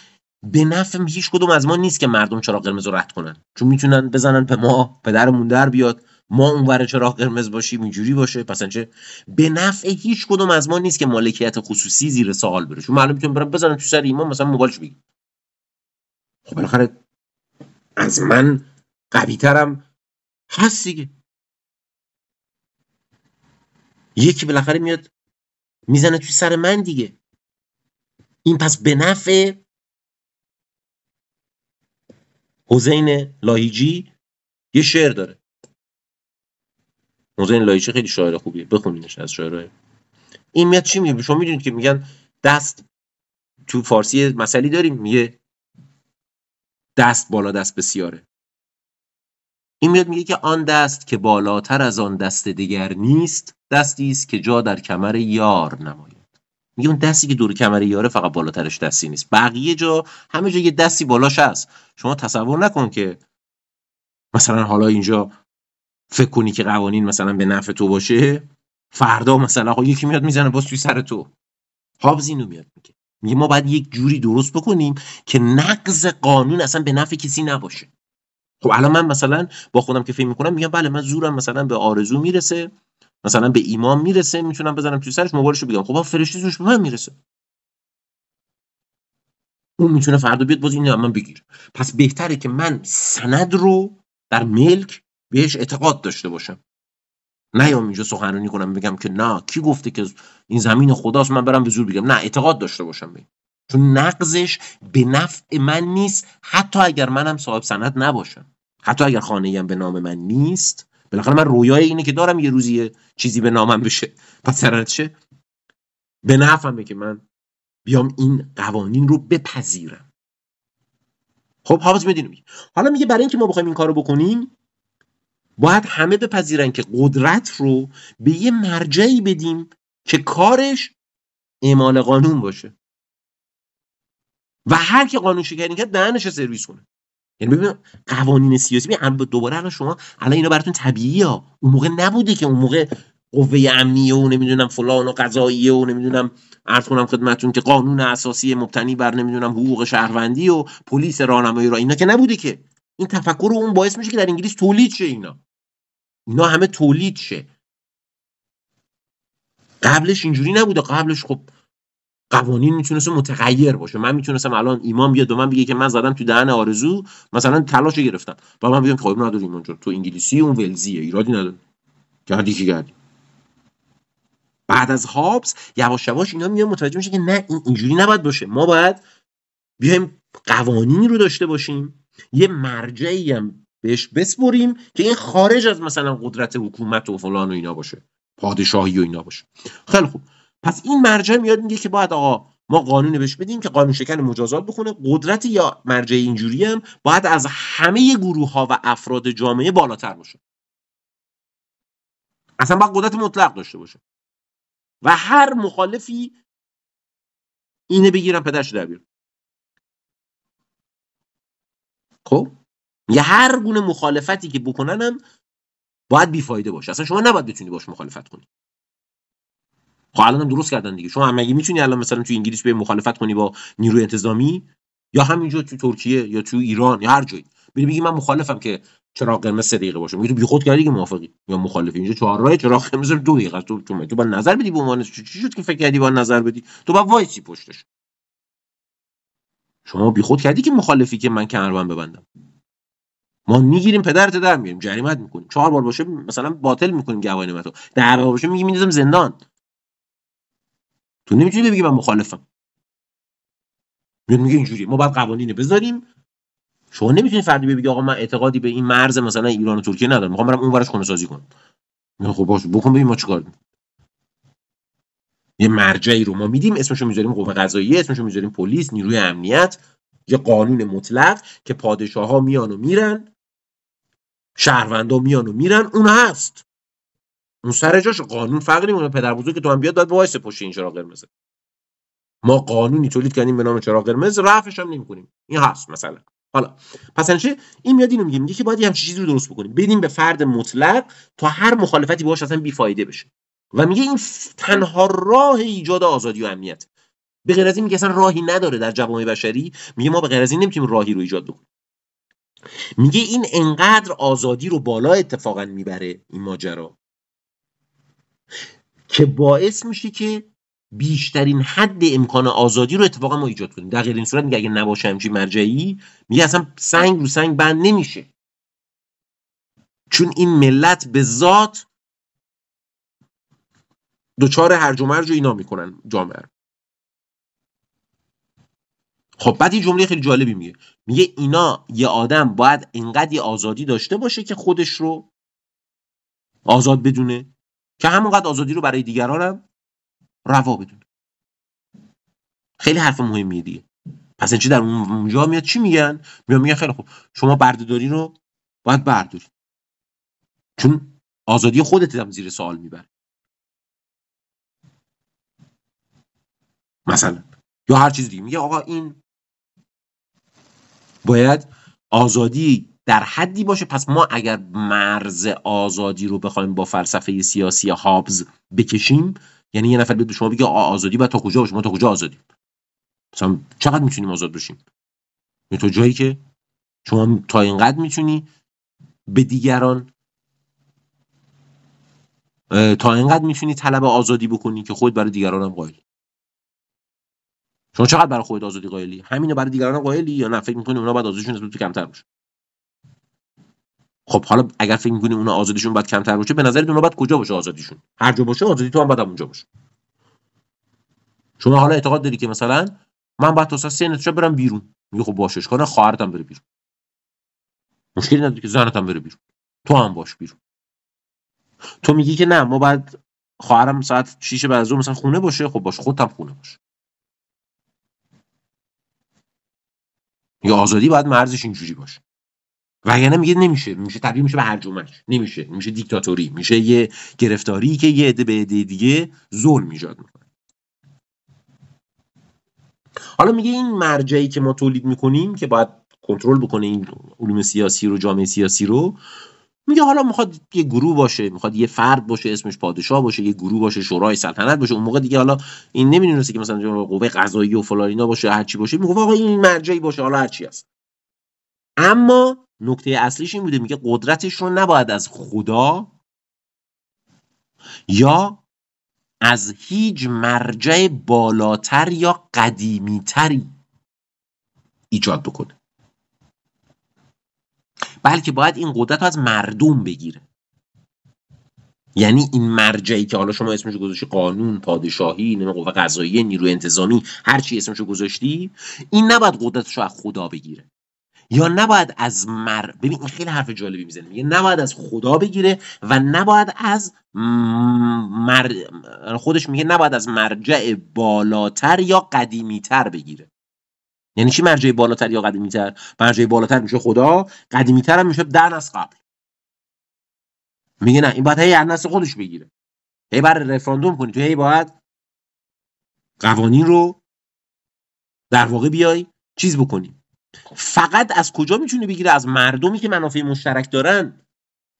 [SPEAKER 2] به نفع هیچ کدوم از ما نیست که مردم چرا قرمز رو رد کنن چون میتونن بزنن به ما پدرمون در بیاد ما اونور چراغ قرمز باشیم اینجوری باشه پس چه به نفع هیچ کدوم از ما نیست که مالکیت خصوصی زیر سوال
[SPEAKER 1] بره چون معلوم میتونم برم بزنم تو سر ایمان مثلا موبایلش بگیر خب بالاخره از من قوی ترم هست دیگه یکی بالاخره میاد میزنه تو سر من دیگه این پس به نفع حسین لاهیجی یه شعر داره موزین
[SPEAKER 2] لایچه خیلی شاعر خوبیه بخونینش از شاعرای این میاد چی میگه شما میدونید که میگن دست تو فارسی مسئله داریم میگه دست بالا دست بسیاره این میاد میگه که آن دست که بالاتر از آن دست دیگر نیست دستی است که جا در کمر یار نماید میگه اون دستی که دور کمر یاره فقط بالاترش دستی نیست بقیه جا همه جا یه دستی بالاش هست شما تصور نکن که مثلا حالا اینجا فکر کنی که قوانین مثلا به نفع تو باشه فردا مثلا آقا یکی میاد میزنه باز توی سر تو هابز اینو میاد میگه میگه ما باید یک جوری درست بکنیم که نقض قانون اصلا به نفع کسی نباشه خب الان من مثلا با خودم که فکر میکنم میگم بله من زورم مثلا به آرزو میرسه مثلا به ایمان میرسه میتونم بزنم توی سرش رو بگم خب فرشته زورش به من میرسه اون میتونه فردا بیاد باز من بگیر پس بهتره که من سند رو در ملک بهش اعتقاد داشته باشم نیام اینجا سخنرانی کنم بگم که نه کی گفته که این زمین خداست من برم به زور بگم نه اعتقاد داشته باشم به چون نقضش به نفع من نیست حتی اگر منم صاحب سند نباشم حتی اگر خانه به نام من نیست بالاخره من رویای اینه که دارم یه روزی چیزی به نامم بشه پس چه به نفعمه که من بیام این قوانین رو بپذیرم خب حافظ بدین حالا میگه برای اینکه ما بخوایم این کارو بکنیم باید همه بپذیرن که قدرت رو به یه مرجعی بدیم که کارش اعمال قانون باشه و هر که قانون شکنی کرد دهنش سرویس کنه یعنی ببین قوانین سیاسی ببین دوباره الان شما الان اینا براتون طبیعی اون موقع نبوده که اون موقع قوه امنیه و نمیدونم فلان و قضاییه و نمیدونم عرض کنم خدمتتون که قانون اساسی مبتنی بر نمیدونم حقوق شهروندی و پلیس راهنمایی را اینا که نبوده که این تفکر اون باعث میشه که در انگلیس تولید شه اینا اینا همه تولید شه قبلش اینجوری نبوده قبلش خب قوانین میتونست متغیر باشه من میتونستم الان ایمان بیاد و من بگه که من زدم تو دهن آرزو مثلا تلاشو گرفتم و من بگم خب نداری ایمان جور. تو انگلیسی اون ولزیه ایرادی نداره کردی که کردی بعد از هابس یواش یواش اینا میان متوجه میشه که نه اینجوری نباید باشه ما باید بیایم قوانینی رو داشته باشیم یه مرجعی هم بهش بسپریم که این خارج از مثلا قدرت حکومت و فلان و اینا باشه پادشاهی و اینا باشه خیلی خوب پس این مرجع میاد میگه که باید آقا ما قانون بهش بدیم که قانون شکن مجازات بخونه قدرت یا مرجع اینجوری هم باید از
[SPEAKER 1] همه گروه ها و افراد جامعه بالاتر باشه اصلا باید قدرت مطلق داشته باشه و هر مخالفی اینه بگیرم پدرش در بیرون خب یه هر گونه مخالفتی که بکننم باید بیفایده باشه اصلا شما نباید بتونی
[SPEAKER 2] باش مخالفت کنی خب الان هم درست کردن دیگه شما هم مگه میتونی الان مثلا تو انگلیس به مخالفت کنی با نیروی انتظامی یا همینجا تو ترکیه یا تو ایران یا هر جایی بری بگی من مخالفم که چرا قرمز 3 دقیقه باشه میگی تو بیخود کردی که موافقی یا مخالفی اینجا چهار راه چرا قرمز 2 دقیقه تو تو با نظر بدی به عنوان چی شد که فکر کردی با نظر بدی تو با وایسی پشتش شما بیخود کردی که مخالفی که من کمربند ببندم ما میگیریم پدرت در میگیریم جریمت میکنیم چهار بار باشه مثلا باطل میکنیم گواهی تو در بار باشه میگیم میندازم زندان تو نمیتونی بگی من مخالفم میاد میگه اینجوری ما بعد قوانین بذاریم شما نمیتونی فردی بگی آقا من اعتقادی به این مرز مثلا ایران و ترکیه ندارم میخوام برم اون ورش خونه سازی کنم خب باش بکن ببین ما چیکار یه مرجعی رو ما میدیم اسمشو میذاریم قوه قضاییه اسمشو میذاریم پلیس نیروی امنیت یه قانون مطلق که پادشاه ها میان و میرن شهروندا میان و میرن اون هست اون سر جاش قانون فرقی نمیکنه پدر بزرگ که تو هم بیاد باید وایس پشت این چراغ قرمز ما قانونی تولید کردیم به نام چراغ قرمز رفعش هم نمیکنیم این هست مثلا حالا پس یعنی این میاد اینو میگه میگه که باید هم چیزی رو درست بکنیم بدیم به فرد مطلق تا هر مخالفتی باهاش اصلا فایده بشه و میگه این تنها راه ایجاد آزادی و امنیت به غیر از این میگه اصلا راهی نداره در جوامع بشری میگه ما به غیر از این نمیتونیم راهی رو ایجاد بکنیم میگه این انقدر آزادی رو بالا اتفاقا میبره این ماجرا که باعث میشه که بیشترین حد امکان آزادی رو اتفاقا ما ایجاد کنیم در غیر این صورت میگه اگه نباشه همچین مرجعی میگه اصلا سنگ رو سنگ بند
[SPEAKER 1] نمیشه چون این ملت به ذات دوچار هرج و مرج و اینا میکنن جامعه
[SPEAKER 2] خب بعد یه جمله خیلی جالبی میگه میگه اینا یه آدم باید اینقدر یه آزادی داشته باشه که خودش رو
[SPEAKER 1] آزاد بدونه
[SPEAKER 2] که همونقدر آزادی رو برای دیگران هم روا بدونه خیلی حرف مهمیه دیگه پس این چی در اونجا میاد چی میگن میان میگن خیلی خوب شما
[SPEAKER 1] بردهداری رو باید بردارید چون آزادی خودت هم زیر سوال میبره مثلا یا هر چیز دیگه میگه آقا این باید آزادی
[SPEAKER 2] در حدی باشه پس ما اگر مرز آزادی رو بخوایم با فلسفه سیاسی هابز بکشیم یعنی یه نفر به شما بگه آزادی باید تا کجا باشه ما تا کجا آزادیم مثلا چقدر میتونیم آزاد بشیم تو جایی که شما تا اینقدر میتونی به دیگران تا اینقدر میتونی طلب آزادی بکنی که خود برای دیگران هم قائل شما چقدر برای خودت آزادی قائلی همینو برای دیگران قائلی یا نه فکر میکنی اونا بعد آزادیشون نسبت به کمتر باشه خب حالا اگر فکر میکنی اونا آزادیشون بعد کمتر باشه به نظر اونا بعد کجا باشه آزادیشون هر جا باشه آزادی تو هم بعد اونجا باشه شما حالا اعتقاد داری که مثلا من بعد تو سن برم بیرون میگه خب باشش کنه خواهرتم بره بیرون مشکلی نداره که زنتم بره بیرون تو هم باش بیرون تو میگی که نه ما بعد خواهرم ساعت 6 بعد از مثلا خونه باشه خب باش خودت هم خونه باش یا آزادی باید مرزش اینجوری باشه و یعنی میگه نمیشه میشه تبدیل میشه به هرجمش نمیشه میشه دیکتاتوری میشه یه گرفتاری که یه عده به عده دیگه ظلم ایجاد میکنه حالا میگه این مرجعی که ما تولید میکنیم که باید کنترل بکنه این علوم سیاسی رو جامعه سیاسی رو میگه حالا میخواد یه گروه باشه میخواد یه فرد باشه اسمش پادشاه باشه یه گروه باشه شورای سلطنت باشه اون موقع دیگه حالا این نمیدونسته که مثلا قوه قضایی و فلان اینا باشه هر چی باشه میگه آقا این مرجعی باشه حالا هر چی هست اما نکته اصلیش این بوده میگه قدرتش رو نباید از خدا یا از هیچ مرجع بالاتر یا قدیمیتری ایجاد بکنه بلکه باید این قدرت رو از مردم بگیره یعنی این مرجعی که حالا شما اسمشو گذاشتی قانون پادشاهی نمی قوه قضایی، نیروی انتظامی هر چی اسمش گذاشتی این نباید قدرتش رو از خدا بگیره یا نباید از مر ببین این خیلی حرف جالبی میزنه میگه نباید از خدا بگیره و نباید از مر... خودش میگه نباید از مرجع بالاتر یا قدیمیتر بگیره یعنی چی مرجع بالاتر یا قدیمیتر مرجع بالاتر میشه خدا
[SPEAKER 1] قدیمیتر هم میشه در از قبل میگه نه این باید هی نسل خودش بگیره هی بر رفراندوم کنی تو هی باید قوانین رو
[SPEAKER 2] در واقع بیای چیز بکنی فقط از کجا میتونی بگیره از مردمی که منافع مشترک دارن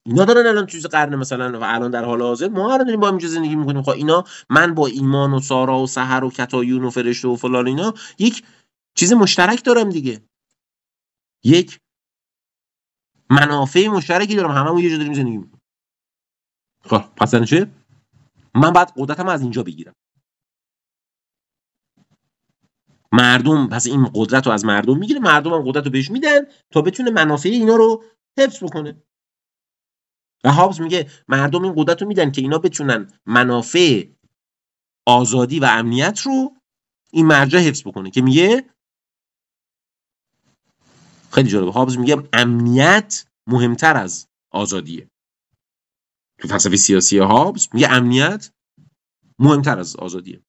[SPEAKER 2] اینا دارن الان چیز قرن مثلا و الان در حال حاضر ما هر داریم با اینجا زندگی میکنیم خب اینا من با ایمان و سارا و سحر و کتایون و فرشته و فلان
[SPEAKER 1] اینا یک چیز مشترک دارم دیگه یک منافع مشترکی دارم هممون یه جا داریم زندگی خب پس چه
[SPEAKER 2] من باید قدرتم از اینجا بگیرم مردم پس این قدرت رو از مردم میگیره مردم هم قدرت رو بهش میدن تا بتونه منافع اینا رو حفظ بکنه و هابز میگه مردم این قدرت رو میدن که اینا بتونن منافع آزادی و امنیت رو این مرجع حفظ بکنه که میگه خیلی جالبه هابز میگه امنیت مهمتر از آزادیه تو فلسفه سیاسی هابز میگه امنیت مهمتر از آزادیه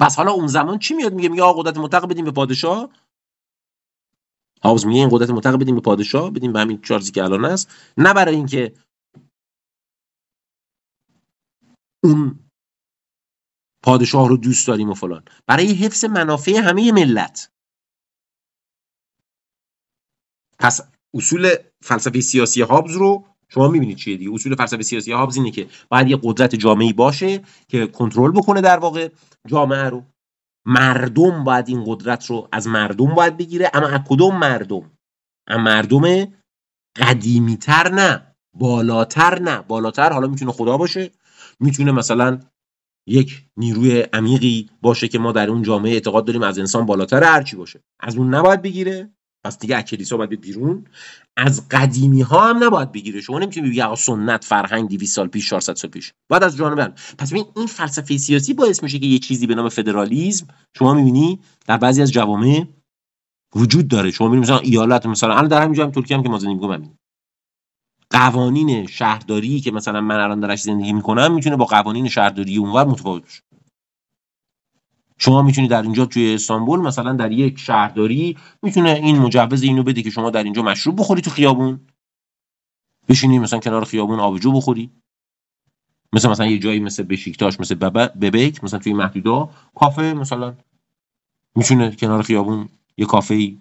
[SPEAKER 2] پس حالا اون زمان چی میاد میگه میگه آقا قدرت مطلق بدیم به پادشاه هابز میگه این قدرت مطلق بدیم به پادشاه بدیم به همین چارزی که الان هست. نه برای اینکه
[SPEAKER 1] اون پادشاه رو دوست داریم و فلان برای حفظ منافع همه ملت پس
[SPEAKER 2] اصول فلسفه سیاسی هابز رو شما میبینید چیه دیگه اصول فلسفه سیاسی هابز اینه که باید یه قدرت جامعی باشه که کنترل بکنه در واقع جامعه رو مردم باید این قدرت رو از مردم باید بگیره اما از کدوم مردم از مردم قدیمیتر نه بالاتر نه بالاتر حالا میتونه خدا باشه میتونه مثلا یک نیروی عمیقی باشه که ما در اون جامعه اعتقاد داریم از انسان بالاتر هرچی باشه از اون نباید بگیره پس دیگه از کلیسا باید بیرون از قدیمی ها هم نباید بگیره شما نمیتونی بگی آقا سنت فرهنگ 200 سال پیش 400 سال پیش بعد از جانب هم. پس ببین این فلسفه سیاسی باعث میشه که یه چیزی به نام فدرالیزم شما میبینی در بعضی از جوامع وجود داره شما میبینی مثلا ایالت مثلا الان در همین هم ترکیه هم که ما زندگی می‌بینیم قوانین شهرداری که مثلا من الان درش زندگی میکنم میتونه با قوانین شهرداری اونور متفاوت باشه شما میتونی در اینجا توی استانبول مثلا در یک شهرداری میتونه این مجوز اینو بده که شما در اینجا مشروب بخوری تو خیابون بشینی مثلا کنار خیابون آبجو بخوری مثل مثلا یه جایی مثل بشیکتاش مثل ببک مثلا توی محدودا کافه مثلا میتونه کنار خیابون یه کافه ای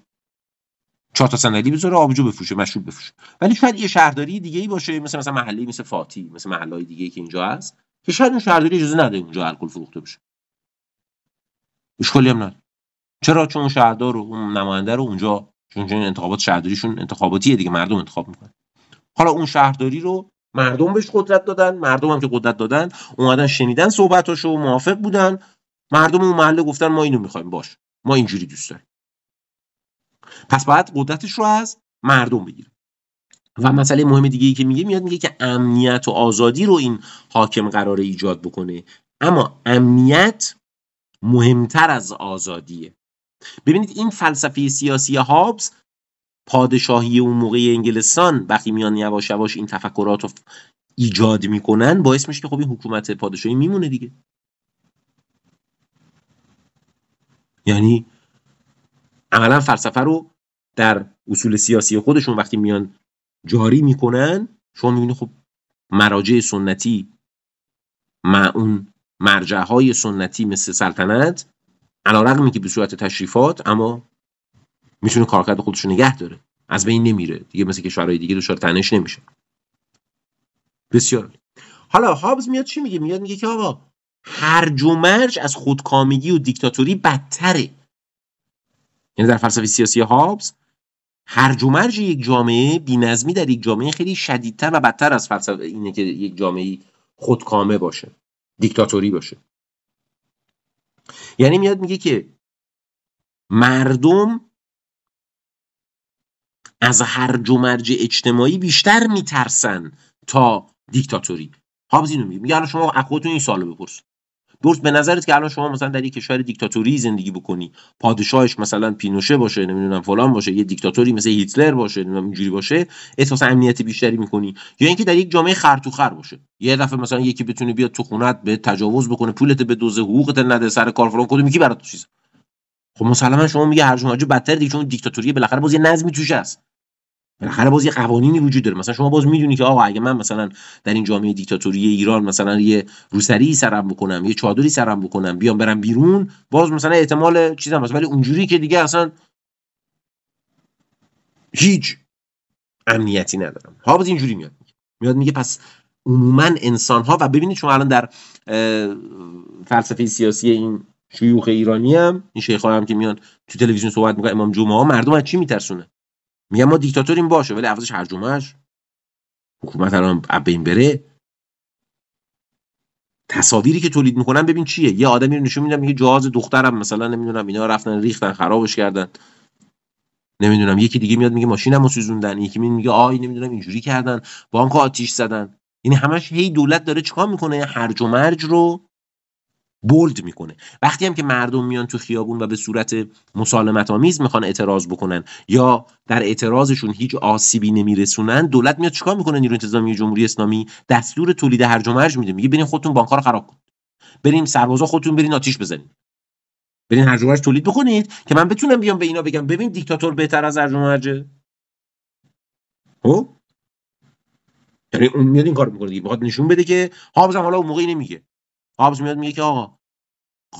[SPEAKER 2] چهار تا صندلی بذاره آبجو بفروشه مشروب بفروشه ولی شاید یه شهرداری دیگه ای باشه مثل مثلا محله مثل فاتی مثل محله دیگه ای که اینجا هست که شاید اون شهرداری اجازه نده اونجا الکل فروخته بشه اشکالی هم چرا چون شهردار و اون نماینده رو اونجا چون چون انتخابات شهرداریشون انتخاباتیه دیگه مردم انتخاب میکنن حالا اون شهرداری رو مردم بهش قدرت دادن مردم هم که قدرت دادن اومدن شنیدن صحبتاشو موافق بودن مردم اون محله گفتن ما اینو میخوایم باش ما اینجوری دوست داریم پس باید قدرتش رو از مردم بگیره و مسئله مهم دیگه ای که میگه میاد میگه که امنیت و آزادی رو این حاکم قرار ایجاد بکنه اما امنیت مهمتر از آزادیه ببینید این فلسفه سیاسی هابز پادشاهی اون موقع انگلستان وقتی میان یواش یواش این تفکرات رو ایجاد میکنن باعث میشه که خب این حکومت پادشاهی میمونه دیگه یعنی عملا فلسفه رو در اصول سیاسی خودشون وقتی میان جاری میکنن شما میبینید خب مراجع سنتی مع اون مرجعهای سنتی مثل سلطنت رقمی که به صورت تشریفات اما میتونه کارکرد خودشون رو نگه داره از بین نمیره دیگه مثل کشورهای دیگه دچار تنش نمیشه بسیار حالا هابز میاد چی میگه میاد میگه که آقا هر و مرج از خودکامگی و دیکتاتوری بدتره یعنی در فلسفه سیاسی هابز هر و مرج یک جامعه بینظمی در یک جامعه خیلی شدیدتر و بدتر از فلسفه اینه که یک جامعه خودکامه
[SPEAKER 1] باشه دیکتاتوری باشه یعنی میاد میگه که مردم از هر
[SPEAKER 2] مرج اجتماعی بیشتر میترسن تا دیکتاتوری حابز اینو میگه میگه الان شما خودتون این سالو بپرسید درست به نظرت که الان شما مثلا در یک کشور دیکتاتوری زندگی بکنی پادشاهش مثلا پینوشه باشه نمیدونم فلان باشه یه دیکتاتوری مثل هیتلر باشه نمیدونم اینجوری باشه احساس امنیت بیشتری میکنی یا اینکه در یک جامعه خرطوخر باشه یه دفعه مثلا یکی بتونه بیاد تو خونت به تجاوز بکنه پولت به دوز حقوقت نده سر کار فلان کدوم میگی برات چیز خب مسلما شما میگه هر بدتر دیگه چون دیکتاتوری بالاخره باز یه نظمی توش هست بالاخره باز یه قوانینی وجود داره مثلا شما باز میدونی که آقا اگه من مثلا در این جامعه دیکتاتوری ایران مثلا یه روسری سرم بکنم یه چادری سرم بکنم بیام برم بیرون باز مثلا احتمال چیزا هست ولی اونجوری که دیگه اصلا هیچ امنیتی ندارم ها باز اینجوری میاد میاد میگه پس عموما انسان ها و ببینید شما الان در فلسفه سیاسی این شیوخ ایرانی هم این شیخ هم که میان تو تلویزیون صحبت میکنن امام جمعه ها مردم از چی میترسونه میگم ما دیکتاتوریم باشه ولی عوضش هر حکومت الان بین بره تصاویری که تولید میکنن ببین چیه یه آدمی رو نشون میدم یه جهاز دخترم مثلا نمیدونم اینا رفتن ریختن خرابش کردن نمیدونم یکی دیگه میاد میگه ماشینمو سوزوندن یکی میگه آی نمیدونم اینجوری کردن بانک آتیش زدن یعنی همش هی دولت داره چیکار میکنه هرج و مرج رو بولد میکنه وقتی هم که مردم میان تو خیابون و به صورت مسالمت آمیز میخوان اعتراض بکنن یا در اعتراضشون هیچ آسیبی نمیرسونن دولت میاد چیکار میکنه نیروی انتظامی جمهوری اسلامی دستور تولید هرج و مرج میده میگه برین خودتون بانکار رو خراب کنید بریم سربازا خودتون برین آتیش بزنید برین هرج و تولید بکنید که من بتونم بیام به اینا بگم ببین دیکتاتور بهتر از هرج
[SPEAKER 1] و خب؟ یعنی
[SPEAKER 2] میاد این کار میکنه نشون بده که حافظم حالا اون موقعی نمیگه هابز میاد میگه که آقا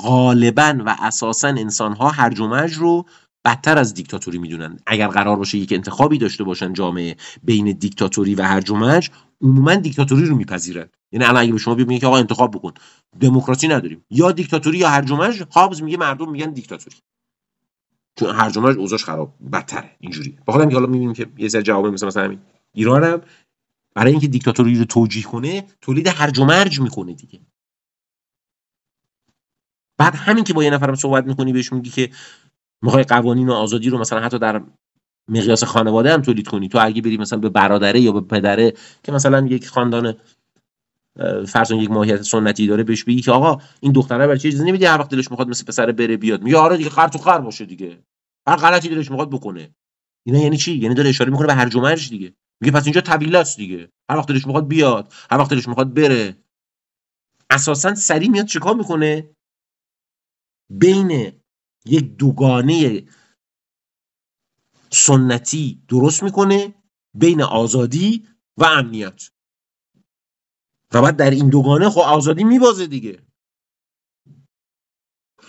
[SPEAKER 2] غالبا و اساسا انسان ها هر رو بدتر از دیکتاتوری میدونن اگر قرار باشه یک انتخابی داشته باشن جامعه بین دیکتاتوری و هر جمعه عموما دیکتاتوری رو میپذیرن یعنی الان اگه به شما بگم که آقا انتخاب بکن دموکراسی نداریم یا دیکتاتوری یا هر جمعه هابز میگه مردم میگن دیکتاتوری چون هر جمعه اوضاعش خراب بدتره اینجوری. با که حالا میبینیم که یه سر جواب مثل مثلا همین ایران هم برای اینکه دیکتاتوری رو توجیه کنه تولید هر میکنه دیگه بعد همین که با یه نفرم صحبت میکنی بهش میگی که میخوای قوانین و آزادی رو مثلا حتی در مقیاس خانواده هم تولید کنی تو اگه بری مثلا به برادره یا به پدره که مثلا یک خاندان فرضون یک ماهیت سنتی داره بهش بگی که آقا این دختره برای چه چیزی نمیدی هر وقت دلش میخواد مثل پسر بره بیاد میگه آره دیگه خر تو خر باشه دیگه هر غلطی دلش میخواد بکنه اینا یعنی چی یعنی داره اشاره میکنه به هر جمعش دیگه میگه پس اینجا طبیلاست دیگه هر وقت دلش میخواد بیاد هر وقت دلش میخواد بره
[SPEAKER 1] اساسا سری میاد چیکار میکنه بین یک دوگانه سنتی درست میکنه بین آزادی و امنیت و بعد در این دوگانه خب آزادی میبازه دیگه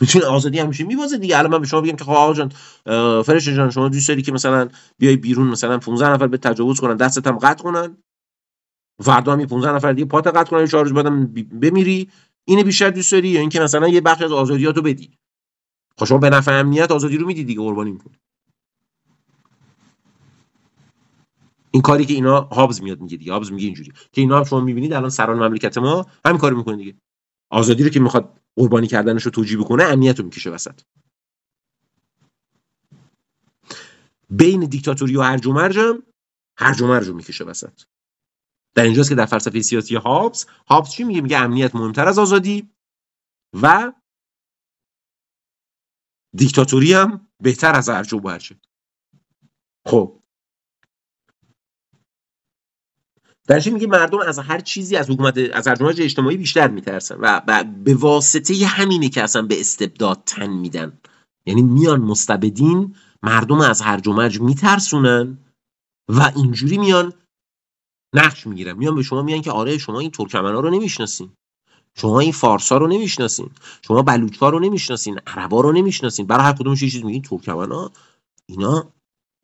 [SPEAKER 1] میتونه آزادی همیشه میبازه دیگه
[SPEAKER 2] الان من به شما بگم که خب آقا جان فرش جان شما دوست داری که مثلا بیای بیرون مثلا 15 نفر به تجاوز کنن دستت هم قطع کنن فردا هم 15 نفر دیگه پات قطع کنن چهار روز بعدم بمیری اینو بیشتر دوست داری یا اینکه مثلا یه بخش از آزادیاتو بدی خب شما به نفع امنیت آزادی رو میدی دیگه قربانی میکنی این کاری که اینا هابز میاد میگه دیگه هابز میگه اینجوری که اینا هم شما میبینید الان سران مملکت ما همین کارو میکنه دیگه آزادی رو که میخواد قربانی کردنش رو توجیه بکنه امنیت رو میکشه وسط بین دیکتاتوری و هرج و هم
[SPEAKER 1] هرج و مرج رو میکشه وسط در اینجاست که در فلسفه سیاسی هابس هابس چی میگه میگه امنیت مهمتر از آزادی و دیکتاتوری هم بهتر از هرج و خب
[SPEAKER 2] درش میگه مردم از هر چیزی از حکومت از هرج اجتماعی بیشتر میترسن و به واسطه همینه که اصلا به استبداد تن میدن یعنی میان مستبدین مردم از هرج و مرج میترسونن و اینجوری میان نقش میگیرن میان به شما میان که آره شما این ترکمنا رو نمیشناسین شما این فارسا رو نمیشناسین شما بلوچا رو نمیشناسین عربا رو نمیشناسین برای هر کدومش چیزی چیز میگین ترکمنا اینا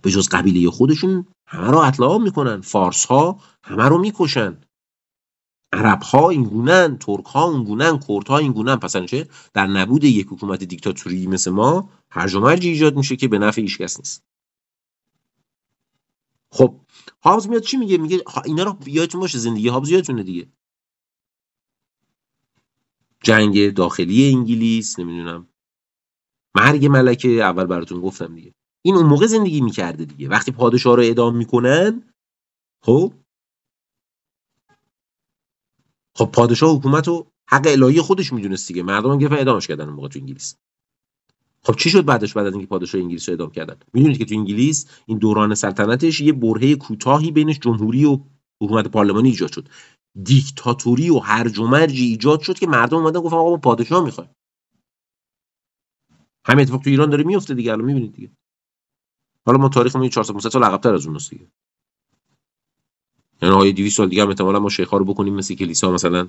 [SPEAKER 2] به جز قبیله خودشون همه رو اطلاع میکنن فارس ها همه رو میکشن عرب ها گونن ترک ها گونن کرد ها گونن پس یعنی چه در نبود یک حکومت دیکتاتوری مثل ما هر ایجاد میشه که به نفع هیچ نیست خب هابز میاد چی میگه میگه اینا رو یادتون باشه زندگی هابز یادتونه دیگه جنگ داخلی انگلیس نمیدونم مرگ ملکه اول براتون گفتم دیگه این اون موقع زندگی میکرده دیگه وقتی پادشاه رو اعدام میکنن خب خب پادشاه حکومت رو حق الهی خودش میدونست دیگه مردم هم گرفتن اعدامش کردن اون موقع تو انگلیس خب چی شد بعدش بعد از اینکه پادشاه انگلیس رو اعدام کردن میدونید که تو انگلیس این دوران سلطنتش یه برهه کوتاهی بینش جمهوری و حکومت پارلمانی ایجاد شد دیکتاتوری و هرج و مرجی ایجاد شد که مردم اومدن گفتن آقا ما پادشاه میخوایم همین اتفاق تو ایران داره میفته دیگه الان میبینید دیگه حالا ما تاریخمون 400 500 سال عقب‌تر از هست دیگه یعنی های 200 سال دیگه هم احتمالاً ما شیخا رو بکنیم مثل کلیسا مثلا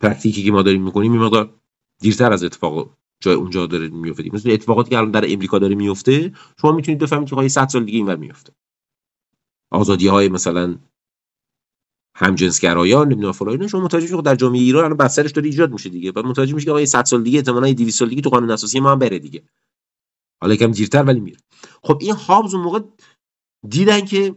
[SPEAKER 2] پرکتیکی که ما داریم میکنیم این دیرتر از اتفاق جای اونجا داره میفته مثل اتفاقاتی که الان در امریکا داره میفته شما میتونید بفهمید که 100 سال دیگه اینور میفته آزادی های مثلا گرایان نمیدونم فلان شما متوجه میشید در جامعه ایران الان بسترش داره ایجاد میشه دیگه بعد متوجه میشه که آقا 100 سال دیگه احتمالاً 200 سال دیگه تو قانون اساسی ما هم بره دیگه حالا یکم دیرتر ولی میره خب این هابز اون موقع دیدن که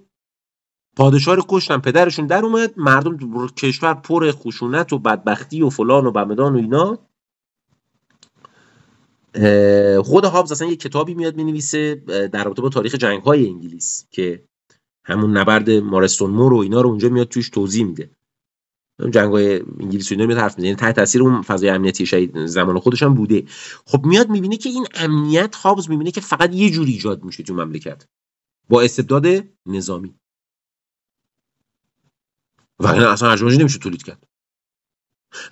[SPEAKER 2] پادشاه رو کشتن پدرشون در اومد مردم کشور پر خشونت و بدبختی و فلان و بمدان و اینا خود هابز اصلا یه کتابی میاد مینویسه در رابطه با تاریخ جنگ های انگلیس که همون نبرد مارستون مور و اینا رو اونجا میاد توش توضیح میده جنگ های انگلیس اینا میاد حرف میزنه یعنی تحت تاثیر اون فضای امنیتی شهید زمان خودش هم بوده خب میاد میبینه که این امنیت هابز میبینه که فقط یه جوری ایجاد میشه تو مملکت با استبداد نظامی و اصلا ارجماجی نمیشه تولید کرد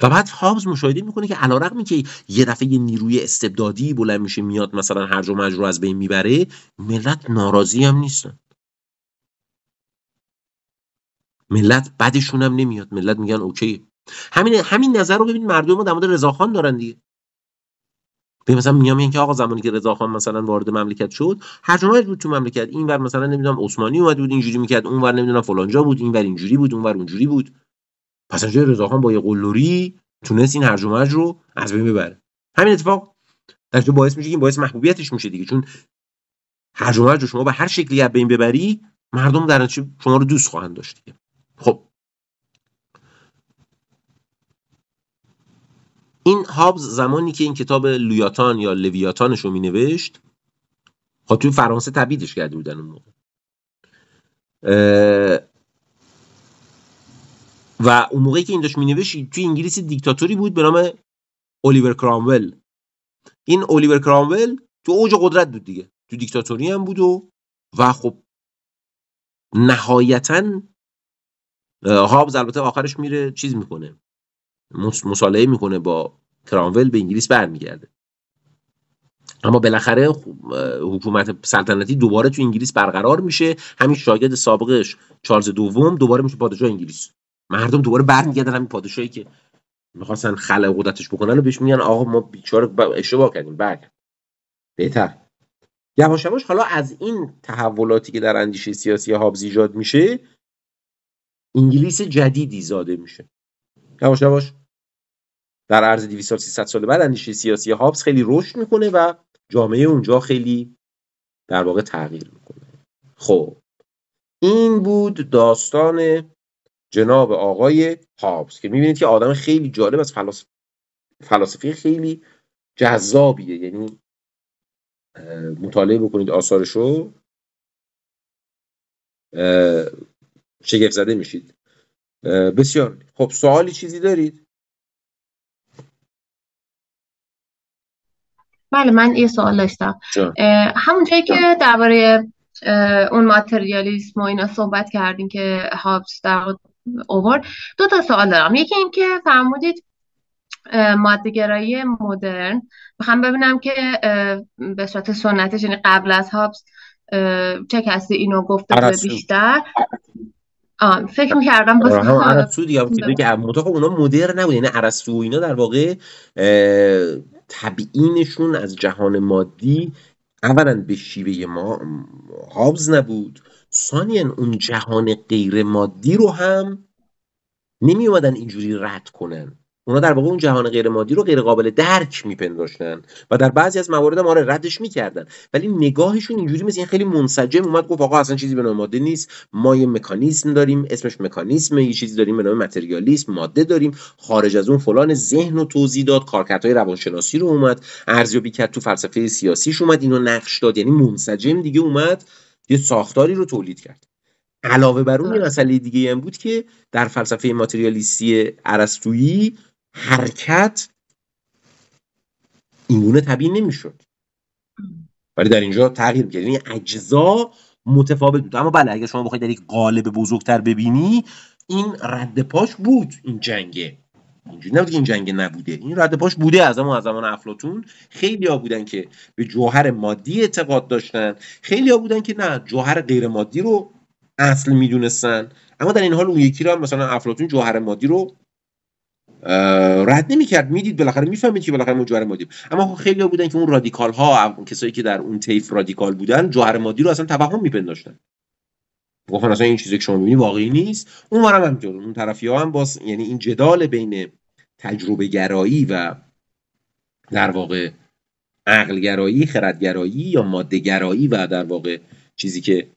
[SPEAKER 2] و بعد هابز مشاهده میکنه که علیرغم که یه دفعه یه نیروی استبدادی بلند میشه میاد مثلا هرج و مرج از بین میبره ملت ناراضی هم نیستن ملت بدشون هم نمیاد ملت میگن اوکی همین همین نظر رو ببین مردم ما در مورد رضاخان دارن دیگه به مثلا میام میگن که آقا زمانی که رضاخان مثلا وارد مملکت شد هر بود تو مملکت اینور مثلا نمیدونم عثمانی اومد بود اینجوری میکرد اونور نمیدونم فلانجا بود اینور اینجوری بود اونور اونجوری بود پس رضا رضاخان با یه قلوری تونست این هرج رو از بین ببره همین اتفاق در باعث میشه که باعث محبوبیتش میشه دیگه چون هرج رو شما به هر شکلی از بین ببری مردم در نتیجه شما رو دوست خواهند داشت دیگه خب این هابز زمانی که این کتاب لویاتان یا لویاتانش رو مینوشت خب توی فرانسه تبیدش کرده بودن اون موقع و اون موقعی که این داشت مینوشت توی انگلیسی دیکتاتوری بود به نام الیور کرامول این الیور کرامول
[SPEAKER 1] تو اوج قدرت بود دیگه تو دیکتاتوری هم بود و و خب نهایتا هابز البته آخرش میره چیز میکنه
[SPEAKER 2] مصالحه میکنه با کرامول به انگلیس برمیگرده اما بالاخره حکومت سلطنتی دوباره تو انگلیس برقرار میشه همین شاگرد سابقش چارلز دوم دوباره میشه پادشاه انگلیس مردم دوباره برمیگردن همین پادشاهی که میخواستن خلق قدرتش بکنن و بهش میگن آقا ما بیچاره اشتباه کردیم برگرد بهتر یواش یواش حالا از این تحولاتی که در اندیشه سیاسی هابز ایجاد میشه انگلیس جدیدی زاده میشه یواش یواش در عرض 200 سال 300 سال بعد اندیشه سیاسی هابز خیلی رشد میکنه و جامعه اونجا خیلی در واقع تغییر میکنه خب این بود داستان جناب آقای هابز که میبینید که آدم خیلی جالب
[SPEAKER 1] از فلسف... خیلی جذابیه یعنی مطالعه بکنید آثارشو شگفت زده میشید بسیار خب سوالی چیزی دارید بله من یه سوال داشتم همون جایی که درباره اون ماتریالیسم و اینا صحبت کردیم که هابز در اوور دو تا سوال دارم یکی این که فرمودید گرایی مدرن میخوام ببینم که به صورت سنتش یعنی قبل از هابس چه کسی اینو گفته بیشتر فکر می‌کردم بس دیگه بود
[SPEAKER 2] که خب اونا مدر نبود یعنی ارسطو و اینا در واقع طبیعینشون از جهان مادی اولا به شیوه ما هابز نبود سانین اون جهان غیر مادی رو هم نمی اومدن اینجوری رد کنن اونا در واقع اون جهان غیر مادی رو غیر قابل درک میپنداشتن و در بعضی از موارد ما آره ردش میکردن ولی نگاهشون اینجوری مثل این خیلی منسجم اومد گفت آقا اصلا چیزی به نام ماده نیست ما یه مکانیزم داریم اسمش مکانیزم یه چیزی داریم به نام متریالیسم ماده داریم خارج از اون فلان ذهن و توضیح داد کارکردهای روانشناسی رو اومد ارزیابی کرد تو فلسفه سیاسیش اومد اینو نقش داد یعنی منسجم دیگه اومد یه ساختاری رو تولید کرد علاوه بر اون یه مسئله دیگه هم بود که در فلسفه ماتریالیستی ارسطویی حرکت اینگونه طبیعی نمیشد ولی در اینجا تغییر کرد این یعنی اجزا متفاوت بود اما بله اگر شما بخواید در یک قالب بزرگتر ببینی این رد پاش بود این جنگه اینجوری نبود که این جنگ نبوده این رد پاش بوده از زمان از زمان افلاتون خیلی ها بودن که به جوهر مادی اعتقاد داشتن خیلی ها بودن که نه جوهر غیر مادی رو اصل میدونستن اما در این حال اون یکی را مثلا افلاتون جوهر مادی رو رد کرد میدید بالاخره میفهمید که بالاخره ما جوهر مادی اما خب خیلی ها بودن که اون رادیکال ها کسایی که در اون تیف رادیکال بودن جوهر مادی رو اصلا توهم میپنداشتن گفتن خب اصلا این چیزی که شما میبینی واقعی نیست هم همینطور اون طرفی ها هم باز یعنی این جدال بین تجربه گرایی و در واقع عقل گرایی خرد گرایی یا ماده گرایی و در واقع چیزی که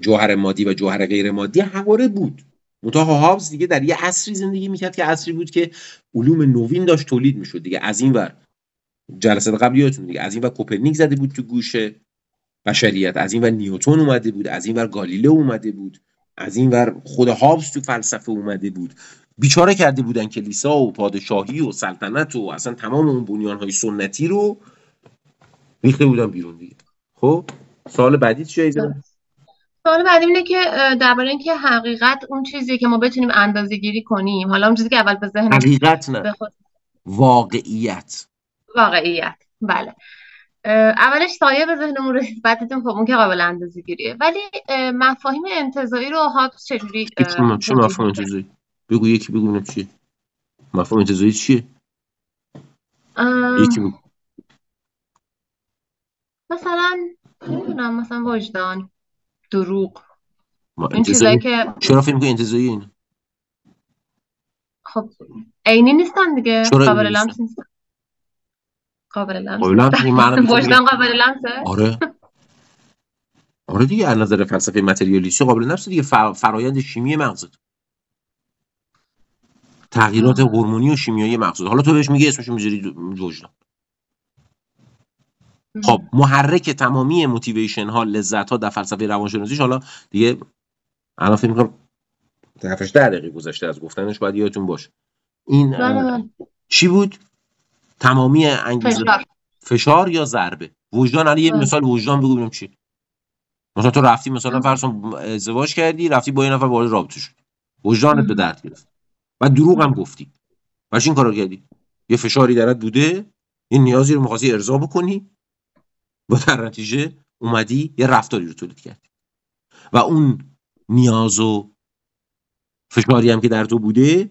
[SPEAKER 2] جوهر مادی و جوهر غیر مادی همواره بود منتها هابز دیگه در یه عصری زندگی میکرد که عصری بود که علوم نوین داشت تولید میشد دیگه از این ور جلسه قبل دیگه از این ور کوپرنیک زده بود تو گوشه بشریت از این ور نیوتون اومده بود از این ور گالیله اومده بود از این ور خود هابس تو فلسفه اومده بود بیچاره کرده بودن کلیسا و پادشاهی و سلطنت و اصلا تمام اون بنیان های سنتی رو ریخته بودن بیرون دیگه خب سال بعدی چیه
[SPEAKER 1] سوال بعدی اینه که درباره اینکه حقیقت اون چیزی که ما بتونیم اندازه گیری کنیم حالا اون چیزی که اول به ذهن حقیقت
[SPEAKER 2] نه واقعیت
[SPEAKER 1] واقعیت بله اولش سایه به ذهنمون رسید بعد دیدیم خب اون که قابل اندازه گیریه ولی مفاهیم انتظایی رو هابس چجوری چه مفاهیم انتظایی
[SPEAKER 2] بگو یکی بگو چیه مفهوم انتظایی چیه یکی بگو
[SPEAKER 1] مثلا نمیدونم مثلا وجدان دروغ
[SPEAKER 2] انتظایی این چیزایی که چرا فکر انتظایی اینه
[SPEAKER 1] خب عینی نیستن دیگه قابل لمس نیستن قابل لمس قابل لمس قابل
[SPEAKER 2] آره آره دیگه از نظر فلسفه متریالیستی قابل لمس دیگه فرایند شیمی مغزت تغییرات هورمونی و شیمیایی مغزت حالا تو بهش میگی اسمش میذاری وجدان خب محرک تمامی موتیویشن ها لذت ها در فلسفه روانشناسیش حالا دیگه الان فکر میکنم طرفش دقیقه گذشته از گفتنش باید یادتون باشه این چی بود تمامی انگیزه فشار. یا ضربه وجدان علی یه مثال وجدان بگو ببینم چی مثلا تو رفتی مثلا فرض ازدواج کردی رفتی با یه نفر وارد رابطه شد وجدانت به درد گرفت و دروغ هم گفتی باش این کارو کردی یه فشاری درت بوده این نیازی رو می‌خواستی ارضا بکنی و در نتیجه اومدی یه رفتاری رو تولید کردی و اون نیاز و فشاری هم که در تو بوده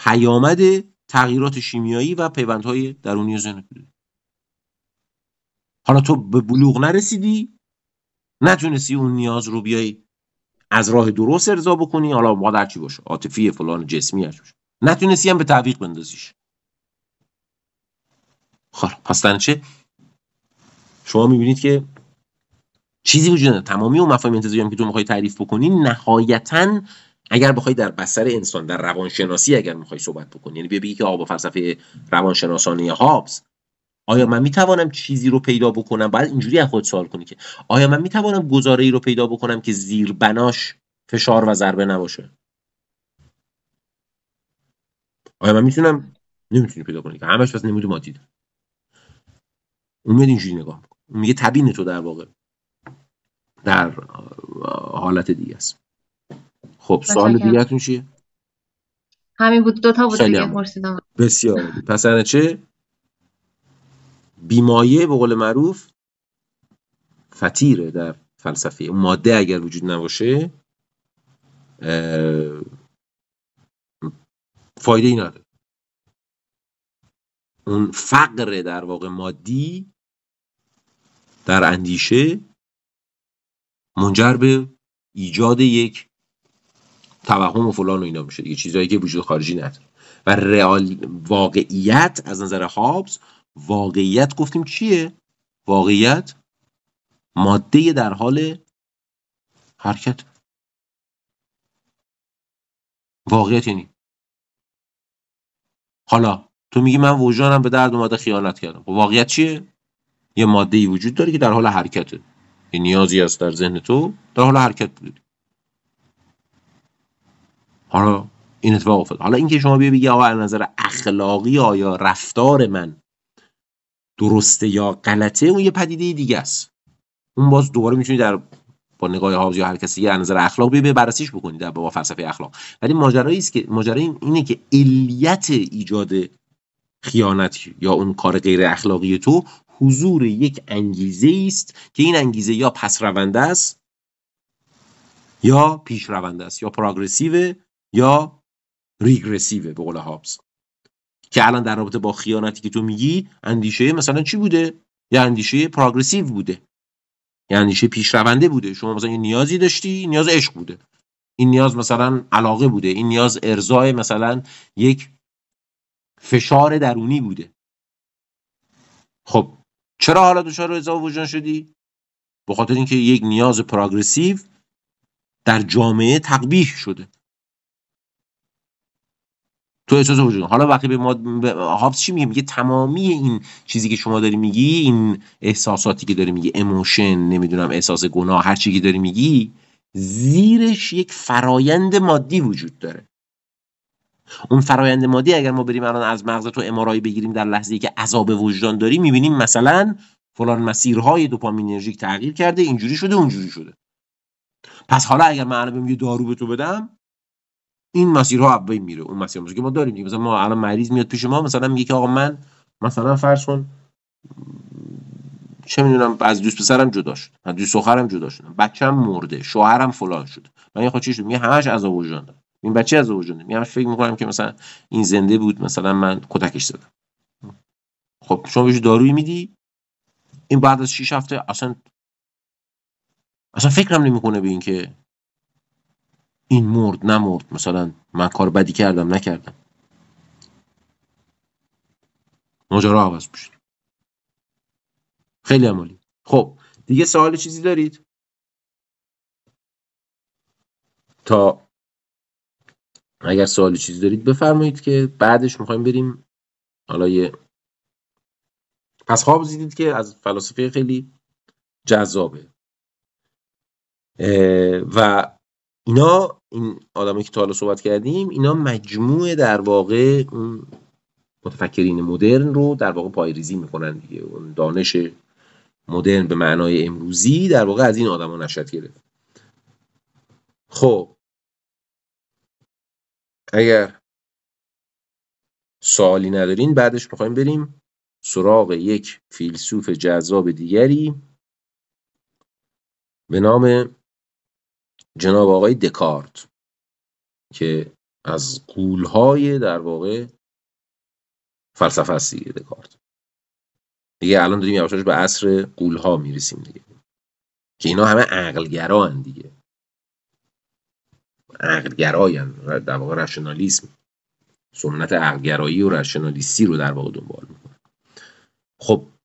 [SPEAKER 2] پیامد تغییرات شیمیایی و پیوندهای درونی زنتوده حالا تو به بلوغ نرسیدی نتونستی اون نیاز رو بیای از راه درست ارضا بکنی حالا مادر چی باشه عاطفی فلان جسمی باشه نتونستی هم به تعویق بندازیش خب پس چه شما میبینید که چیزی وجود نداره تمامی اون مفاهیم انتظاری هم که تو میخوای تعریف بکنی نهایتاً اگر بخوای در بستر انسان در روانشناسی اگر میخوای صحبت بکنی یعنی بیا بگی که آب فلسفه روانشناسانه هابز آیا من میتوانم چیزی رو پیدا بکنم بعد اینجوری از خود سوال کنی که آیا من میتوانم گزاره ای رو پیدا بکنم که زیر بناش فشار و ضربه نباشه آیا من میتونم نمیتونی پیدا کنی که همش پس نمود این اون اینجوری نگاه میکنه میگه تبین تو در واقع در حالت دیگه است خب سوال تون چیه
[SPEAKER 1] همین بود دو تا بود دیگه پرسیدم
[SPEAKER 2] بسیار پس چه بیمایه به قول معروف فتیره در فلسفه ماده اگر وجود نباشه
[SPEAKER 1] فایده ای نداره اون فقر در واقع مادی در
[SPEAKER 2] اندیشه منجر به ایجاد یک توهم و فلان و اینا میشه دیگه چیزایی که وجود خارجی نداره و رئال واقعیت از نظر هابز واقعیت گفتیم چیه واقعیت
[SPEAKER 1] ماده در حال حرکت واقعیت یعنی
[SPEAKER 2] حالا تو میگی من وجدانم به درد اومده خیانت کردم خب واقعیت چیه یه ماده ای وجود داره که در حال حرکته این نیازی است در ذهن تو در حال حرکت بودی حالا این اتفاق افتاد حالا اینکه شما بیا بگی آقا از نظر اخلاقی آیا رفتار من درسته یا غلطه اون یه پدیده دیگه است اون باز دوباره میتونی در با نگاه هابز یا هر کسی از نظر اخلاق بیا بررسیش بکنید با فلسفه اخلاق ولی ماجرایی است که ماجرای اینه که علیت ایجاد خیانت یا اون کار غیر اخلاقی تو حضور یک انگیزه است که این انگیزه یا پس رونده است یا پیش رونده است یا پروگرسیو یا ریگرسیوه به قول هابز که الان در رابطه با خیانتی که تو میگی اندیشه مثلا چی بوده یا اندیشه پروگرسیو بوده یا اندیشه پیشرونده بوده شما مثلا یه نیازی داشتی نیاز عشق بوده این نیاز مثلا علاقه بوده این نیاز ارزای مثلا یک فشار درونی بوده خب چرا حالا دچار اضافه وجدان شدی به خاطر اینکه یک نیاز پروگرسیو در جامعه تقبیح شده تو احساس وجود. حالا وقتی به ما هابس چی میگه میگه تمامی این چیزی که شما داری میگی این احساساتی که داری میگی اموشن نمیدونم احساس گناه هر چیزی که داری میگی زیرش یک فرایند مادی وجود داره اون فرایند مادی اگر ما بریم الان از مغز تو امارایی بگیریم در لحظه ای که عذاب وجدان داری میبینیم مثلا فلان مسیرهای دوپامینرژیک تغییر کرده اینجوری شده اونجوری شده پس حالا اگر من الان دارو به تو بدم این مسیرها می میره اون مسیر که ما داریم دیگه مثلا ما الان مریض میاد پیش ما مثلا میگه که آقا من مثلا فرض کن چه میدونم از دوست پسرم جدا شد از دوست سخرم جدا شد بچه‌م مرده شوهرم فلان شد من یه چی شد میگه همش از وجدان این بچه از وجدان دارم فکر میکنم که مثلا این زنده بود مثلا من کتکش زدم خب شما بهش دارویی میدی این بعد از 6 هفته اصلا اصلا فکرم نمیکنه به اینکه این مرد نمرد مثلا من کار بدی کردم نکردم
[SPEAKER 1] ماجرا عوض بشه خیلی عمالی خب دیگه سوال چیزی دارید تا اگر سوال چیزی دارید بفرمایید که بعدش میخوایم بریم حالا یه پس خواب زیدید که از فلسفه خیلی جذابه و اینا
[SPEAKER 2] این آدمایی که تا حالا صحبت کردیم اینا مجموعه در واقع متفکرین مدرن رو در واقع پایریزی میکنن دیگه اون دانش مدرن به
[SPEAKER 1] معنای امروزی در واقع از این آدما نشد گرفت خب اگر سوالی ندارین بعدش میخوایم بریم سراغ یک فیلسوف جذاب دیگری به نام جناب آقای دکارت که از قولهای در واقع فلسفه است دیگه دکارت دیگه الان داریم یواشاش به عصر قولها میرسیم دیگه که اینا همه عقلگرا هن دیگه
[SPEAKER 2] هن. یعنی در واقع رشنالیسم سنت عقلگرایی و رشنالیستی رو در واقع دنبال میکنن خب